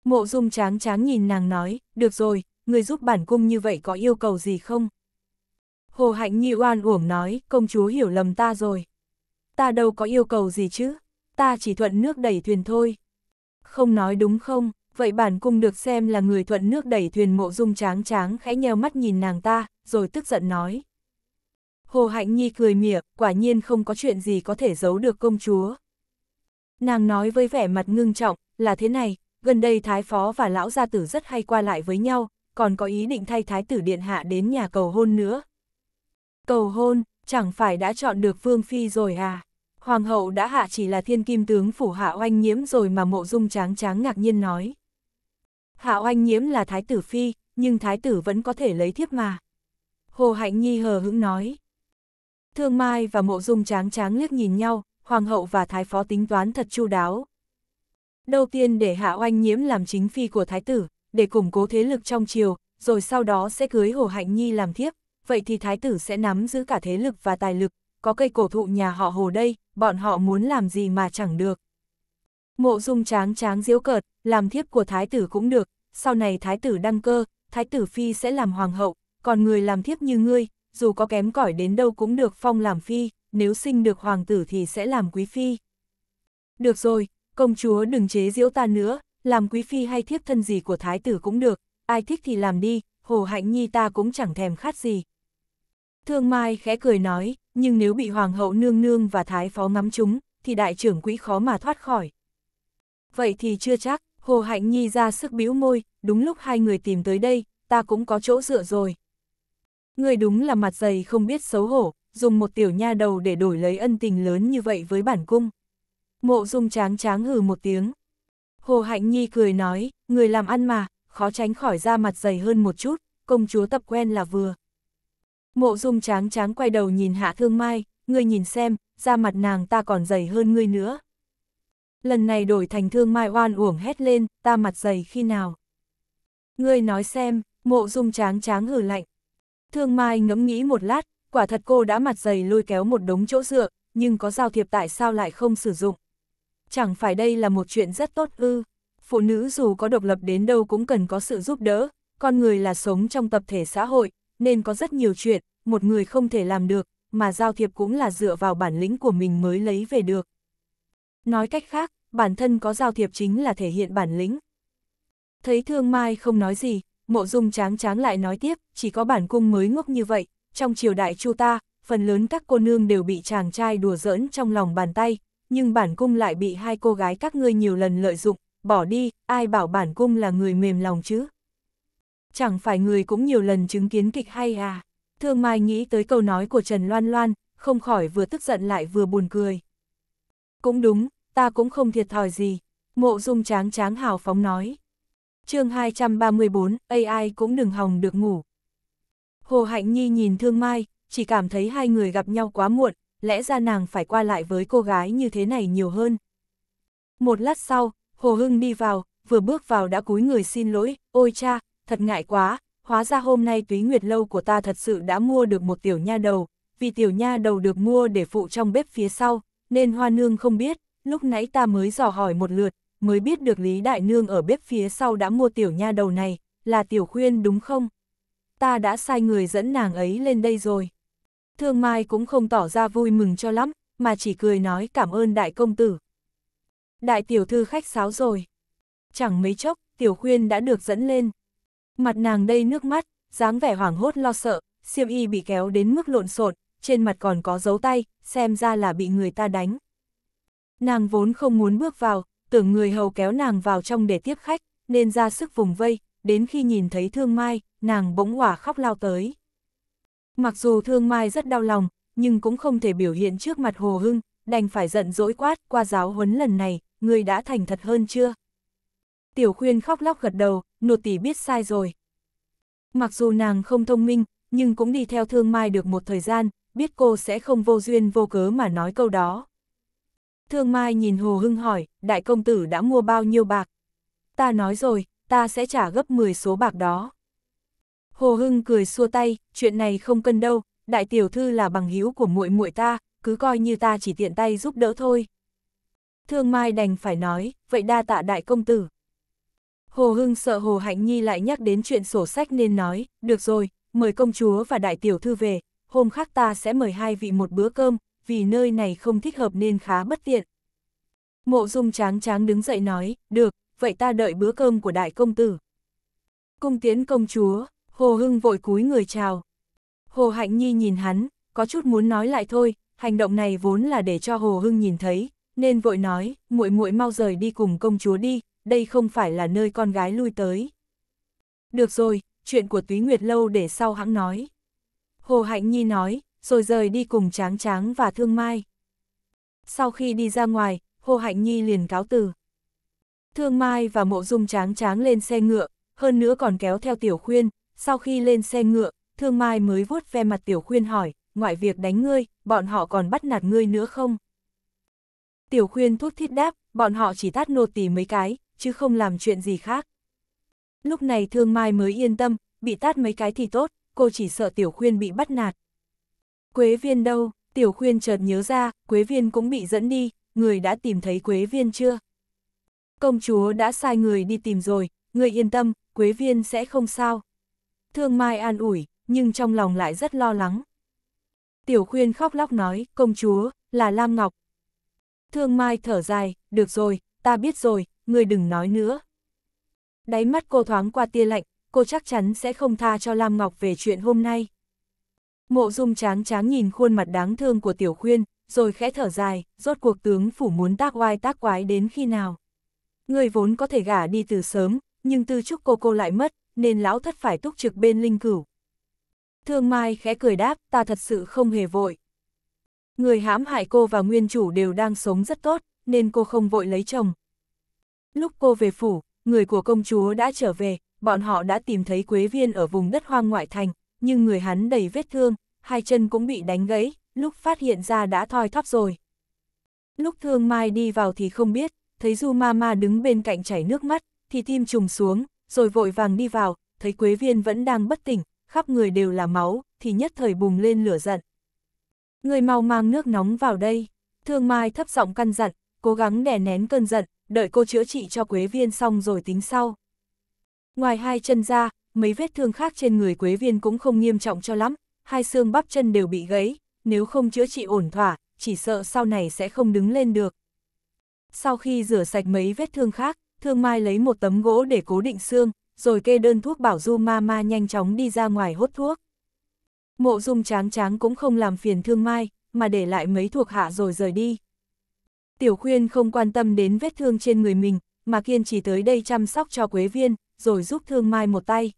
Mộ dung tráng tráng nhìn nàng nói, được rồi, người giúp bản cung như vậy có yêu cầu gì không? Hồ Hạnh Nhi oan uổng nói, công chúa hiểu lầm ta rồi. Ta đâu có yêu cầu gì chứ, ta chỉ thuận nước đẩy thuyền thôi. Không nói đúng không, vậy bản cung được xem là người thuận nước đẩy thuyền mộ dung tráng tráng khẽ nheo mắt nhìn nàng ta, rồi tức giận nói. Hồ Hạnh Nhi cười mỉa, quả nhiên không có chuyện gì có thể giấu được công chúa. Nàng nói với vẻ mặt ngưng trọng, là thế này, gần đây thái phó và lão gia tử rất hay qua lại với nhau, còn có ý định thay thái tử điện hạ đến nhà cầu hôn nữa, Cầu hôn, chẳng phải đã chọn được Vương Phi rồi à? Hoàng hậu đã hạ chỉ là thiên kim tướng phủ hạ oanh nhiễm rồi mà mộ dung tráng tráng ngạc nhiên nói. Hạ oanh nhiễm là thái tử Phi, nhưng thái tử vẫn có thể lấy thiếp mà. Hồ Hạnh Nhi hờ hững nói. Thương Mai và mộ dung tráng tráng liếc nhìn nhau, hoàng hậu và thái phó tính toán thật chu đáo. Đầu tiên để hạ oanh nhiễm làm chính phi của thái tử, để củng cố thế lực trong triều, rồi sau đó sẽ cưới Hồ Hạnh Nhi làm thiếp vậy thì thái tử sẽ nắm giữ cả thế lực và tài lực, có cây cổ thụ nhà họ hồ đây, bọn họ muốn làm gì mà chẳng được. Mộ dung tráng tráng diễu cợt, làm thiếp của thái tử cũng được, sau này thái tử đăng cơ, thái tử phi sẽ làm hoàng hậu, còn người làm thiếp như ngươi, dù có kém cỏi đến đâu cũng được phong làm phi, nếu sinh được hoàng tử thì sẽ làm quý phi. Được rồi, công chúa đừng chế diễu ta nữa, làm quý phi hay thiếp thân gì của thái tử cũng được, ai thích thì làm đi, hồ hạnh nhi ta cũng chẳng thèm khát gì, Thương Mai khẽ cười nói, nhưng nếu bị Hoàng hậu nương nương và Thái phó ngắm chúng, thì đại trưởng quỹ khó mà thoát khỏi. Vậy thì chưa chắc, Hồ Hạnh Nhi ra sức bĩu môi, đúng lúc hai người tìm tới đây, ta cũng có chỗ dựa rồi. Người đúng là mặt dày không biết xấu hổ, dùng một tiểu nha đầu để đổi lấy ân tình lớn như vậy với bản cung. Mộ dung tráng tráng hừ một tiếng. Hồ Hạnh Nhi cười nói, người làm ăn mà, khó tránh khỏi ra mặt dày hơn một chút, công chúa tập quen là vừa. Mộ dung tráng tráng quay đầu nhìn hạ thương mai, ngươi nhìn xem, da mặt nàng ta còn dày hơn ngươi nữa. Lần này đổi thành thương mai oan uổng hét lên, ta mặt dày khi nào. Ngươi nói xem, mộ dung tráng tráng hử lạnh. Thương mai ngẫm nghĩ một lát, quả thật cô đã mặt dày lôi kéo một đống chỗ dựa, nhưng có giao thiệp tại sao lại không sử dụng. Chẳng phải đây là một chuyện rất tốt ư. Phụ nữ dù có độc lập đến đâu cũng cần có sự giúp đỡ, con người là sống trong tập thể xã hội, nên có rất nhiều chuyện, một người không thể làm được, mà giao thiệp cũng là dựa vào bản lĩnh của mình mới lấy về được. Nói cách khác, bản thân có giao thiệp chính là thể hiện bản lĩnh. Thấy Thương Mai không nói gì, mộ dung tráng tráng lại nói tiếp, chỉ có bản cung mới ngốc như vậy, trong triều đại chu ta, phần lớn các cô nương đều bị chàng trai đùa giỡn trong lòng bàn tay, nhưng bản cung lại bị hai cô gái các ngươi nhiều lần lợi dụng, bỏ đi, ai bảo bản cung là người mềm lòng chứ chẳng phải người cũng nhiều lần chứng kiến kịch hay à. Thương Mai nghĩ tới câu nói của Trần Loan Loan, không khỏi vừa tức giận lại vừa buồn cười. Cũng đúng, ta cũng không thiệt thòi gì, mộ dung tráng tráng hào phóng nói. chương 234, AI cũng đừng hòng được ngủ. Hồ Hạnh Nhi nhìn Thương Mai, chỉ cảm thấy hai người gặp nhau quá muộn, lẽ ra nàng phải qua lại với cô gái như thế này nhiều hơn. Một lát sau, Hồ Hưng đi vào, vừa bước vào đã cúi người xin lỗi, ôi cha, thật ngại quá, hóa ra hôm nay túy nguyệt lâu của ta thật sự đã mua được một tiểu nha đầu, vì tiểu nha đầu được mua để phụ trong bếp phía sau, nên hoa nương không biết, lúc nãy ta mới dò hỏi một lượt, mới biết được Lý Đại Nương ở bếp phía sau đã mua tiểu nha đầu này, là tiểu khuyên đúng không? Ta đã sai người dẫn nàng ấy lên đây rồi. Thương Mai cũng không tỏ ra vui mừng cho lắm, mà chỉ cười nói cảm ơn đại công tử. Đại tiểu thư khách sáo rồi. Chẳng mấy chốc, tiểu khuyên đã được dẫn lên. Mặt nàng đầy nước mắt, dáng vẻ hoảng hốt lo sợ, xiêm y bị kéo đến mức lộn xộn, trên mặt còn có dấu tay, xem ra là bị người ta đánh. Nàng vốn không muốn bước vào, tưởng người hầu kéo nàng vào trong để tiếp khách, nên ra sức vùng vây, đến khi nhìn thấy thương mai, nàng bỗng hỏa khóc lao tới. Mặc dù thương mai rất đau lòng, nhưng cũng không thể biểu hiện trước mặt hồ hưng, đành phải giận dỗi quát qua giáo huấn lần này, người đã thành thật hơn chưa? Tiểu khuyên khóc lóc gật đầu, nột tỷ biết sai rồi. Mặc dù nàng không thông minh, nhưng cũng đi theo thương mai được một thời gian, biết cô sẽ không vô duyên vô cớ mà nói câu đó. Thương mai nhìn Hồ Hưng hỏi, đại công tử đã mua bao nhiêu bạc? Ta nói rồi, ta sẽ trả gấp 10 số bạc đó. Hồ Hưng cười xua tay, chuyện này không cân đâu, đại tiểu thư là bằng hữu của muội muội ta, cứ coi như ta chỉ tiện tay giúp đỡ thôi. Thương Mai đành phải nói, vậy đa tạ đại công tử. Hồ Hưng sợ Hồ Hạnh Nhi lại nhắc đến chuyện sổ sách nên nói, được rồi, mời công chúa và đại tiểu thư về, hôm khác ta sẽ mời hai vị một bữa cơm, vì nơi này không thích hợp nên khá bất tiện. Mộ dung tráng tráng đứng dậy nói, được, vậy ta đợi bữa cơm của đại công tử. Cung tiến công chúa, Hồ Hưng vội cúi người chào. Hồ Hạnh Nhi nhìn hắn, có chút muốn nói lại thôi, hành động này vốn là để cho Hồ Hưng nhìn thấy, nên vội nói, muội muội mau rời đi cùng công chúa đi, đây không phải là nơi con gái lui tới. Được rồi, chuyện của Túy Nguyệt Lâu để sau hãng nói. Hồ Hạnh Nhi nói, rồi rời đi cùng Tráng Tráng và Thương Mai. Sau khi đi ra ngoài, Hồ Hạnh Nhi liền cáo từ. Thương Mai và Mộ Dung Tráng Tráng lên xe ngựa, hơn nữa còn kéo theo Tiểu Khuyên, sau khi lên xe ngựa, Thương Mai mới vuốt ve mặt Tiểu Khuyên hỏi, ngoại việc đánh ngươi, bọn họ còn bắt nạt ngươi nữa không? Tiểu Khuyên thút thiết đáp, bọn họ chỉ tát nô tỳ mấy cái, chứ không làm chuyện gì khác. Lúc này thương mai mới yên tâm, bị tát mấy cái thì tốt, cô chỉ sợ tiểu khuyên bị bắt nạt. Quế viên đâu, tiểu khuyên chợt nhớ ra, quế viên cũng bị dẫn đi, người đã tìm thấy quế viên chưa? Công chúa đã sai người đi tìm rồi, người yên tâm, quế viên sẽ không sao. Thương mai an ủi, nhưng trong lòng lại rất lo lắng. Tiểu khuyên khóc lóc nói, công chúa, là Lam Ngọc. Thương mai thở dài, được rồi, ta biết rồi, ngươi đừng nói nữa. Đáy mắt cô thoáng qua tia lạnh, cô chắc chắn sẽ không tha cho Lam Ngọc về chuyện hôm nay. Mộ dung tráng tráng nhìn khuôn mặt đáng thương của tiểu khuyên, rồi khẽ thở dài, rốt cuộc tướng phủ muốn tác oai tác quái đến khi nào. Người vốn có thể gả đi từ sớm, nhưng tư trúc cô cô lại mất, nên lão thất phải túc trực bên linh cửu. Thương Mai khẽ cười đáp, ta thật sự không hề vội. Người hãm hại cô và nguyên chủ đều đang sống rất tốt, nên cô không vội lấy chồng, Lúc cô về phủ, người của công chúa đã trở về, bọn họ đã tìm thấy Quế Viên ở vùng đất hoang ngoại thành, nhưng người hắn đầy vết thương, hai chân cũng bị đánh gãy, lúc phát hiện ra đã thoi thóp rồi. Lúc Thương Mai đi vào thì không biết, thấy Du Mama đứng bên cạnh chảy nước mắt, thì tim trùng xuống, rồi vội vàng đi vào, thấy Quế Viên vẫn đang bất tỉnh, khắp người đều là máu, thì nhất thời bùng lên lửa giận. Người mau mang nước nóng vào đây, Thương Mai thấp giọng căn dặn, cố gắng đè nén cơn giận, đợi cô chữa trị cho Quế Viên xong rồi tính sau. Ngoài hai chân ra, mấy vết thương khác trên người Quế Viên cũng không nghiêm trọng cho lắm, hai xương bắp chân đều bị gãy, nếu không chữa trị ổn thỏa, chỉ sợ sau này sẽ không đứng lên được. Sau khi rửa sạch mấy vết thương khác, Thương Mai lấy một tấm gỗ để cố định xương, rồi kê đơn thuốc bảo Du Ma Ma nhanh chóng đi ra ngoài hốt thuốc. Mộ Dung Tráng Tráng cũng không làm phiền Thương Mai, mà để lại mấy thuộc hạ rồi rời đi. Tiểu khuyên không quan tâm đến vết thương trên người mình, mà kiên trì tới đây chăm sóc cho Quế Viên, rồi giúp Thương Mai một tay.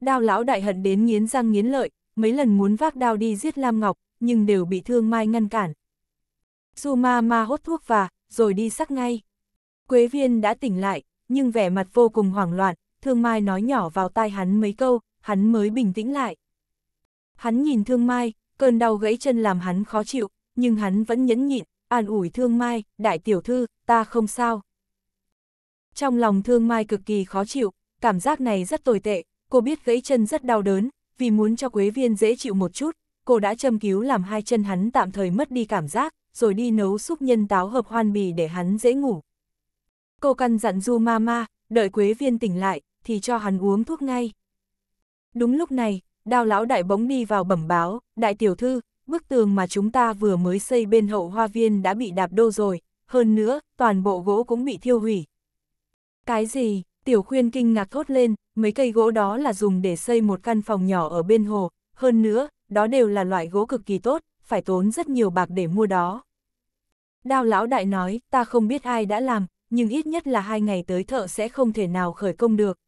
Đao lão đại hận đến nghiến răng nghiến lợi, mấy lần muốn vác đao đi giết Lam Ngọc, nhưng đều bị Thương Mai ngăn cản. Su ma ma hốt thuốc và, rồi đi sắc ngay. Quế Viên đã tỉnh lại, nhưng vẻ mặt vô cùng hoảng loạn, Thương Mai nói nhỏ vào tai hắn mấy câu, hắn mới bình tĩnh lại. Hắn nhìn Thương Mai, cơn đau gãy chân làm hắn khó chịu, nhưng hắn vẫn nhẫn nhịn, an ủi thương mai, đại tiểu thư, ta không sao. Trong lòng thương mai cực kỳ khó chịu, cảm giác này rất tồi tệ, cô biết gãy chân rất đau đớn, vì muốn cho Quế Viên dễ chịu một chút, cô đã châm cứu làm hai chân hắn tạm thời mất đi cảm giác, rồi đi nấu súp nhân táo hợp hoan bì để hắn dễ ngủ. Cô căn dặn Du Mama, đợi Quế Viên tỉnh lại, thì cho hắn uống thuốc ngay. Đúng lúc này, đào lão đại bỗng đi vào bẩm báo, đại tiểu thư, bức tường mà chúng ta vừa mới xây bên hậu hoa viên đã bị đạp đô rồi, hơn nữa, toàn bộ gỗ cũng bị thiêu hủy. Cái gì? Tiểu khuyên kinh ngạc thốt lên, mấy cây gỗ đó là dùng để xây một căn phòng nhỏ ở bên hồ, hơn nữa, đó đều là loại gỗ cực kỳ tốt, phải tốn rất nhiều bạc để mua đó. Đao lão đại nói, ta không biết ai đã làm, nhưng ít nhất là hai ngày tới thợ sẽ không thể nào khởi công được.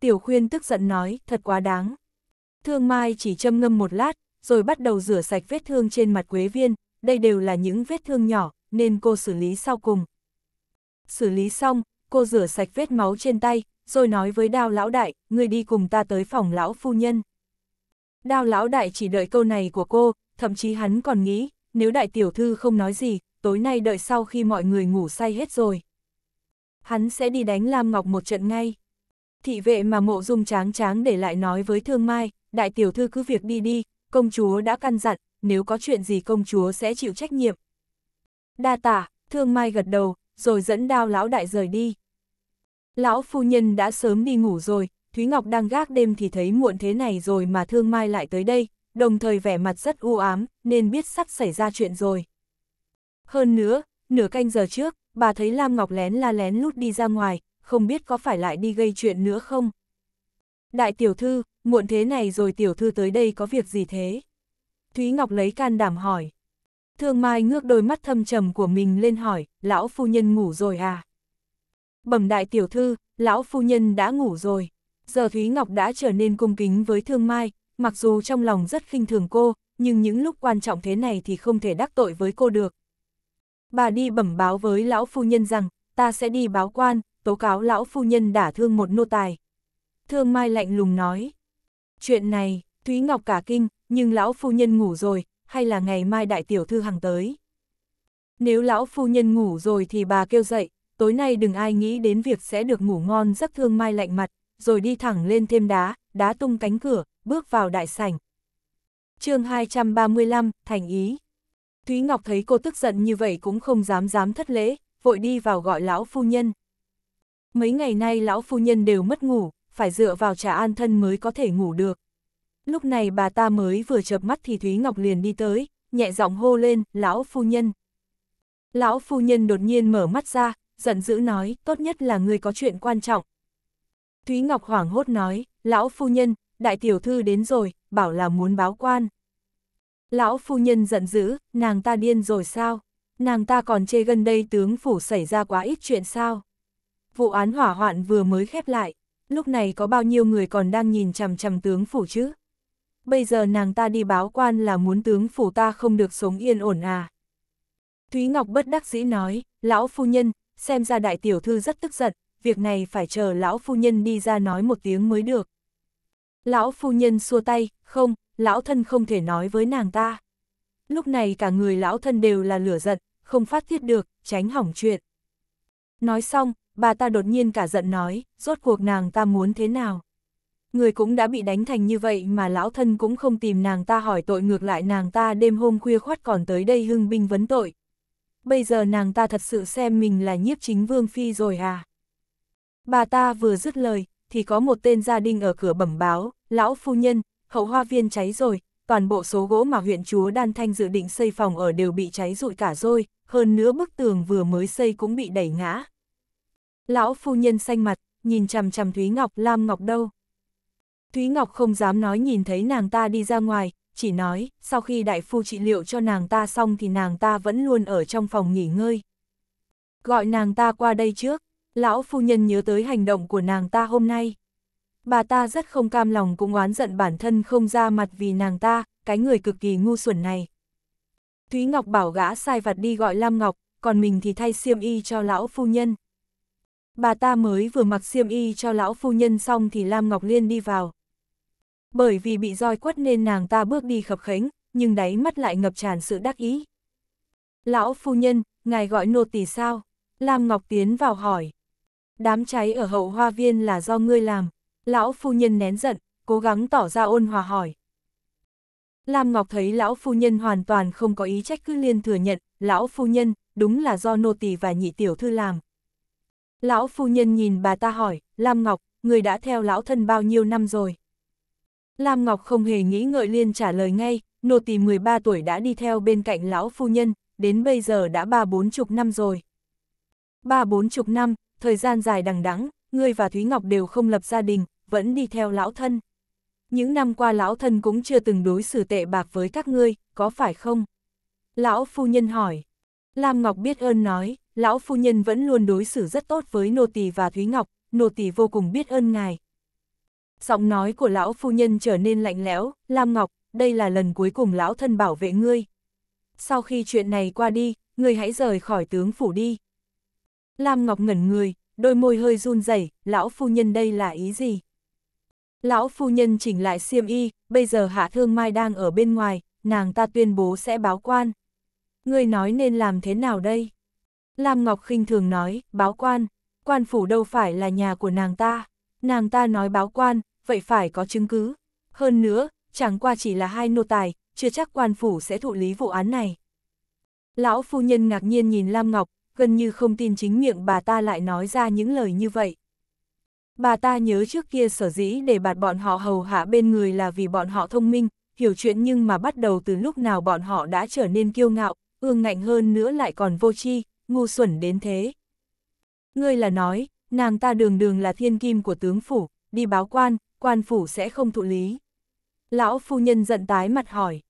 Tiểu khuyên tức giận nói, thật quá đáng. Thương Mai chỉ châm ngâm một lát, rồi bắt đầu rửa sạch vết thương trên mặt Quế Viên, đây đều là những vết thương nhỏ, nên cô xử lý sau cùng. Xử lý xong, cô rửa sạch vết máu trên tay, rồi nói với đao lão đại, người đi cùng ta tới phòng lão phu nhân. Đao lão đại chỉ đợi câu này của cô, thậm chí hắn còn nghĩ, nếu đại tiểu thư không nói gì, tối nay đợi sau khi mọi người ngủ say hết rồi. Hắn sẽ đi đánh Lam Ngọc một trận ngay. Thị vệ mà mộ dung tráng tráng để lại nói với thương mai, đại tiểu thư cứ việc đi đi, công chúa đã căn dặn, nếu có chuyện gì công chúa sẽ chịu trách nhiệm. Đa tả, thương mai gật đầu, rồi dẫn đao lão đại rời đi. Lão phu nhân đã sớm đi ngủ rồi, Thúy Ngọc đang gác đêm thì thấy muộn thế này rồi mà thương mai lại tới đây, đồng thời vẻ mặt rất u ám, nên biết sắp xảy ra chuyện rồi. Hơn nữa, nửa canh giờ trước, bà thấy Lam Ngọc lén la lén lút đi ra ngoài, không biết có phải lại đi gây chuyện nữa không? Đại tiểu thư, muộn thế này rồi tiểu thư tới đây có việc gì thế? Thúy Ngọc lấy can đảm hỏi. Thương Mai ngước đôi mắt thâm trầm của mình lên hỏi, lão phu nhân ngủ rồi à? Bẩm đại tiểu thư, lão phu nhân đã ngủ rồi. Giờ Thúy Ngọc đã trở nên cung kính với Thương Mai, mặc dù trong lòng rất khinh thường cô, nhưng những lúc quan trọng thế này thì không thể đắc tội với cô được. Bà đi bẩm báo với lão phu nhân rằng, ta sẽ đi báo quan, tố cáo lão phu nhân đả thương một nô tài. Thương Mai lạnh lùng nói. Chuyện này, Thúy Ngọc cả kinh, nhưng lão phu nhân ngủ rồi, hay là ngày mai đại tiểu thư hàng tới. Nếu lão phu nhân ngủ rồi thì bà kêu dậy, tối nay đừng ai nghĩ đến việc sẽ được ngủ ngon giấc thương mai lạnh mặt, rồi đi thẳng lên thêm đá, đá tung cánh cửa, bước vào đại sảnh. chương 235, Thành Ý Thúy Ngọc thấy cô tức giận như vậy cũng không dám dám thất lễ, vội đi vào gọi lão phu nhân. Mấy ngày nay lão phu nhân đều mất ngủ, phải dựa vào trà an thân mới có thể ngủ được. Lúc này bà ta mới vừa chợp mắt thì Thúy Ngọc liền đi tới, nhẹ giọng hô lên, lão phu nhân. Lão phu nhân đột nhiên mở mắt ra, giận dữ nói, tốt nhất là người có chuyện quan trọng. Thúy Ngọc hoảng hốt nói, lão phu nhân, đại tiểu thư đến rồi, bảo là muốn báo quan. Lão phu nhân giận dữ, nàng ta điên rồi sao? Nàng ta còn chê gần đây tướng phủ xảy ra quá ít chuyện sao? Vụ án hỏa hoạn vừa mới khép lại lúc này có bao nhiêu người còn đang nhìn chằm chằm tướng phủ chứ? Bây giờ nàng ta đi báo quan là muốn tướng phủ ta không được sống yên ổn à? Thúy Ngọc bất đắc dĩ nói, lão phu nhân, xem ra đại tiểu thư rất tức giận, việc này phải chờ lão phu nhân đi ra nói một tiếng mới được. Lão phu nhân xua tay, không, lão thân không thể nói với nàng ta. Lúc này cả người lão thân đều là lửa giận, không phát thiết được, tránh hỏng chuyện. Nói xong, bà ta đột nhiên cả giận nói, rốt cuộc nàng ta muốn thế nào. Người cũng đã bị đánh thành như vậy mà lão thân cũng không tìm nàng ta hỏi tội ngược lại nàng ta đêm hôm khuya khoát còn tới đây hưng binh vấn tội. Bây giờ nàng ta thật sự xem mình là nhiếp chính vương phi rồi à. Bà ta vừa dứt lời, thì có một tên gia đình ở cửa bẩm báo, lão phu nhân, hậu hoa viên cháy rồi, toàn bộ số gỗ mà huyện chúa Đan Thanh dự định xây phòng ở đều bị cháy rụi cả rồi, hơn nữa bức tường vừa mới xây cũng bị đẩy ngã. Lão phu nhân xanh mặt, nhìn chằm chằm Thúy Ngọc, Lam Ngọc đâu? Thúy Ngọc không dám nói nhìn thấy nàng ta đi ra ngoài, chỉ nói, sau khi đại phu trị liệu cho nàng ta xong thì nàng ta vẫn luôn ở trong phòng nghỉ ngơi. Gọi nàng ta qua đây trước, lão phu nhân nhớ tới hành động của nàng ta hôm nay. Bà ta rất không cam lòng cũng oán giận bản thân không ra mặt vì nàng ta, cái người cực kỳ ngu xuẩn này. Thúy Ngọc bảo gã sai vặt đi gọi Lam Ngọc, còn mình thì thay xiêm y cho lão phu nhân. Bà ta mới vừa mặc xiêm y cho lão phu nhân xong thì Lam Ngọc Liên đi vào. Bởi vì bị roi quất nên nàng ta bước đi khập khánh, nhưng đáy mắt lại ngập tràn sự đắc ý. Lão phu nhân, ngài gọi nô tỳ sao? Lam Ngọc tiến vào hỏi. Đám cháy ở hậu hoa viên là do ngươi làm. Lão phu nhân nén giận, cố gắng tỏ ra ôn hòa hỏi. Lam Ngọc thấy lão phu nhân hoàn toàn không có ý trách cứ liên thừa nhận, lão phu nhân, đúng là do nô tỳ và nhị tiểu thư làm. Lão phu nhân nhìn bà ta hỏi, Lam Ngọc, người đã theo lão thân bao nhiêu năm rồi? Lam Ngọc không hề nghĩ ngợi liên trả lời ngay, nô tỳ 13 tuổi đã đi theo bên cạnh lão phu nhân, đến bây giờ đã ba bốn chục năm rồi. Ba bốn chục năm, thời gian dài đằng đẵng, ngươi và Thúy Ngọc đều không lập gia đình, vẫn đi theo lão thân. Những năm qua lão thân cũng chưa từng đối xử tệ bạc với các ngươi, có phải không? Lão phu nhân hỏi. Lam Ngọc biết ơn nói, lão phu nhân vẫn luôn đối xử rất tốt với nô tỳ và Thúy Ngọc, nô tỳ vô cùng biết ơn ngài. Giọng nói của lão phu nhân trở nên lạnh lẽo, Lam Ngọc, đây là lần cuối cùng lão thân bảo vệ ngươi. Sau khi chuyện này qua đi, ngươi hãy rời khỏi tướng phủ đi. Lam Ngọc ngẩn người, đôi môi hơi run rẩy, lão phu nhân đây là ý gì? Lão phu nhân chỉnh lại xiêm y, bây giờ Hạ Thương Mai đang ở bên ngoài, nàng ta tuyên bố sẽ báo quan. Ngươi nói nên làm thế nào đây? Lam Ngọc khinh thường nói, báo quan, quan phủ đâu phải là nhà của nàng ta. Nàng ta nói báo quan, vậy phải có chứng cứ. Hơn nữa, chẳng qua chỉ là hai nô tài, chưa chắc quan phủ sẽ thụ lý vụ án này. Lão phu nhân ngạc nhiên nhìn Lam Ngọc, gần như không tin chính miệng bà ta lại nói ra những lời như vậy. Bà ta nhớ trước kia sở dĩ để bạt bọn họ hầu hạ bên người là vì bọn họ thông minh, hiểu chuyện nhưng mà bắt đầu từ lúc nào bọn họ đã trở nên kiêu ngạo, ương ngạnh hơn nữa lại còn vô tri, ngu xuẩn đến thế. Ngươi là nói, nàng ta đường đường là thiên kim của tướng phủ, đi báo quan, quan phủ sẽ không thụ lý. Lão phu nhân giận tái mặt hỏi.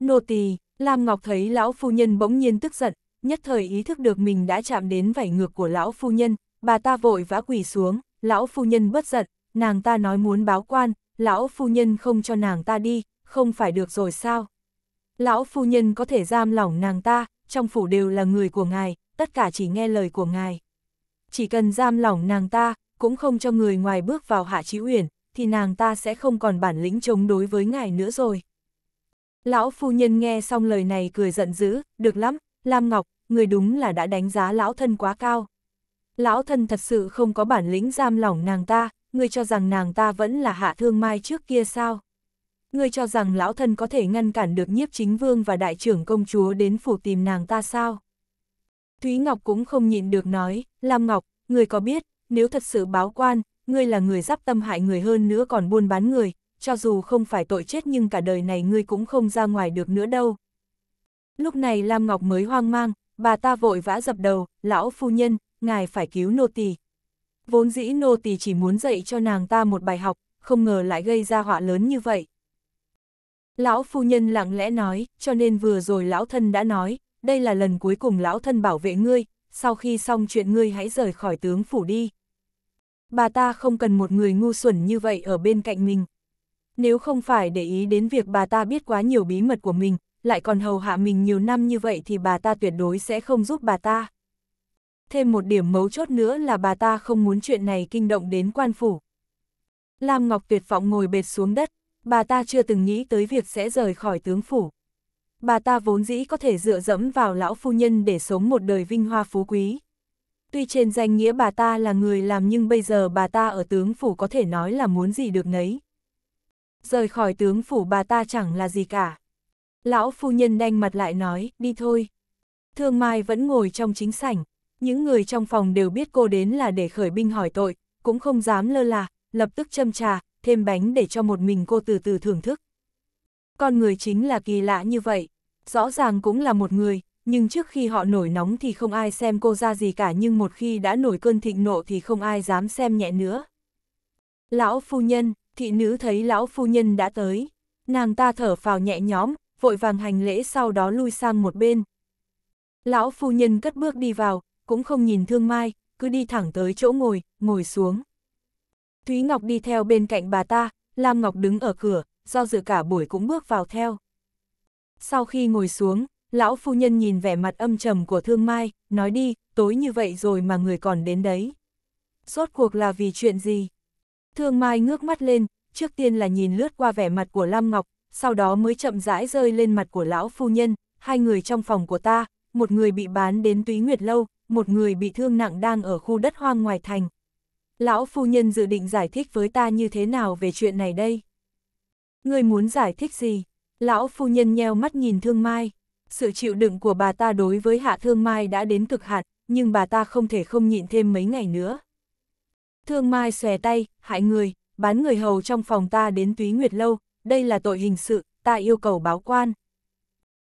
Nô tỳ, Lam Ngọc thấy lão phu nhân bỗng nhiên tức giận, nhất thời ý thức được mình đã chạm đến vảy ngược của lão phu nhân, bà ta vội vã quỳ xuống, lão phu nhân bất giận, nàng ta nói muốn báo quan, lão phu nhân không cho nàng ta đi, không phải được rồi sao? Lão phu nhân có thể giam lỏng nàng ta, trong phủ đều là người của ngài, tất cả chỉ nghe lời của ngài. Chỉ cần giam lỏng nàng ta, cũng không cho người ngoài bước vào hạ trí uyển, thì nàng ta sẽ không còn bản lĩnh chống đối với ngài nữa rồi. Lão phu nhân nghe xong lời này cười giận dữ, được lắm, Lam Ngọc, người đúng là đã đánh giá lão thân quá cao. Lão thân thật sự không có bản lĩnh giam lỏng nàng ta, người cho rằng nàng ta vẫn là hạ thương mai trước kia sao? Người cho rằng lão thân có thể ngăn cản được nhiếp chính vương và đại trưởng công chúa đến phủ tìm nàng ta sao? Thúy Ngọc cũng không nhịn được nói, Lam Ngọc, người có biết, nếu thật sự báo quan, ngươi là người giáp tâm hại người hơn nữa còn buôn bán người, cho dù không phải tội chết nhưng cả đời này ngươi cũng không ra ngoài được nữa đâu. Lúc này Lam Ngọc mới hoang mang, bà ta vội vã dập đầu, lão phu nhân, ngài phải cứu nô tỳ. Vốn dĩ nô tỳ chỉ muốn dạy cho nàng ta một bài học, không ngờ lại gây ra họa lớn như vậy. Lão phu nhân lặng lẽ nói, cho nên vừa rồi lão thân đã nói, đây là lần cuối cùng lão thân bảo vệ ngươi, sau khi xong chuyện ngươi hãy rời khỏi tướng phủ đi. Bà ta không cần một người ngu xuẩn như vậy ở bên cạnh mình. Nếu không phải để ý đến việc bà ta biết quá nhiều bí mật của mình, lại còn hầu hạ mình nhiều năm như vậy thì bà ta tuyệt đối sẽ không giúp bà ta. Thêm một điểm mấu chốt nữa là bà ta không muốn chuyện này kinh động đến quan phủ. Lam Ngọc tuyệt vọng ngồi bệt xuống đất, bà ta chưa từng nghĩ tới việc sẽ rời khỏi tướng phủ bà ta vốn dĩ có thể dựa dẫm vào lão phu nhân để sống một đời vinh hoa phú quý. Tuy trên danh nghĩa bà ta là người làm nhưng bây giờ bà ta ở tướng phủ có thể nói là muốn gì được nấy. Rời khỏi tướng phủ bà ta chẳng là gì cả. Lão phu nhân đanh mặt lại nói, đi thôi. Thương Mai vẫn ngồi trong chính sảnh, những người trong phòng đều biết cô đến là để khởi binh hỏi tội, cũng không dám lơ là, lập tức châm trà, thêm bánh để cho một mình cô từ từ thưởng thức. Con người chính là kỳ lạ như vậy rõ ràng cũng là một người, nhưng trước khi họ nổi nóng thì không ai xem cô ra gì cả nhưng một khi đã nổi cơn thịnh nộ thì không ai dám xem nhẹ nữa. Lão phu nhân, thị nữ thấy lão phu nhân đã tới, nàng ta thở phào nhẹ nhõm, vội vàng hành lễ sau đó lui sang một bên. Lão phu nhân cất bước đi vào, cũng không nhìn thương mai, cứ đi thẳng tới chỗ ngồi, ngồi xuống. Thúy Ngọc đi theo bên cạnh bà ta, Lam Ngọc đứng ở cửa, do dự cả buổi cũng bước vào theo. Sau khi ngồi xuống, lão phu nhân nhìn vẻ mặt âm trầm của thương mai, nói đi, tối như vậy rồi mà người còn đến đấy. Rốt cuộc là vì chuyện gì? Thương mai ngước mắt lên, trước tiên là nhìn lướt qua vẻ mặt của Lam Ngọc, sau đó mới chậm rãi rơi lên mặt của lão phu nhân, hai người trong phòng của ta, một người bị bán đến túy nguyệt lâu, một người bị thương nặng đang ở khu đất hoang ngoài thành. Lão phu nhân dự định giải thích với ta như thế nào về chuyện này đây? Người muốn giải thích gì? Lão phu nhân nheo mắt nhìn Thương Mai. Sự chịu đựng của bà ta đối với Hạ Thương Mai đã đến cực hạn, nhưng bà ta không thể không nhịn thêm mấy ngày nữa. Thương Mai xòe tay, hại người, bán người hầu trong phòng ta đến túy nguyệt lâu, đây là tội hình sự, ta yêu cầu báo quan.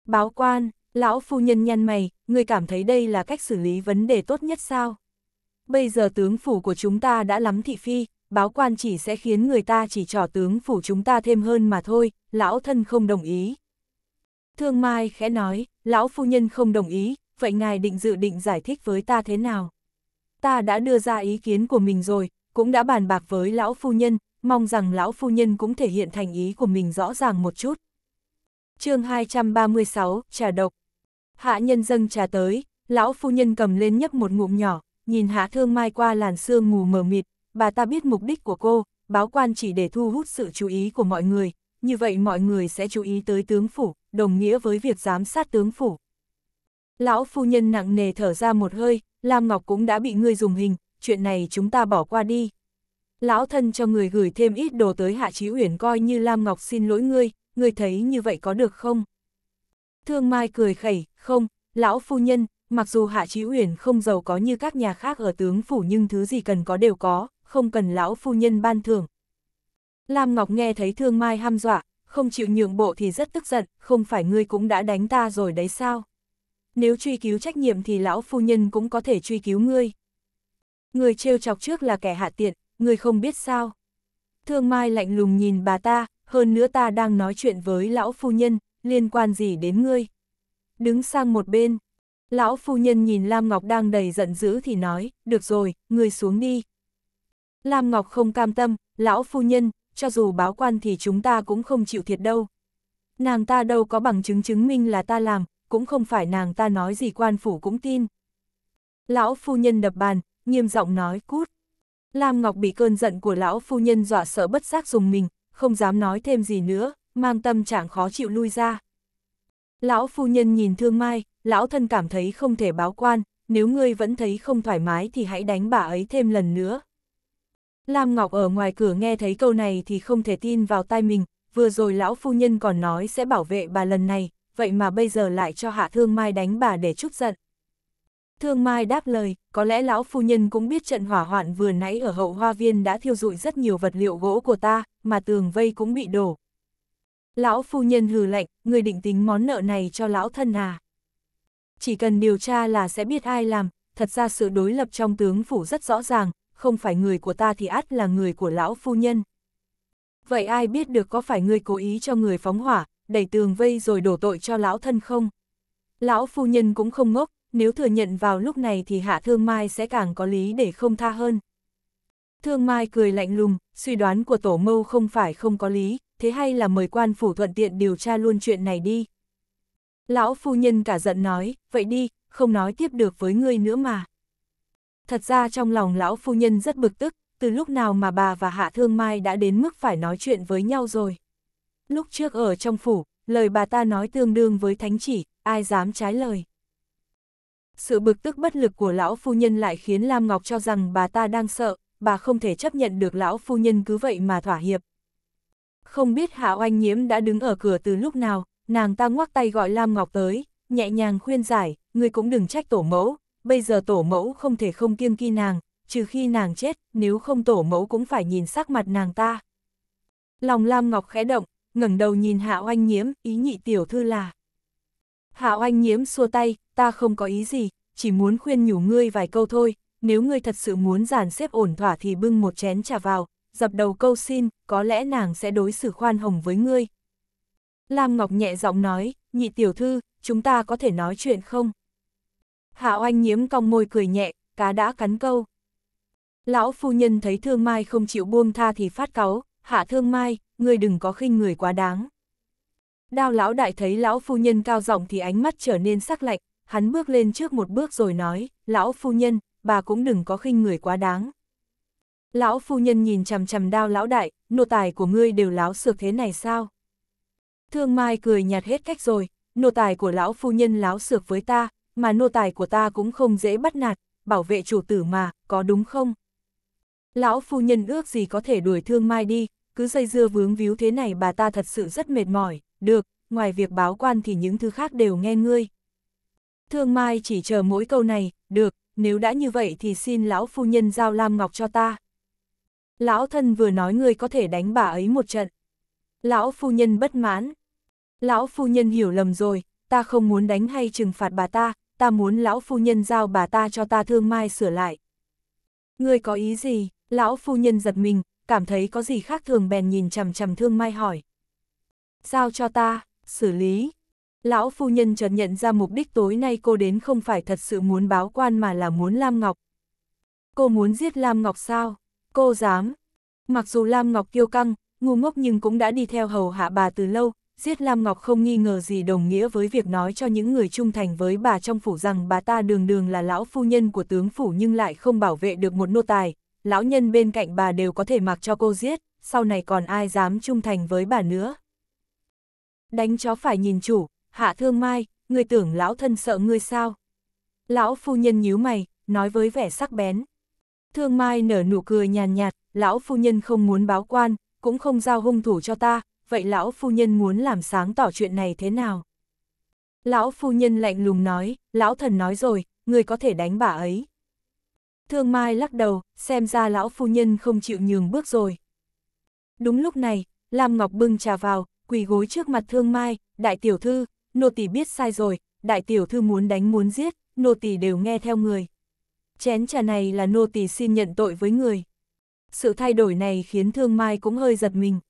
Báo quan, lão phu nhân nhăn mày, người cảm thấy đây là cách xử lý vấn đề tốt nhất sao? Bây giờ tướng phủ của chúng ta đã lắm thị phi, báo quan chỉ sẽ khiến người ta chỉ trỏ tướng phủ chúng ta thêm hơn mà thôi, lão thân không đồng ý. Thương Mai khẽ nói, lão phu nhân không đồng ý, vậy ngài định dự định giải thích với ta thế nào? Ta đã đưa ra ý kiến của mình rồi, cũng đã bàn bạc với lão phu nhân, mong rằng lão phu nhân cũng thể hiện thành ý của mình rõ ràng một chút. chương 236, trà độc. Hạ nhân dâng trà tới, lão phu nhân cầm lên nhấp một ngụm nhỏ, nhìn hạ thương mai qua làn sương mù mờ mịt, bà ta biết mục đích của cô, báo quan chỉ để thu hút sự chú ý của mọi người, như vậy mọi người sẽ chú ý tới tướng phủ, đồng nghĩa với việc giám sát tướng phủ. Lão phu nhân nặng nề thở ra một hơi, Lam Ngọc cũng đã bị ngươi dùng hình, chuyện này chúng ta bỏ qua đi. Lão thân cho người gửi thêm ít đồ tới Hạ Chí Uyển coi như Lam Ngọc xin lỗi ngươi, ngươi thấy như vậy có được không? Thương Mai cười khẩy, không, lão phu nhân, mặc dù Hạ Chí Uyển không giàu có như các nhà khác ở tướng phủ nhưng thứ gì cần có đều có, không cần lão phu nhân ban thưởng. Lam Ngọc nghe thấy Thương Mai ham dọa, không chịu nhượng bộ thì rất tức giận, không phải ngươi cũng đã đánh ta rồi đấy sao? Nếu truy cứu trách nhiệm thì lão phu nhân cũng có thể truy cứu ngươi. Người trêu chọc trước là kẻ hạ tiện, ngươi không biết sao. Thương Mai lạnh lùng nhìn bà ta, hơn nữa ta đang nói chuyện với lão phu nhân, liên quan gì đến ngươi? Đứng sang một bên, lão phu nhân nhìn Lam Ngọc đang đầy giận dữ thì nói, được rồi, ngươi xuống đi, Lam Ngọc không cam tâm, lão phu nhân, cho dù báo quan thì chúng ta cũng không chịu thiệt đâu. Nàng ta đâu có bằng chứng chứng minh là ta làm, cũng không phải nàng ta nói gì quan phủ cũng tin. Lão phu nhân đập bàn, nghiêm giọng nói cút. Lam Ngọc bị cơn giận của lão phu nhân dọa sợ bất giác dùng mình, không dám nói thêm gì nữa, mang tâm trạng khó chịu lui ra. Lão phu nhân nhìn thương mai, lão thân cảm thấy không thể báo quan, nếu ngươi vẫn thấy không thoải mái thì hãy đánh bà ấy thêm lần nữa, Lam Ngọc ở ngoài cửa nghe thấy câu này thì không thể tin vào tai mình, vừa rồi lão phu nhân còn nói sẽ bảo vệ bà lần này, vậy mà bây giờ lại cho Hạ Thương Mai đánh bà để chút giận. Thương Mai đáp lời, có lẽ lão phu nhân cũng biết trận hỏa hoạn vừa nãy ở hậu hoa viên đã thiêu rụi rất nhiều vật liệu gỗ của ta, mà tường vây cũng bị đổ. Lão phu nhân hừ lạnh, người định tính món nợ này cho lão thân à. Chỉ cần điều tra là sẽ biết ai làm, thật ra sự đối lập trong tướng phủ rất rõ ràng, không phải người của ta thì ắt là người của lão phu nhân. Vậy ai biết được có phải ngươi cố ý cho người phóng hỏa, đẩy tường vây rồi đổ tội cho lão thân không? Lão phu nhân cũng không ngốc, nếu thừa nhận vào lúc này thì hạ thương mai sẽ càng có lý để không tha hơn. Thương mai cười lạnh lùng, suy đoán của tổ mâu không phải không có lý, thế hay là mời quan phủ thuận tiện điều tra luôn chuyện này đi. Lão phu nhân cả giận nói, vậy đi, không nói tiếp được với ngươi nữa mà thật ra trong lòng lão phu nhân rất bực tức, từ lúc nào mà bà và Hạ Thương Mai đã đến mức phải nói chuyện với nhau rồi. Lúc trước ở trong phủ, lời bà ta nói tương đương với thánh chỉ, ai dám trái lời. Sự bực tức bất lực của lão phu nhân lại khiến Lam Ngọc cho rằng bà ta đang sợ, bà không thể chấp nhận được lão phu nhân cứ vậy mà thỏa hiệp. Không biết Hạ Oanh Nhiễm đã đứng ở cửa từ lúc nào, nàng ta ngoắc tay gọi Lam Ngọc tới, nhẹ nhàng khuyên giải, người cũng đừng trách tổ mẫu, bây giờ tổ mẫu không thể không kiêng kỳ nàng, trừ khi nàng chết, nếu không tổ mẫu cũng phải nhìn sắc mặt nàng ta. Lòng Lam Ngọc khẽ động, ngẩng đầu nhìn Hạ Oanh Nhiễm, ý nhị tiểu thư là. Hạ Oanh Nhiễm xua tay, ta không có ý gì, chỉ muốn khuyên nhủ ngươi vài câu thôi, nếu ngươi thật sự muốn giàn xếp ổn thỏa thì bưng một chén trà vào, dập đầu câu xin, có lẽ nàng sẽ đối xử khoan hồng với ngươi. Lam Ngọc nhẹ giọng nói, nhị tiểu thư, chúng ta có thể nói chuyện không? Hạ oanh nhiễm cong môi cười nhẹ, cá đã cắn câu. Lão phu nhân thấy thương mai không chịu buông tha thì phát cáu, hạ thương mai, ngươi đừng có khinh người quá đáng. Đao lão đại thấy lão phu nhân cao giọng thì ánh mắt trở nên sắc lạnh, hắn bước lên trước một bước rồi nói, lão phu nhân, bà cũng đừng có khinh người quá đáng. Lão phu nhân nhìn chằm chằm đao lão đại, nô tài của ngươi đều láo sược thế này sao? Thương Mai cười nhạt hết cách rồi, nô tài của lão phu nhân láo sược với ta, mà nô tài của ta cũng không dễ bắt nạt, bảo vệ chủ tử mà, có đúng không? Lão phu nhân ước gì có thể đuổi thương mai đi, cứ dây dưa vướng víu thế này bà ta thật sự rất mệt mỏi, được, ngoài việc báo quan thì những thứ khác đều nghe ngươi. Thương mai chỉ chờ mỗi câu này, được, nếu đã như vậy thì xin lão phu nhân giao Lam Ngọc cho ta. Lão thân vừa nói ngươi có thể đánh bà ấy một trận. Lão phu nhân bất mãn. Lão phu nhân hiểu lầm rồi, ta không muốn đánh hay trừng phạt bà ta, ta muốn lão phu nhân giao bà ta cho ta thương mai sửa lại. Ngươi có ý gì? Lão phu nhân giật mình, cảm thấy có gì khác thường bèn nhìn chằm chằm thương mai hỏi. Giao cho ta, xử lý. Lão phu nhân chợt nhận ra mục đích tối nay cô đến không phải thật sự muốn báo quan mà là muốn Lam Ngọc. Cô muốn giết Lam Ngọc sao? Cô dám. Mặc dù Lam Ngọc kiêu căng, ngu ngốc nhưng cũng đã đi theo hầu hạ bà từ lâu, giết Lam Ngọc không nghi ngờ gì đồng nghĩa với việc nói cho những người trung thành với bà trong phủ rằng bà ta đường đường là lão phu nhân của tướng phủ nhưng lại không bảo vệ được một nô tài, lão nhân bên cạnh bà đều có thể mặc cho cô giết, sau này còn ai dám trung thành với bà nữa. Đánh chó phải nhìn chủ, hạ thương mai, người tưởng lão thân sợ ngươi sao? Lão phu nhân nhíu mày, nói với vẻ sắc bén. Thương mai nở nụ cười nhàn nhạt, lão phu nhân không muốn báo quan, cũng không giao hung thủ cho ta, vậy lão phu nhân muốn làm sáng tỏ chuyện này thế nào? Lão phu nhân lạnh lùng nói, lão thần nói rồi, người có thể đánh bà ấy. Thương Mai lắc đầu, xem ra lão phu nhân không chịu nhường bước rồi. Đúng lúc này, Lam Ngọc bưng trà vào, quỳ gối trước mặt Thương Mai, đại tiểu thư, nô tỳ biết sai rồi, đại tiểu thư muốn đánh muốn giết, nô tỳ đều nghe theo người. Chén trà này là nô tỳ xin nhận tội với người. Sự thay đổi này khiến Thương Mai cũng hơi giật mình.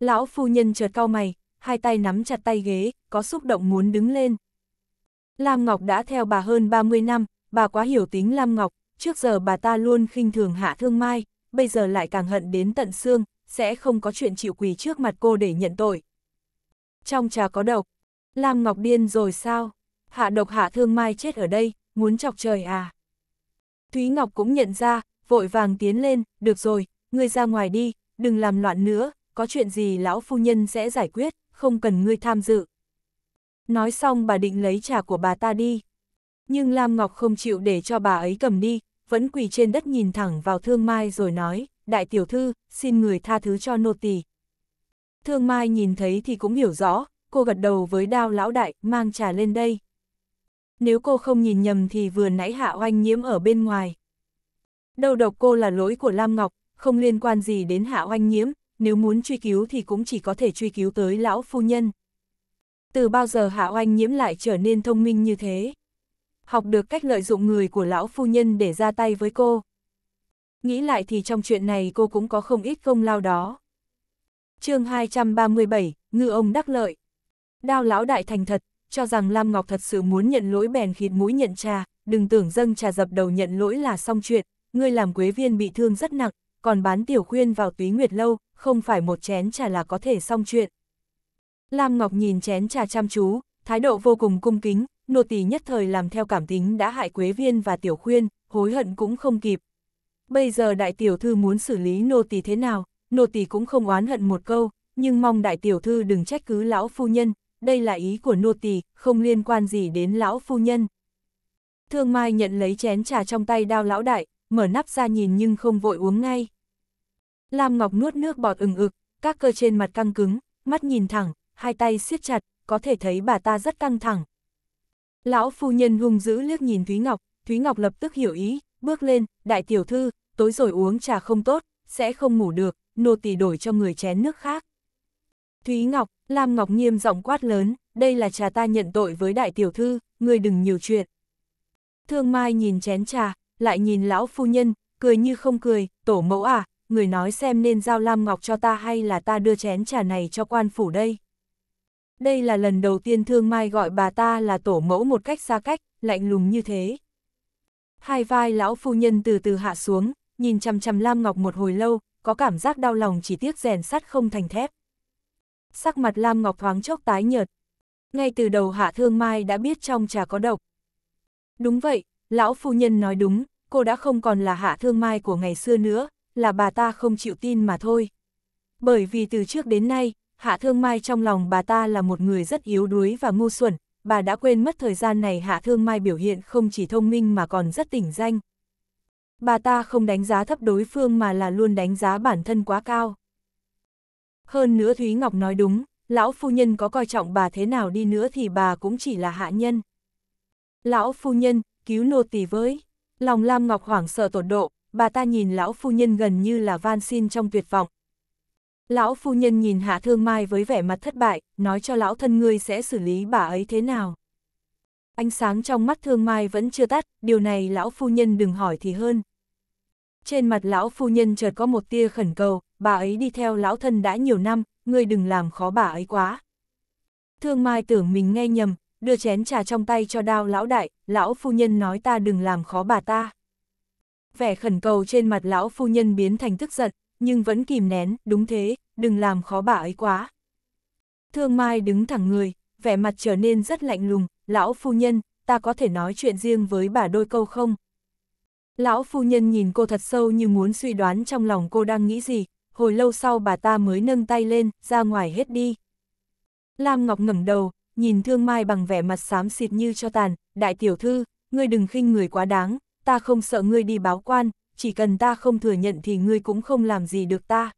Lão phu nhân chợt cau mày, hai tay nắm chặt tay ghế, có xúc động muốn đứng lên. Lam Ngọc đã theo bà hơn 30 năm, bà quá hiểu tính Lam Ngọc, trước giờ bà ta luôn khinh thường hạ thương mai, bây giờ lại càng hận đến tận xương, sẽ không có chuyện chịu quỳ trước mặt cô để nhận tội. Trong trà có độc, Lam Ngọc điên rồi sao? Hạ độc hạ thương mai chết ở đây, muốn chọc trời à? Thúy Ngọc cũng nhận ra, vội vàng tiến lên, được rồi, ngươi ra ngoài đi, đừng làm loạn nữa, có chuyện gì lão phu nhân sẽ giải quyết, không cần ngươi tham dự. Nói xong bà định lấy trà của bà ta đi. Nhưng Lam Ngọc không chịu để cho bà ấy cầm đi, vẫn quỳ trên đất nhìn thẳng vào Thương Mai rồi nói, đại tiểu thư, xin người tha thứ cho nô tỳ. Thương Mai nhìn thấy thì cũng hiểu rõ, cô gật đầu với đao lão đại, mang trà lên đây. Nếu cô không nhìn nhầm thì vừa nãy hạ oanh nhiễm ở bên ngoài. Đầu độc cô là lỗi của Lam Ngọc, không liên quan gì đến hạ oanh nhiễm, nếu muốn truy cứu thì cũng chỉ có thể truy cứu tới lão phu nhân. Từ bao giờ Hạ Oanh nhiễm lại trở nên thông minh như thế? Học được cách lợi dụng người của lão phu nhân để ra tay với cô. Nghĩ lại thì trong chuyện này cô cũng có không ít công lao đó. chương 237, Ngư ông đắc lợi. Đao lão đại thành thật, cho rằng Lam Ngọc thật sự muốn nhận lỗi bèn khịt mũi nhận trà, đừng tưởng dâng trà dập đầu nhận lỗi là xong chuyện, ngươi làm quế viên bị thương rất nặng, còn bán tiểu khuyên vào túy nguyệt lâu, không phải một chén trà là có thể xong chuyện. Lam Ngọc nhìn chén trà chăm chú, thái độ vô cùng cung kính, nô tỳ nhất thời làm theo cảm tính đã hại Quế Viên và Tiểu Khuyên, hối hận cũng không kịp. Bây giờ đại tiểu thư muốn xử lý nô tỳ thế nào, nô tỳ cũng không oán hận một câu, nhưng mong đại tiểu thư đừng trách cứ lão phu nhân, đây là ý của nô tỳ, không liên quan gì đến lão phu nhân. Thương Mai nhận lấy chén trà trong tay đao lão đại, mở nắp ra nhìn nhưng không vội uống ngay. Lam Ngọc nuốt nước bọt ừng ực, các cơ trên mặt căng cứng, mắt nhìn thẳng, hai tay siết chặt, có thể thấy bà ta rất căng thẳng. Lão phu nhân hung dữ liếc nhìn Thúy Ngọc, Thúy Ngọc lập tức hiểu ý, bước lên, đại tiểu thư, tối rồi uống trà không tốt, sẽ không ngủ được, nô tỳ đổi cho người chén nước khác. Thúy Ngọc, Lam Ngọc nghiêm giọng quát lớn, đây là trà ta nhận tội với đại tiểu thư, người đừng nhiều chuyện. Thương Mai nhìn chén trà, lại nhìn lão phu nhân, cười như không cười, tổ mẫu à, người nói xem nên giao lam ngọc cho ta hay là ta đưa chén trà này cho quan phủ đây. Đây là lần đầu tiên Thương Mai gọi bà ta là tổ mẫu một cách xa cách, lạnh lùng như thế. Hai vai lão phu nhân từ từ hạ xuống, nhìn chằm chằm Lam Ngọc một hồi lâu, có cảm giác đau lòng chỉ tiếc rèn sắt không thành thép. Sắc mặt Lam Ngọc thoáng chốc tái nhợt. Ngay từ đầu Hạ Thương Mai đã biết trong trà có độc. Đúng vậy, Lão phu nhân nói đúng, cô đã không còn là hạ thương mai của ngày xưa nữa, là bà ta không chịu tin mà thôi. Bởi vì từ trước đến nay, hạ thương mai trong lòng bà ta là một người rất yếu đuối và ngu xuẩn, bà đã quên mất thời gian này hạ thương mai biểu hiện không chỉ thông minh mà còn rất tỉnh danh. Bà ta không đánh giá thấp đối phương mà là luôn đánh giá bản thân quá cao. Hơn nữa Thúy Ngọc nói đúng, lão phu nhân có coi trọng bà thế nào đi nữa thì bà cũng chỉ là hạ nhân. Lão phu nhân, cứu nô tỳ với. Lòng Lam Ngọc hoảng sợ tột độ, bà ta nhìn lão phu nhân gần như là van xin trong tuyệt vọng. Lão phu nhân nhìn Hạ Thương Mai với vẻ mặt thất bại, nói cho lão thân ngươi sẽ xử lý bà ấy thế nào. Ánh sáng trong mắt Thương Mai vẫn chưa tắt, điều này lão phu nhân đừng hỏi thì hơn. Trên mặt lão phu nhân chợt có một tia khẩn cầu, bà ấy đi theo lão thân đã nhiều năm, ngươi đừng làm khó bà ấy quá. Thương Mai tưởng mình nghe nhầm, đưa chén trà trong tay cho đao lão đại, lão phu nhân nói ta đừng làm khó bà ta. Vẻ khẩn cầu trên mặt lão phu nhân biến thành tức giận, nhưng vẫn kìm nén, đúng thế, đừng làm khó bà ấy quá. Thương Mai đứng thẳng người, vẻ mặt trở nên rất lạnh lùng, lão phu nhân, ta có thể nói chuyện riêng với bà đôi câu không? Lão phu nhân nhìn cô thật sâu như muốn suy đoán trong lòng cô đang nghĩ gì, hồi lâu sau bà ta mới nâng tay lên, ra ngoài hết đi. Lam Ngọc ngẩng đầu, nhìn thương mai bằng vẻ mặt xám xịt như cho tàn, đại tiểu thư, ngươi đừng khinh người quá đáng, ta không sợ ngươi đi báo quan, chỉ cần ta không thừa nhận thì ngươi cũng không làm gì được ta.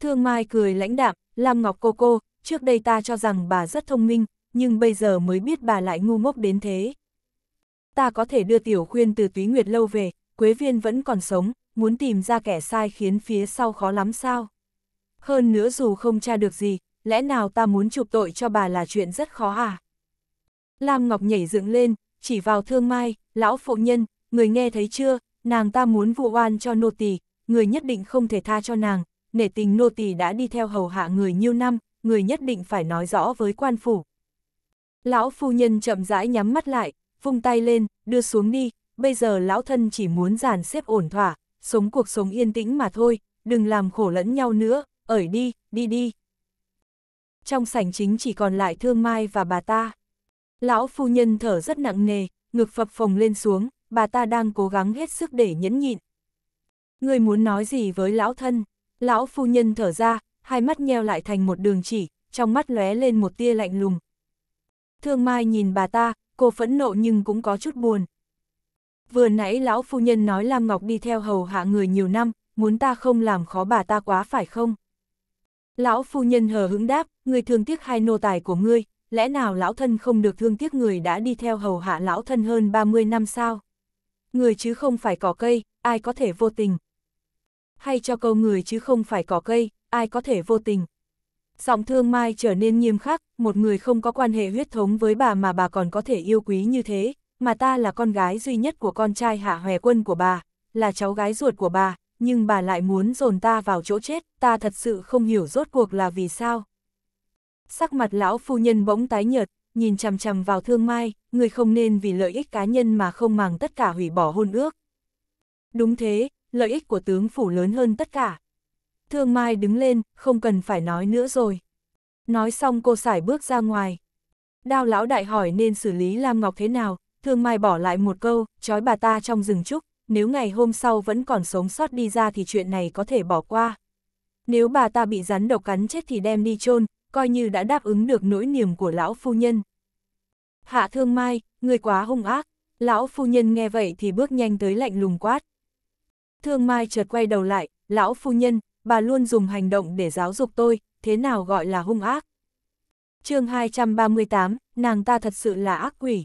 Thương mai cười lãnh đạm, Lam Ngọc cô cô, trước đây ta cho rằng bà rất thông minh, nhưng bây giờ mới biết bà lại ngu ngốc đến thế. Ta có thể đưa tiểu khuyên từ túy nguyệt lâu về, Quế Viên vẫn còn sống, muốn tìm ra kẻ sai khiến phía sau khó lắm sao. Hơn nữa dù không tra được gì, lẽ nào ta muốn chụp tội cho bà là chuyện rất khó à? Lam Ngọc nhảy dựng lên, chỉ vào thương mai, lão phụ nhân, người nghe thấy chưa, nàng ta muốn vụ oan cho nô tỳ, người nhất định không thể tha cho nàng, nể tình nô tỳ đã đi theo hầu hạ người nhiều năm, người nhất định phải nói rõ với quan phủ. Lão phu nhân chậm rãi nhắm mắt lại, vung tay lên, đưa xuống đi, bây giờ lão thân chỉ muốn giàn xếp ổn thỏa, sống cuộc sống yên tĩnh mà thôi, đừng làm khổ lẫn nhau nữa, Ởi đi, đi đi, trong sảnh chính chỉ còn lại Thương Mai và bà ta. Lão phu nhân thở rất nặng nề, ngực phập phồng lên xuống, bà ta đang cố gắng hết sức để nhẫn nhịn. Người muốn nói gì với lão thân? Lão phu nhân thở ra, hai mắt nheo lại thành một đường chỉ, trong mắt lóe lên một tia lạnh lùng. Thương Mai nhìn bà ta, cô phẫn nộ nhưng cũng có chút buồn. Vừa nãy lão phu nhân nói Lam Ngọc đi theo hầu hạ người nhiều năm, muốn ta không làm khó bà ta quá phải không? Lão phu nhân hờ hứng đáp, người thương tiếc hai nô tài của ngươi, lẽ nào lão thân không được thương tiếc người đã đi theo hầu hạ lão thân hơn 30 năm sao? Người chứ không phải cỏ cây, ai có thể vô tình? Hay cho câu người chứ không phải cỏ cây, ai có thể vô tình? Giọng thương mai trở nên nghiêm khắc, một người không có quan hệ huyết thống với bà mà bà còn có thể yêu quý như thế, mà ta là con gái duy nhất của con trai hạ hòe quân của bà, là cháu gái ruột của bà, nhưng bà lại muốn dồn ta vào chỗ chết, ta thật sự không hiểu rốt cuộc là vì sao. Sắc mặt lão phu nhân bỗng tái nhợt, nhìn chằm chằm vào thương mai, người không nên vì lợi ích cá nhân mà không màng tất cả hủy bỏ hôn ước. Đúng thế, lợi ích của tướng phủ lớn hơn tất cả. Thương mai đứng lên, không cần phải nói nữa rồi. Nói xong cô xải bước ra ngoài. Đao lão đại hỏi nên xử lý Lam Ngọc thế nào, thương mai bỏ lại một câu, trói bà ta trong rừng trúc, nếu ngày hôm sau vẫn còn sống sót đi ra thì chuyện này có thể bỏ qua. Nếu bà ta bị rắn độc cắn chết thì đem đi chôn coi như đã đáp ứng được nỗi niềm của lão phu nhân. Hạ thương mai, người quá hung ác, lão phu nhân nghe vậy thì bước nhanh tới lạnh lùng quát. Thương mai chợt quay đầu lại, lão phu nhân, bà luôn dùng hành động để giáo dục tôi, thế nào gọi là hung ác? chương 238, nàng ta thật sự là ác quỷ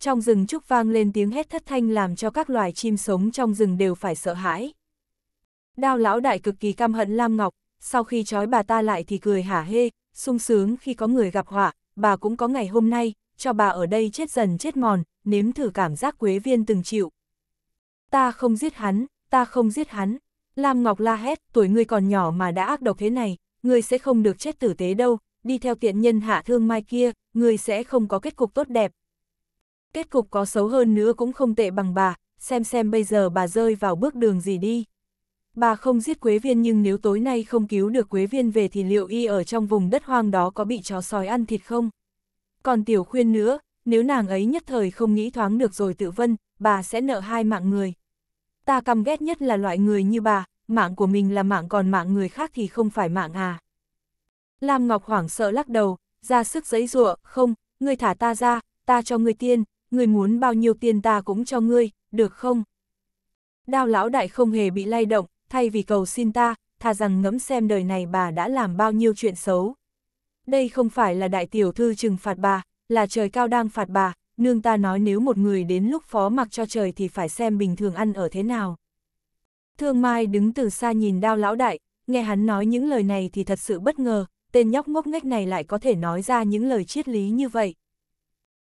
trong rừng trúc vang lên tiếng hét thất thanh làm cho các loài chim sống trong rừng đều phải sợ hãi. Đao lão đại cực kỳ căm hận Lam Ngọc, sau khi trói bà ta lại thì cười hả hê, sung sướng khi có người gặp họa, bà cũng có ngày hôm nay, cho bà ở đây chết dần chết mòn, nếm thử cảm giác quế viên từng chịu. Ta không giết hắn, ta không giết hắn. Lam Ngọc la hét, tuổi ngươi còn nhỏ mà đã ác độc thế này, ngươi sẽ không được chết tử tế đâu, đi theo tiện nhân hạ thương mai kia, ngươi sẽ không có kết cục tốt đẹp, Kết cục có xấu hơn nữa cũng không tệ bằng bà, xem xem bây giờ bà rơi vào bước đường gì đi. Bà không giết Quế Viên nhưng nếu tối nay không cứu được Quế Viên về thì liệu y ở trong vùng đất hoang đó có bị chó sói ăn thịt không? Còn tiểu khuyên nữa, nếu nàng ấy nhất thời không nghĩ thoáng được rồi tự vân, bà sẽ nợ hai mạng người. Ta căm ghét nhất là loại người như bà, mạng của mình là mạng còn mạng người khác thì không phải mạng à. Lam Ngọc hoảng sợ lắc đầu, ra sức giấy rụa, không, người thả ta ra, ta cho người tiên, ngươi muốn bao nhiêu tiền ta cũng cho ngươi, được không? Đao lão đại không hề bị lay động, thay vì cầu xin ta, thà rằng ngẫm xem đời này bà đã làm bao nhiêu chuyện xấu. Đây không phải là đại tiểu thư trừng phạt bà, là trời cao đang phạt bà, nương ta nói nếu một người đến lúc phó mặc cho trời thì phải xem bình thường ăn ở thế nào. Thương Mai đứng từ xa nhìn đao lão đại, nghe hắn nói những lời này thì thật sự bất ngờ, tên nhóc ngốc nghếch này lại có thể nói ra những lời triết lý như vậy.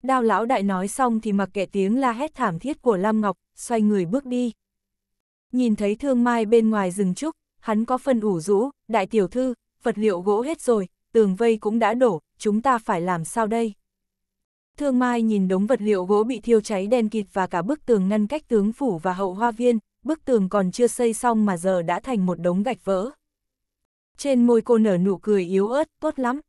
Đao lão đại nói xong thì mặc kệ tiếng la hét thảm thiết của Lam Ngọc, xoay người bước đi. Nhìn thấy thương mai bên ngoài rừng trúc, hắn có phần ủ rũ, đại tiểu thư, vật liệu gỗ hết rồi, tường vây cũng đã đổ, chúng ta phải làm sao đây? Thương Mai nhìn đống vật liệu gỗ bị thiêu cháy đen kịt và cả bức tường ngăn cách tướng phủ và hậu hoa viên, bức tường còn chưa xây xong mà giờ đã thành một đống gạch vỡ. Trên môi cô nở nụ cười yếu ớt, tốt lắm,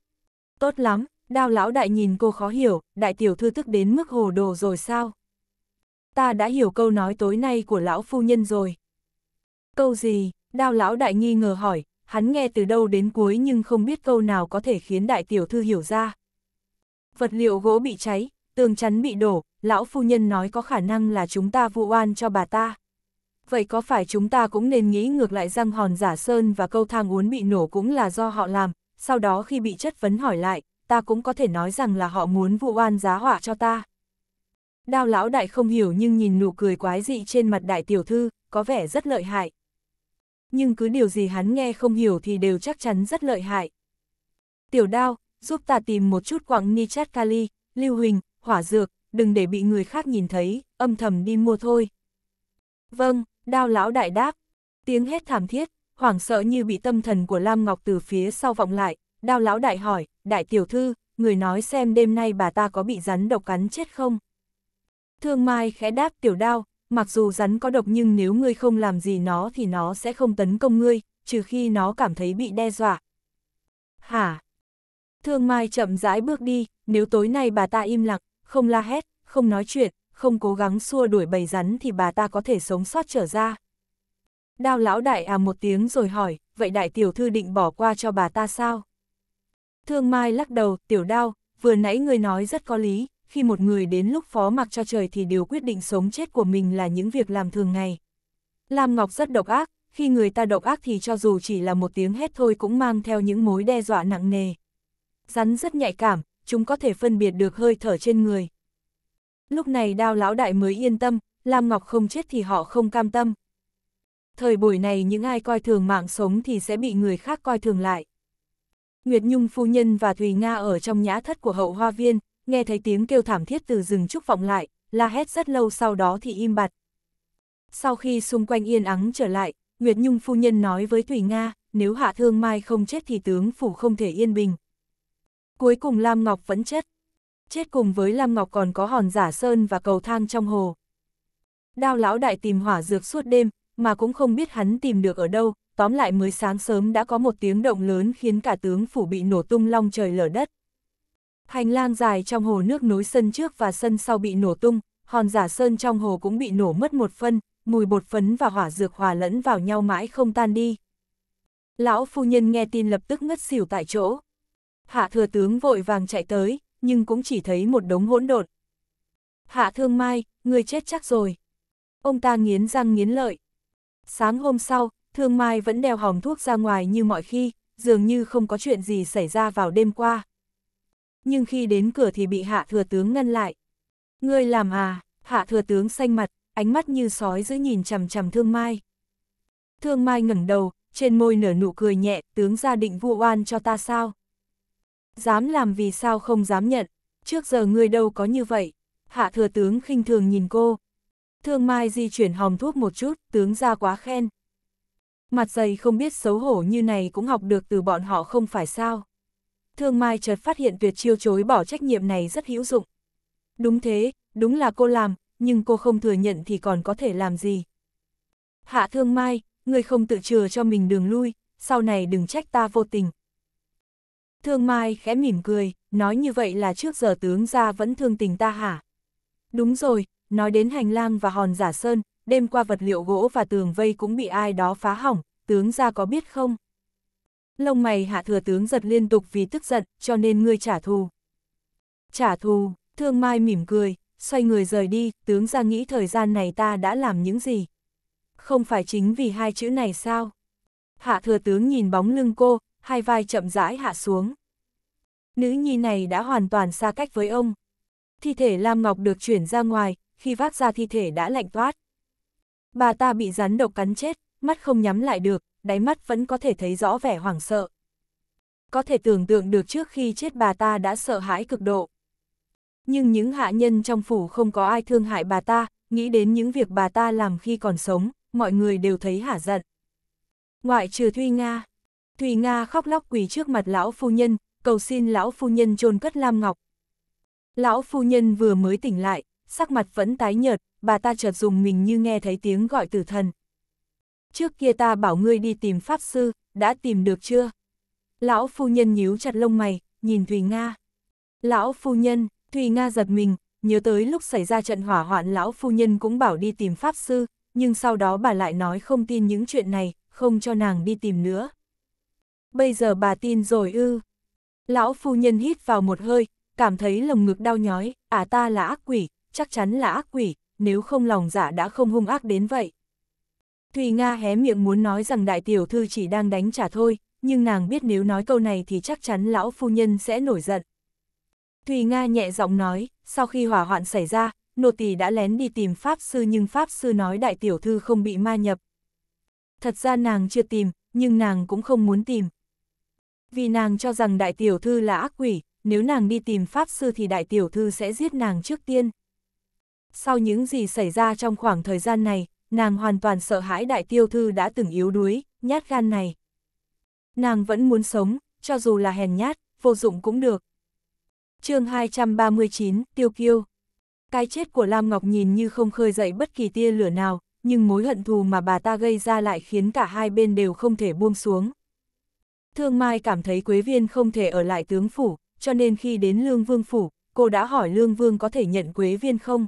tốt lắm, Đao lão đại nhìn cô khó hiểu, đại tiểu thư tức đến mức hồ đồ rồi sao? Ta đã hiểu câu nói tối nay của lão phu nhân rồi. Câu gì? Đao lão đại nghi ngờ hỏi, hắn nghe từ đâu đến cuối nhưng không biết câu nào có thể khiến đại tiểu thư hiểu ra. Vật liệu gỗ bị cháy, tường chắn bị đổ, lão phu nhân nói có khả năng là chúng ta vụ oan cho bà ta. Vậy có phải chúng ta cũng nên nghĩ ngược lại răng hòn giả sơn và câu thang uốn bị nổ cũng là do họ làm, sau đó khi bị chất vấn hỏi lại, ta cũng có thể nói rằng là họ muốn vụ oan giá họa cho ta. Đao lão đại không hiểu nhưng nhìn nụ cười quái dị trên mặt đại tiểu thư, có vẻ rất lợi hại. Nhưng cứ điều gì hắn nghe không hiểu thì đều chắc chắn rất lợi hại. Tiểu đao, giúp ta tìm một chút quặng ni chát kali, lưu huỳnh, hỏa dược, đừng để bị người khác nhìn thấy, âm thầm đi mua thôi. Vâng, đao lão đại đáp. Tiếng hét thảm thiết, hoảng sợ như bị tâm thần của Lam Ngọc từ phía sau vọng lại, Đao lão đại hỏi, đại tiểu thư, người nói xem đêm nay bà ta có bị rắn độc cắn chết không? Thương Mai khẽ đáp tiểu đao, mặc dù rắn có độc nhưng nếu ngươi không làm gì nó thì nó sẽ không tấn công ngươi, trừ khi nó cảm thấy bị đe dọa. Hả? Thương Mai chậm rãi bước đi, nếu tối nay bà ta im lặng, không la hét, không nói chuyện, không cố gắng xua đuổi bầy rắn thì bà ta có thể sống sót trở ra. Đao lão đại à một tiếng rồi hỏi, vậy đại tiểu thư định bỏ qua cho bà ta sao? Thương Mai lắc đầu, tiểu đao, vừa nãy người nói rất có lý, khi một người đến lúc phó mặc cho trời thì điều quyết định sống chết của mình là những việc làm thường ngày. Lam Ngọc rất độc ác, khi người ta độc ác thì cho dù chỉ là một tiếng hét thôi cũng mang theo những mối đe dọa nặng nề. Rắn rất nhạy cảm, chúng có thể phân biệt được hơi thở trên người. Lúc này đao lão đại mới yên tâm, Lam Ngọc không chết thì họ không cam tâm. Thời buổi này những ai coi thường mạng sống thì sẽ bị người khác coi thường lại. Nguyệt Nhung phu nhân và Thùy Nga ở trong nhã thất của hậu hoa viên, nghe thấy tiếng kêu thảm thiết từ rừng trúc vọng lại, la hét rất lâu sau đó thì im bặt. Sau khi xung quanh yên ắng trở lại, Nguyệt Nhung phu nhân nói với Thùy Nga, nếu hạ thương mai không chết thì tướng phủ không thể yên bình. Cuối cùng Lam Ngọc vẫn chết. Chết cùng với Lam Ngọc còn có hòn giả sơn và cầu thang trong hồ. Đao lão đại tìm hỏa dược suốt đêm, mà cũng không biết hắn tìm được ở đâu, tóm lại mới sáng sớm đã có một tiếng động lớn khiến cả tướng phủ bị nổ tung long trời lở đất. Hành lang dài trong hồ nước nối sân trước và sân sau bị nổ tung, hòn giả sơn trong hồ cũng bị nổ mất một phân, mùi bột phấn và hỏa dược hòa lẫn vào nhau mãi không tan đi. Lão phu nhân nghe tin lập tức ngất xỉu tại chỗ. Hạ thừa tướng vội vàng chạy tới, nhưng cũng chỉ thấy một đống hỗn độn. Hạ thương mai, người chết chắc rồi. Ông ta nghiến răng nghiến lợi. Sáng hôm sau, Thương Mai vẫn đeo hòm thuốc ra ngoài như mọi khi, dường như không có chuyện gì xảy ra vào đêm qua. Nhưng khi đến cửa thì bị hạ thừa tướng ngăn lại. Ngươi làm à, hạ thừa tướng xanh mặt, ánh mắt như sói giữ nhìn chằm chằm Thương Mai. Thương Mai ngẩng đầu, trên môi nở nụ cười nhẹ, tướng gia định vu oan cho ta sao? Dám làm vì sao không dám nhận, trước giờ ngươi đâu có như vậy. Hạ thừa tướng khinh thường nhìn cô. Thương Mai di chuyển hòm thuốc một chút, tướng gia quá khen. Mặt dày không biết xấu hổ như này cũng học được từ bọn họ không phải sao. Thương Mai chợt phát hiện tuyệt chiêu chối bỏ trách nhiệm này rất hữu dụng. Đúng thế, đúng là cô làm, nhưng cô không thừa nhận thì còn có thể làm gì. Hạ Thương Mai, ngươi không tự chừa cho mình đường lui, sau này đừng trách ta vô tình. Thương Mai khẽ mỉm cười, nói như vậy là trước giờ tướng ra vẫn thương tình ta hả? Đúng rồi, nói đến hành lang và hòn giả sơn, đêm qua vật liệu gỗ và tường vây cũng bị ai đó phá hỏng, tướng ra có biết không? Lông mày hạ thừa tướng giật liên tục vì tức giận, cho nên ngươi trả thù. Trả thù, thương mai mỉm cười, xoay người rời đi, tướng ra nghĩ thời gian này ta đã làm những gì? Không phải chính vì hai chữ này sao? Hạ thừa tướng nhìn bóng lưng cô, hai vai chậm rãi hạ xuống. Nữ nhi này đã hoàn toàn xa cách với ông. Thi thể Lam Ngọc được chuyển ra ngoài, khi vác ra thi thể đã lạnh toát. Bà ta bị rắn độc cắn chết, mắt không nhắm lại được, đáy mắt vẫn có thể thấy rõ vẻ hoảng sợ. Có thể tưởng tượng được trước khi chết bà ta đã sợ hãi cực độ. Nhưng những hạ nhân trong phủ không có ai thương hại bà ta, nghĩ đến những việc bà ta làm khi còn sống, mọi người đều thấy hả giận. Ngoại trừ Thuy Nga, Thùy Nga khóc lóc quỳ trước mặt lão phu nhân, cầu xin lão phu nhân chôn cất Lam Ngọc. Lão phu nhân vừa mới tỉnh lại, sắc mặt vẫn tái nhợt, bà ta chợt dùng mình như nghe thấy tiếng gọi tử thần. Trước kia ta bảo ngươi đi tìm Pháp Sư, đã tìm được chưa? Lão phu nhân nhíu chặt lông mày, nhìn Thùy Nga. Lão phu nhân, Thùy Nga giật mình, nhớ tới lúc xảy ra trận hỏa hoạn lão phu nhân cũng bảo đi tìm Pháp Sư, nhưng sau đó bà lại nói không tin những chuyện này, không cho nàng đi tìm nữa. Bây giờ bà tin rồi ư. Lão phu nhân hít vào một hơi, cảm thấy lồng ngực đau nhói, à ta là ác quỷ, chắc chắn là ác quỷ, nếu không lòng dạ đã không hung ác đến vậy. Thùy Nga hé miệng muốn nói rằng đại tiểu thư chỉ đang đánh trả thôi, nhưng nàng biết nếu nói câu này thì chắc chắn lão phu nhân sẽ nổi giận. Thùy Nga nhẹ giọng nói, sau khi hỏa hoạn xảy ra, nô tỳ đã lén đi tìm Pháp Sư nhưng Pháp Sư nói đại tiểu thư không bị ma nhập. Thật ra nàng chưa tìm, nhưng nàng cũng không muốn tìm. Vì nàng cho rằng đại tiểu thư là ác quỷ, nếu nàng đi tìm Pháp Sư thì đại tiểu thư sẽ giết nàng trước tiên sau những gì xảy ra trong khoảng thời gian này, nàng hoàn toàn sợ hãi đại tiêu thư đã từng yếu đuối, nhát gan này. Nàng vẫn muốn sống, cho dù là hèn nhát, vô dụng cũng được. chương 239, Tiêu Kiêu Cái chết của Lam Ngọc nhìn như không khơi dậy bất kỳ tia lửa nào, nhưng mối hận thù mà bà ta gây ra lại khiến cả hai bên đều không thể buông xuống. Thương Mai cảm thấy Quế Viên không thể ở lại tướng phủ, cho nên khi đến Lương Vương phủ, cô đã hỏi Lương Vương có thể nhận Quế Viên không?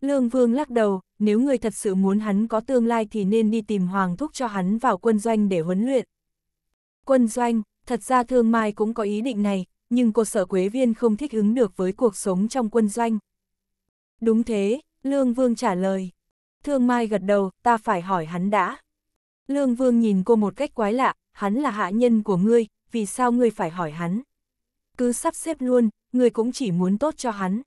Lương Vương lắc đầu, nếu người thật sự muốn hắn có tương lai thì nên đi tìm Hoàng Thúc cho hắn vào quân doanh để huấn luyện. Quân doanh, thật ra Thương Mai cũng có ý định này, nhưng cô sở Quế Viên không thích ứng được với cuộc sống trong quân doanh. Đúng thế, Lương Vương trả lời. Thương Mai gật đầu, ta phải hỏi hắn đã. Lương Vương nhìn cô một cách quái lạ, hắn là hạ nhân của ngươi, vì sao ngươi phải hỏi hắn? Cứ sắp xếp luôn, ngươi cũng chỉ muốn tốt cho hắn.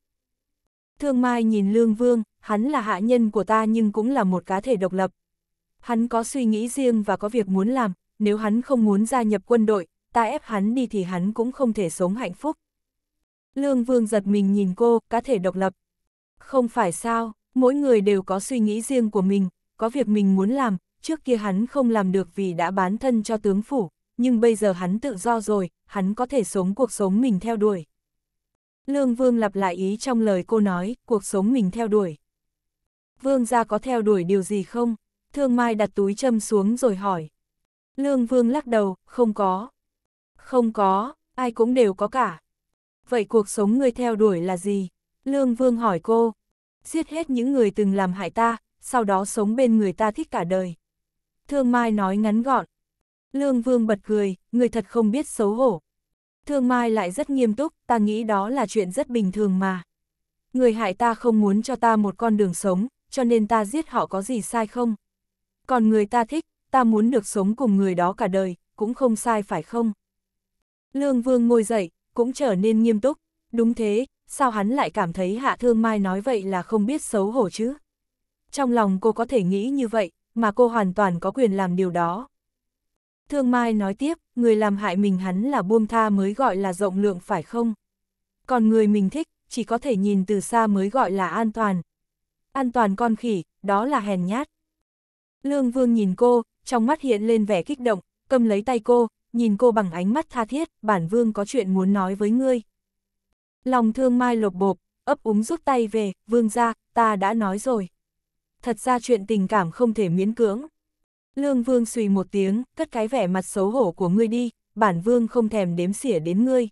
Thương Mai nhìn Lương Vương, hắn là hạ nhân của ta nhưng cũng là một cá thể độc lập. Hắn có suy nghĩ riêng và có việc muốn làm, nếu hắn không muốn gia nhập quân đội, ta ép hắn đi thì hắn cũng không thể sống hạnh phúc. Lương Vương giật mình nhìn cô, cá thể độc lập. Không phải sao, mỗi người đều có suy nghĩ riêng của mình, có việc mình muốn làm, trước kia hắn không làm được vì đã bán thân cho tướng phủ, nhưng bây giờ hắn tự do rồi, hắn có thể sống cuộc sống mình theo đuổi. Lương Vương lặp lại ý trong lời cô nói, cuộc sống mình theo đuổi. Vương gia có theo đuổi điều gì không? Thương Mai đặt túi châm xuống rồi hỏi. Lương Vương lắc đầu, không có. Không có, ai cũng đều có cả. Vậy cuộc sống ngươi theo đuổi là gì? Lương Vương hỏi cô. Giết hết những người từng làm hại ta, sau đó sống bên người ta thích cả đời. Thương Mai nói ngắn gọn. Lương Vương bật cười, người thật không biết xấu hổ. Thương Mai lại rất nghiêm túc, ta nghĩ đó là chuyện rất bình thường mà. Người hại ta không muốn cho ta một con đường sống, cho nên ta giết họ có gì sai không? Còn người ta thích, ta muốn được sống cùng người đó cả đời, cũng không sai phải không? Lương Vương ngồi dậy, cũng trở nên nghiêm túc. Đúng thế, sao hắn lại cảm thấy Hạ Thương Mai nói vậy là không biết xấu hổ chứ? Trong lòng cô có thể nghĩ như vậy, mà cô hoàn toàn có quyền làm điều đó. Thương Mai nói tiếp, người làm hại mình hắn là buông tha mới gọi là rộng lượng phải không? Còn người mình thích, chỉ có thể nhìn từ xa mới gọi là an toàn. An toàn con khỉ, đó là hèn nhát. Lương Vương nhìn cô, trong mắt hiện lên vẻ kích động, cầm lấy tay cô, nhìn cô bằng ánh mắt tha thiết, bản Vương có chuyện muốn nói với ngươi. Lòng thương mai lột bộp, ấp úng rút tay về, Vương ra, ta đã nói rồi. Thật ra chuyện tình cảm không thể miễn cưỡng. Lương Vương suy một tiếng, cất cái vẻ mặt xấu hổ của ngươi đi, bản Vương không thèm đếm xỉa đến ngươi.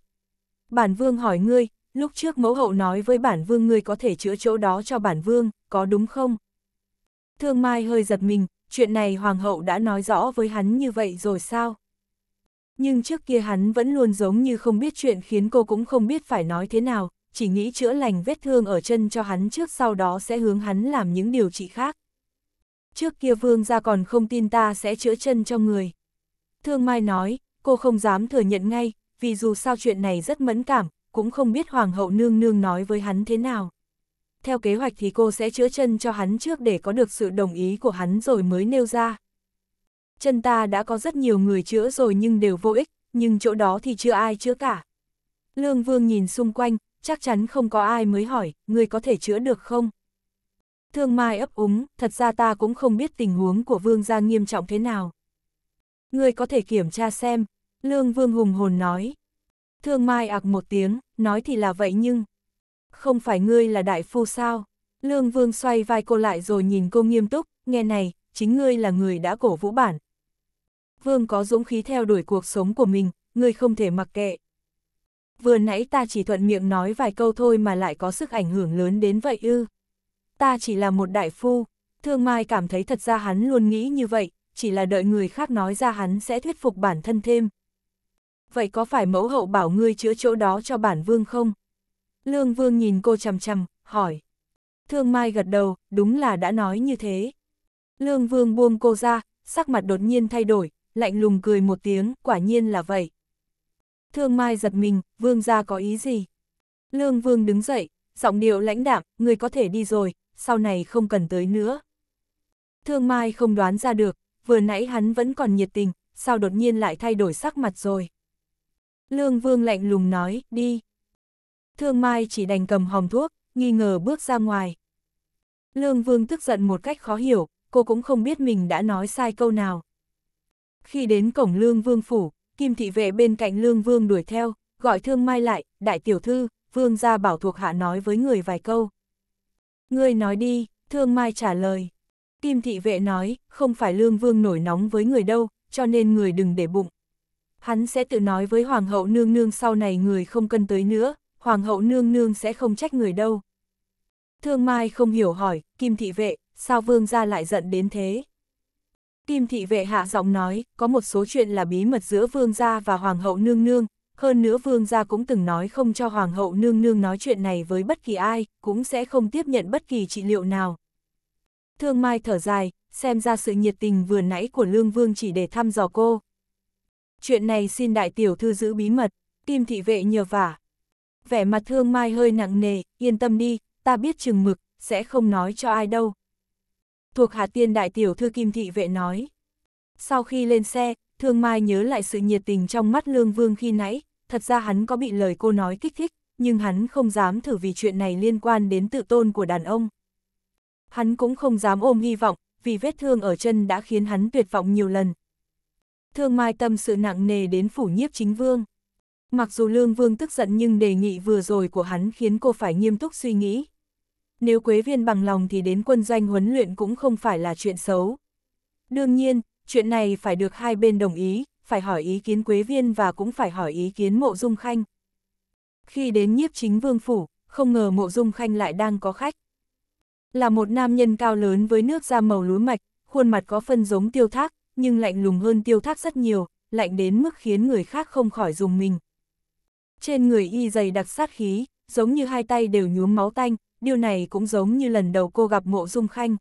Bản Vương hỏi ngươi, lúc trước mẫu hậu nói với bản Vương ngươi có thể chữa chỗ đó cho bản Vương, có đúng không? Thương Mai hơi giật mình, chuyện này Hoàng hậu đã nói rõ với hắn như vậy rồi sao? Nhưng trước kia hắn vẫn luôn giống như không biết chuyện khiến cô cũng không biết phải nói thế nào, chỉ nghĩ chữa lành vết thương ở chân cho hắn trước sau đó sẽ hướng hắn làm những điều trị khác trước kia vương gia còn không tin ta sẽ chữa chân cho người. Thương Mai nói, cô không dám thừa nhận ngay, vì dù sao chuyện này rất mẫn cảm, cũng không biết Hoàng hậu nương nương nói với hắn thế nào. Theo kế hoạch thì cô sẽ chữa chân cho hắn trước để có được sự đồng ý của hắn rồi mới nêu ra. Chân ta đã có rất nhiều người chữa rồi nhưng đều vô ích, nhưng chỗ đó thì chưa ai chữa cả. Lương Vương nhìn xung quanh, chắc chắn không có ai mới hỏi, người có thể chữa được không? Thương Mai ấp úng, thật ra ta cũng không biết tình huống của Vương gia nghiêm trọng thế nào. Ngươi có thể kiểm tra xem, Lương Vương hùng hồn nói. Thương Mai ạc một tiếng, nói thì là vậy nhưng... Không phải ngươi là đại phu sao? Lương Vương xoay vai cô lại rồi nhìn cô nghiêm túc, nghe này, chính ngươi là người đã cổ vũ bản. Vương có dũng khí theo đuổi cuộc sống của mình, ngươi không thể mặc kệ. Vừa nãy ta chỉ thuận miệng nói vài câu thôi mà lại có sức ảnh hưởng lớn đến vậy ư ta chỉ là một đại phu. Thương Mai cảm thấy thật ra hắn luôn nghĩ như vậy, chỉ là đợi người khác nói ra hắn sẽ thuyết phục bản thân thêm. Vậy có phải mẫu hậu bảo ngươi chữa chỗ đó cho bản vương không? Lương vương nhìn cô chằm chằm, hỏi. Thương Mai gật đầu, đúng là đã nói như thế. Lương vương buông cô ra, sắc mặt đột nhiên thay đổi, lạnh lùng cười một tiếng, quả nhiên là vậy. Thương Mai giật mình, vương gia có ý gì? Lương vương đứng dậy, giọng điệu lãnh đạm, người có thể đi rồi, sau này không cần tới nữa. Thương Mai không đoán ra được, vừa nãy hắn vẫn còn nhiệt tình, sao đột nhiên lại thay đổi sắc mặt rồi. Lương Vương lạnh lùng nói, đi. Thương Mai chỉ đành cầm hòm thuốc, nghi ngờ bước ra ngoài. Lương Vương tức giận một cách khó hiểu, cô cũng không biết mình đã nói sai câu nào. Khi đến cổng Lương Vương phủ, Kim thị vệ bên cạnh Lương Vương đuổi theo, gọi Thương Mai lại, đại tiểu thư, Vương gia bảo thuộc hạ nói với người vài câu. Ngươi nói đi, Thương Mai trả lời. Kim thị vệ nói, không phải lương vương nổi nóng với người đâu, cho nên người đừng để bụng. Hắn sẽ tự nói với hoàng hậu nương nương sau này người không cần tới nữa, hoàng hậu nương nương sẽ không trách người đâu. Thương Mai không hiểu hỏi, Kim thị vệ, sao vương gia lại giận đến thế? Kim thị vệ hạ giọng nói, có một số chuyện là bí mật giữa vương gia và hoàng hậu nương nương, hơn nữa vương gia cũng từng nói không cho hoàng hậu nương nương nói chuyện này với bất kỳ ai, cũng sẽ không tiếp nhận bất kỳ trị liệu nào. Thương Mai thở dài, xem ra sự nhiệt tình vừa nãy của Lương Vương chỉ để thăm dò cô. Chuyện này xin đại tiểu thư giữ bí mật, Kim thị vệ nhờ vả. Vẻ mặt Thương Mai hơi nặng nề, yên tâm đi, ta biết chừng mực, sẽ không nói cho ai đâu. Thuộc hạ tiên đại tiểu thư Kim thị vệ nói. Sau khi lên xe, Thương Mai nhớ lại sự nhiệt tình trong mắt Lương Vương khi nãy, thật ra hắn có bị lời cô nói kích thích, nhưng hắn không dám thử vì chuyện này liên quan đến tự tôn của đàn ông. Hắn cũng không dám ôm hy vọng, vì vết thương ở chân đã khiến hắn tuyệt vọng nhiều lần. Thương Mai tâm sự nặng nề đến phủ nhiếp chính vương. Mặc dù Lương Vương tức giận nhưng đề nghị vừa rồi của hắn khiến cô phải nghiêm túc suy nghĩ. Nếu Quế Viên bằng lòng thì đến quân doanh huấn luyện cũng không phải là chuyện xấu. Đương nhiên, chuyện này phải được hai bên đồng ý, phải hỏi ý kiến Quế Viên và cũng phải hỏi ý kiến Mộ Dung Khanh. Khi đến nhiếp chính vương phủ, không ngờ Mộ Dung Khanh lại đang có khách. Là một nam nhân cao lớn với nước da màu lúa mạch, khuôn mặt có phân giống tiêu thác, nhưng lạnh lùng hơn tiêu thác rất nhiều, lạnh đến mức khiến người khác không khỏi dùng mình. Trên người y dày đặc sát khí, giống như hai tay đều nhuốm máu tanh, điều này cũng giống như lần đầu cô gặp mộ dung khanh.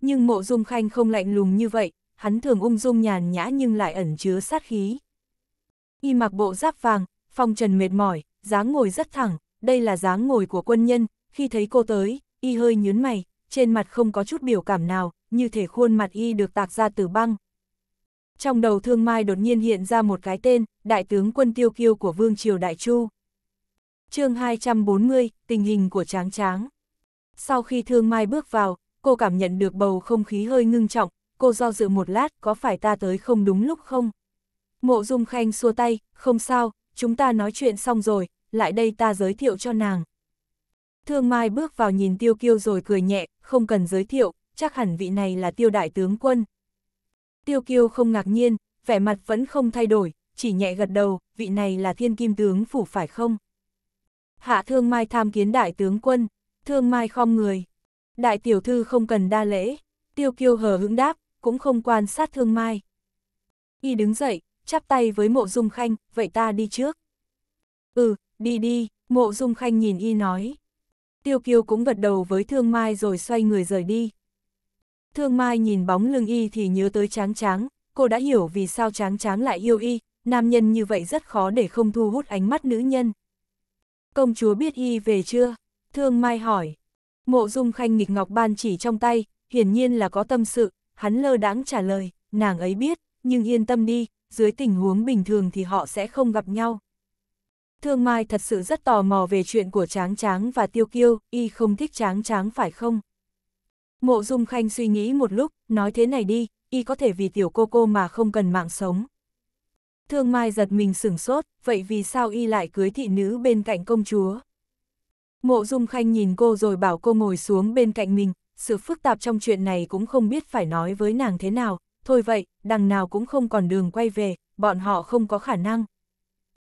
Nhưng mộ dung khanh không lạnh lùng như vậy, hắn thường ung dung nhàn nhã nhưng lại ẩn chứa sát khí. Y mặc bộ giáp vàng, phong trần mệt mỏi, dáng ngồi rất thẳng, đây là dáng ngồi của quân nhân, khi thấy cô tới, y hơi nhướn mày, trên mặt không có chút biểu cảm nào, như thể khuôn mặt y được tạc ra từ băng. Trong đầu thương mai đột nhiên hiện ra một cái tên, đại tướng quân tiêu kiêu của Vương Triều Đại Chu. chương 240, tình hình của tráng tráng. Sau khi thương mai bước vào, cô cảm nhận được bầu không khí hơi ngưng trọng, cô do dự một lát, có phải ta tới không đúng lúc không? Mộ Dung Khanh xua tay, không sao, chúng ta nói chuyện xong rồi, lại đây ta giới thiệu cho nàng. Thương Mai bước vào nhìn Tiêu Kiêu rồi cười nhẹ, không cần giới thiệu, chắc hẳn vị này là Tiêu Đại Tướng Quân. Tiêu Kiêu không ngạc nhiên, vẻ mặt vẫn không thay đổi, chỉ nhẹ gật đầu, vị này là Thiên Kim Tướng Phủ phải không? Hạ Thương Mai tham kiến Đại Tướng Quân, Thương Mai khom người. Đại Tiểu Thư không cần đa lễ, Tiêu Kiêu hờ hững đáp, cũng không quan sát thương mai. Y đứng dậy, chắp tay với mộ dung khanh, vậy ta đi trước. Ừ, đi đi, mộ dung khanh nhìn y nói. Tiêu kiêu cũng gật đầu với thương mai rồi xoay người rời đi. Thương mai nhìn bóng lưng y thì nhớ tới tráng tráng, cô đã hiểu vì sao tráng tráng lại yêu y, nam nhân như vậy rất khó để không thu hút ánh mắt nữ nhân. Công chúa biết y về chưa? Thương mai hỏi. Mộ dung khanh nghịch ngọc ban chỉ trong tay, hiển nhiên là có tâm sự, hắn lơ đãng trả lời, nàng ấy biết, nhưng yên tâm đi, dưới tình huống bình thường thì họ sẽ không gặp nhau. Thương Mai thật sự rất tò mò về chuyện của Tráng Tráng và Tiêu Kiêu, y không thích Tráng Tráng phải không? Mộ Dung Khanh suy nghĩ một lúc, nói thế này đi, y có thể vì tiểu cô cô mà không cần mạng sống. Thương Mai giật mình sửng sốt, vậy vì sao y lại cưới thị nữ bên cạnh công chúa? Mộ Dung Khanh nhìn cô rồi bảo cô ngồi xuống bên cạnh mình, sự phức tạp trong chuyện này cũng không biết phải nói với nàng thế nào, thôi vậy, đằng nào cũng không còn đường quay về, bọn họ không có khả năng.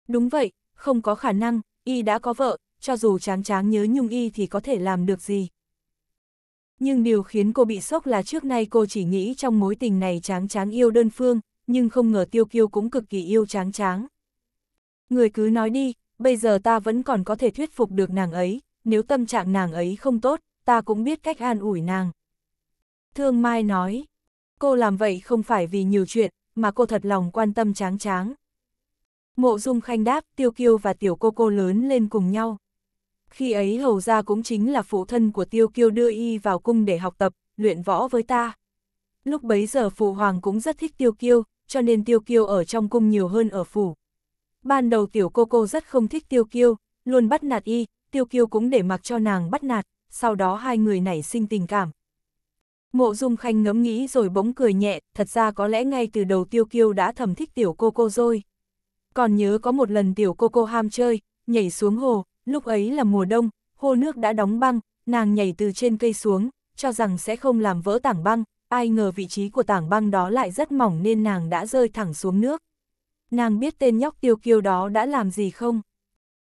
Đúng vậy, không có khả năng, y đã có vợ, cho dù tráng tráng nhớ nhung y thì có thể làm được gì. Nhưng điều khiến cô bị sốc là trước nay cô chỉ nghĩ trong mối tình này tráng tráng yêu đơn phương, nhưng không ngờ tiêu kiêu cũng cực kỳ yêu tráng tráng. Người cứ nói đi, bây giờ ta vẫn còn có thể thuyết phục được nàng ấy, nếu tâm trạng nàng ấy không tốt, ta cũng biết cách an ủi nàng. Thương Mai nói, cô làm vậy không phải vì nhiều chuyện, mà cô thật lòng quan tâm tráng tráng. Mộ dung khanh đáp, tiêu kiêu và tiểu cô cô lớn lên cùng nhau. Khi ấy hầu ra cũng chính là phụ thân của tiêu kiêu đưa y vào cung để học tập, luyện võ với ta. Lúc bấy giờ phụ hoàng cũng rất thích tiêu kiêu, cho nên tiêu kiêu ở trong cung nhiều hơn ở phủ. Ban đầu tiểu cô cô rất không thích tiêu kiêu, luôn bắt nạt y, tiêu kiêu cũng để mặc cho nàng bắt nạt sau đó hai người nảy sinh tình cảm. Mộ Dung Khanh ngẫm nghĩ rồi bỗng cười nhẹ, thật ra có lẽ ngay từ đầu Tiêu Kiêu đã thầm thích tiểu cô cô rồi. Còn nhớ có một lần tiểu cô cô ham chơi, nhảy xuống hồ, lúc ấy là mùa đông, hồ nước đã đóng băng, nàng nhảy từ trên cây xuống, cho rằng sẽ không làm vỡ tảng băng, ai ngờ vị trí của tảng băng đó lại rất mỏng nên nàng đã rơi thẳng xuống nước. Nàng biết tên nhóc Tiêu Kiêu đó đã làm gì không?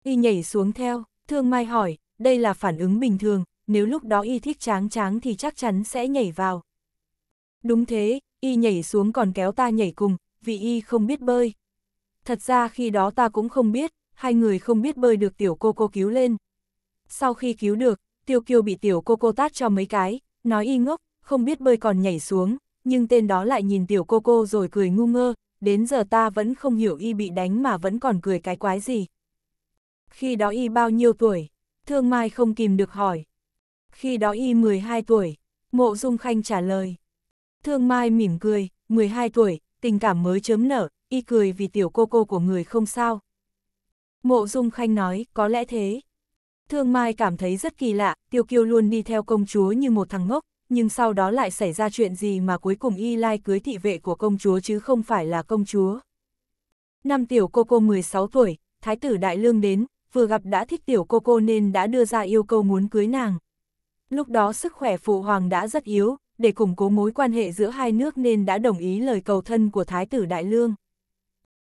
Y nhảy xuống theo, Thương Mai hỏi, đây là phản ứng bình thường, nếu lúc đó y thích tráng tráng thì chắc chắn sẽ nhảy vào. Đúng thế, y nhảy xuống còn kéo ta nhảy cùng, vì y không biết bơi. Thật ra khi đó ta cũng không biết, hai người không biết bơi được tiểu cô cô cứu lên. Sau khi cứu được, tiêu kiêu bị tiểu cô cô tát cho mấy cái, nói y ngốc, không biết bơi còn nhảy xuống, nhưng tên đó lại nhìn tiểu cô cô rồi cười ngu ngơ, đến giờ ta vẫn không hiểu y bị đánh mà vẫn còn cười cái quái gì. Khi đó y bao nhiêu tuổi? Thương Mai không kìm được hỏi khi đó y 12 tuổi, mộ dung khanh trả lời. Thương Mai mỉm cười, 12 tuổi, tình cảm mới chớm nở, y cười vì tiểu cô cô của người không sao. Mộ dung khanh nói, có lẽ thế. Thương Mai cảm thấy rất kỳ lạ, tiêu kiêu luôn đi theo công chúa như một thằng ngốc, nhưng sau đó lại xảy ra chuyện gì mà cuối cùng y lai cưới thị vệ của công chúa chứ không phải là công chúa. Năm tiểu cô cô 16 tuổi, thái tử đại lương đến, vừa gặp đã thích tiểu cô cô nên đã đưa ra yêu cầu muốn cưới nàng, Lúc đó sức khỏe phụ hoàng đã rất yếu, để củng cố mối quan hệ giữa hai nước nên đã đồng ý lời cầu thân của Thái tử Đại Lương.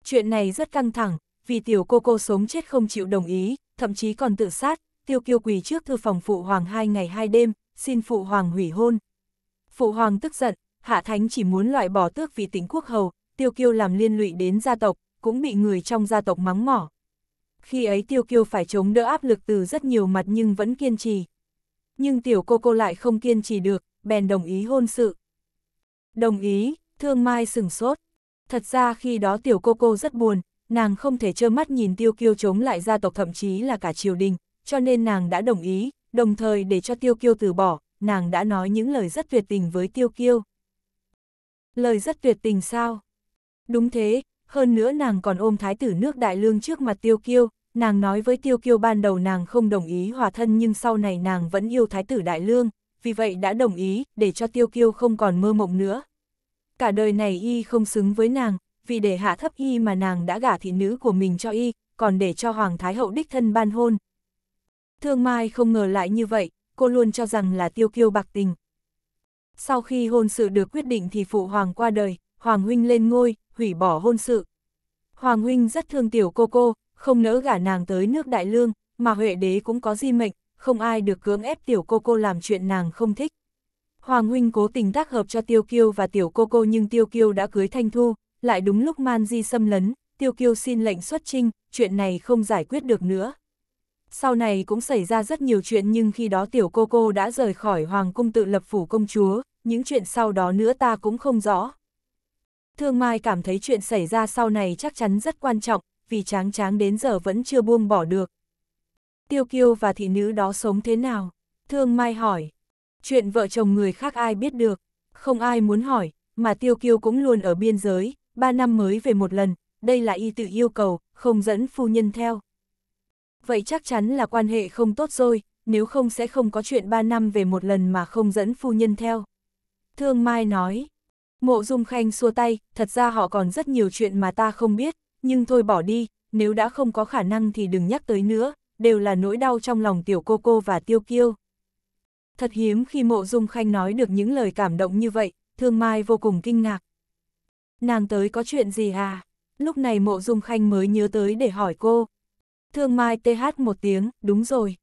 Chuyện này rất căng thẳng, vì tiểu cô cô sống chết không chịu đồng ý, thậm chí còn tự sát, tiêu kiêu quỳ trước thư phòng phụ hoàng hai ngày hai đêm, xin phụ hoàng hủy hôn. Phụ hoàng tức giận, Hạ Thánh chỉ muốn loại bỏ tước vì tính quốc hầu, tiêu kiêu làm liên lụy đến gia tộc, cũng bị người trong gia tộc mắng mỏ. Khi ấy tiêu kiêu phải chống đỡ áp lực từ rất nhiều mặt nhưng vẫn kiên trì nhưng tiểu cô cô lại không kiên trì được, bèn đồng ý hôn sự. Đồng ý, thương mai sừng sốt. Thật ra khi đó tiểu cô cô rất buồn, nàng không thể trơ mắt nhìn tiêu kiêu chống lại gia tộc thậm chí là cả triều đình, cho nên nàng đã đồng ý, đồng thời để cho tiêu kiêu từ bỏ, nàng đã nói những lời rất tuyệt tình với tiêu kiêu. Lời rất tuyệt tình sao? Đúng thế, hơn nữa nàng còn ôm thái tử nước đại lương trước mặt tiêu kiêu, nàng nói với Tiêu Kiêu ban đầu nàng không đồng ý hòa thân nhưng sau này nàng vẫn yêu Thái tử Đại Lương, vì vậy đã đồng ý để cho Tiêu Kiêu không còn mơ mộng nữa. Cả đời này y không xứng với nàng, vì để hạ thấp y mà nàng đã gả thị nữ của mình cho y, còn để cho Hoàng Thái Hậu đích thân ban hôn. Thương Mai không ngờ lại như vậy, cô luôn cho rằng là Tiêu Kiêu bạc tình. Sau khi hôn sự được quyết định thì phụ Hoàng qua đời, Hoàng Huynh lên ngôi, hủy bỏ hôn sự. Hoàng Huynh rất thương tiểu cô cô, không nỡ gả nàng tới nước đại lương, mà Huệ đế cũng có di mệnh, không ai được cưỡng ép tiểu cô cô làm chuyện nàng không thích. Hoàng huynh cố tình tác hợp cho Tiêu Kiêu và tiểu cô cô nhưng Tiêu Kiêu đã cưới Thanh Thu, lại đúng lúc Man Di xâm lấn, Tiêu Kiêu xin lệnh xuất trinh, chuyện này không giải quyết được nữa. Sau này cũng xảy ra rất nhiều chuyện nhưng khi đó tiểu cô cô đã rời khỏi Hoàng cung tự lập phủ công chúa, những chuyện sau đó nữa ta cũng không rõ. Thương Mai cảm thấy chuyện xảy ra sau này chắc chắn rất quan trọng, vì tráng tráng đến giờ vẫn chưa buông bỏ được. Tiêu kiêu và thị nữ đó sống thế nào? Thương Mai hỏi. Chuyện vợ chồng người khác ai biết được, không ai muốn hỏi, mà tiêu kiêu cũng luôn ở biên giới, ba năm mới về một lần, đây là y tự yêu cầu, không dẫn phu nhân theo. Vậy chắc chắn là quan hệ không tốt rồi, nếu không sẽ không có chuyện ba năm về một lần mà không dẫn phu nhân theo. Thương Mai nói, mộ dung khanh xua tay, thật ra họ còn rất nhiều chuyện mà ta không biết, nhưng thôi bỏ đi, nếu đã không có khả năng thì đừng nhắc tới nữa, đều là nỗi đau trong lòng tiểu cô cô và tiêu kiêu. Thật hiếm khi mộ dung khanh nói được những lời cảm động như vậy, thương mai vô cùng kinh ngạc. Nàng tới có chuyện gì à? Lúc này mộ dung khanh mới nhớ tới để hỏi cô. Thương mai th một tiếng, đúng rồi.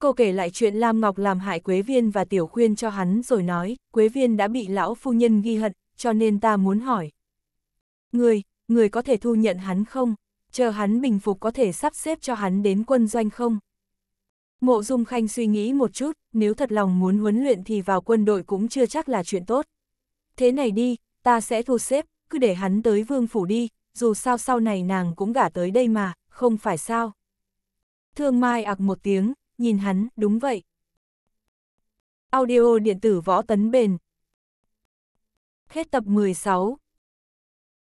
Cô kể lại chuyện Lam Ngọc làm hại Quế Viên và Tiểu Khuyên cho hắn rồi nói, Quế Viên đã bị lão phu nhân ghi hận, cho nên ta muốn hỏi. Người, người có thể thu nhận hắn không, chờ hắn bình phục có thể sắp xếp cho hắn đến quân doanh không. Mộ Dung Khanh suy nghĩ một chút, nếu thật lòng muốn huấn luyện thì vào quân đội cũng chưa chắc là chuyện tốt. Thế này đi, ta sẽ thu xếp, cứ để hắn tới vương phủ đi, dù sao sau này nàng cũng gả tới đây mà, không phải sao. Thương Mai ạc một tiếng, nhìn hắn, đúng vậy. Audio điện tử võ tấn bền. Hết tập 16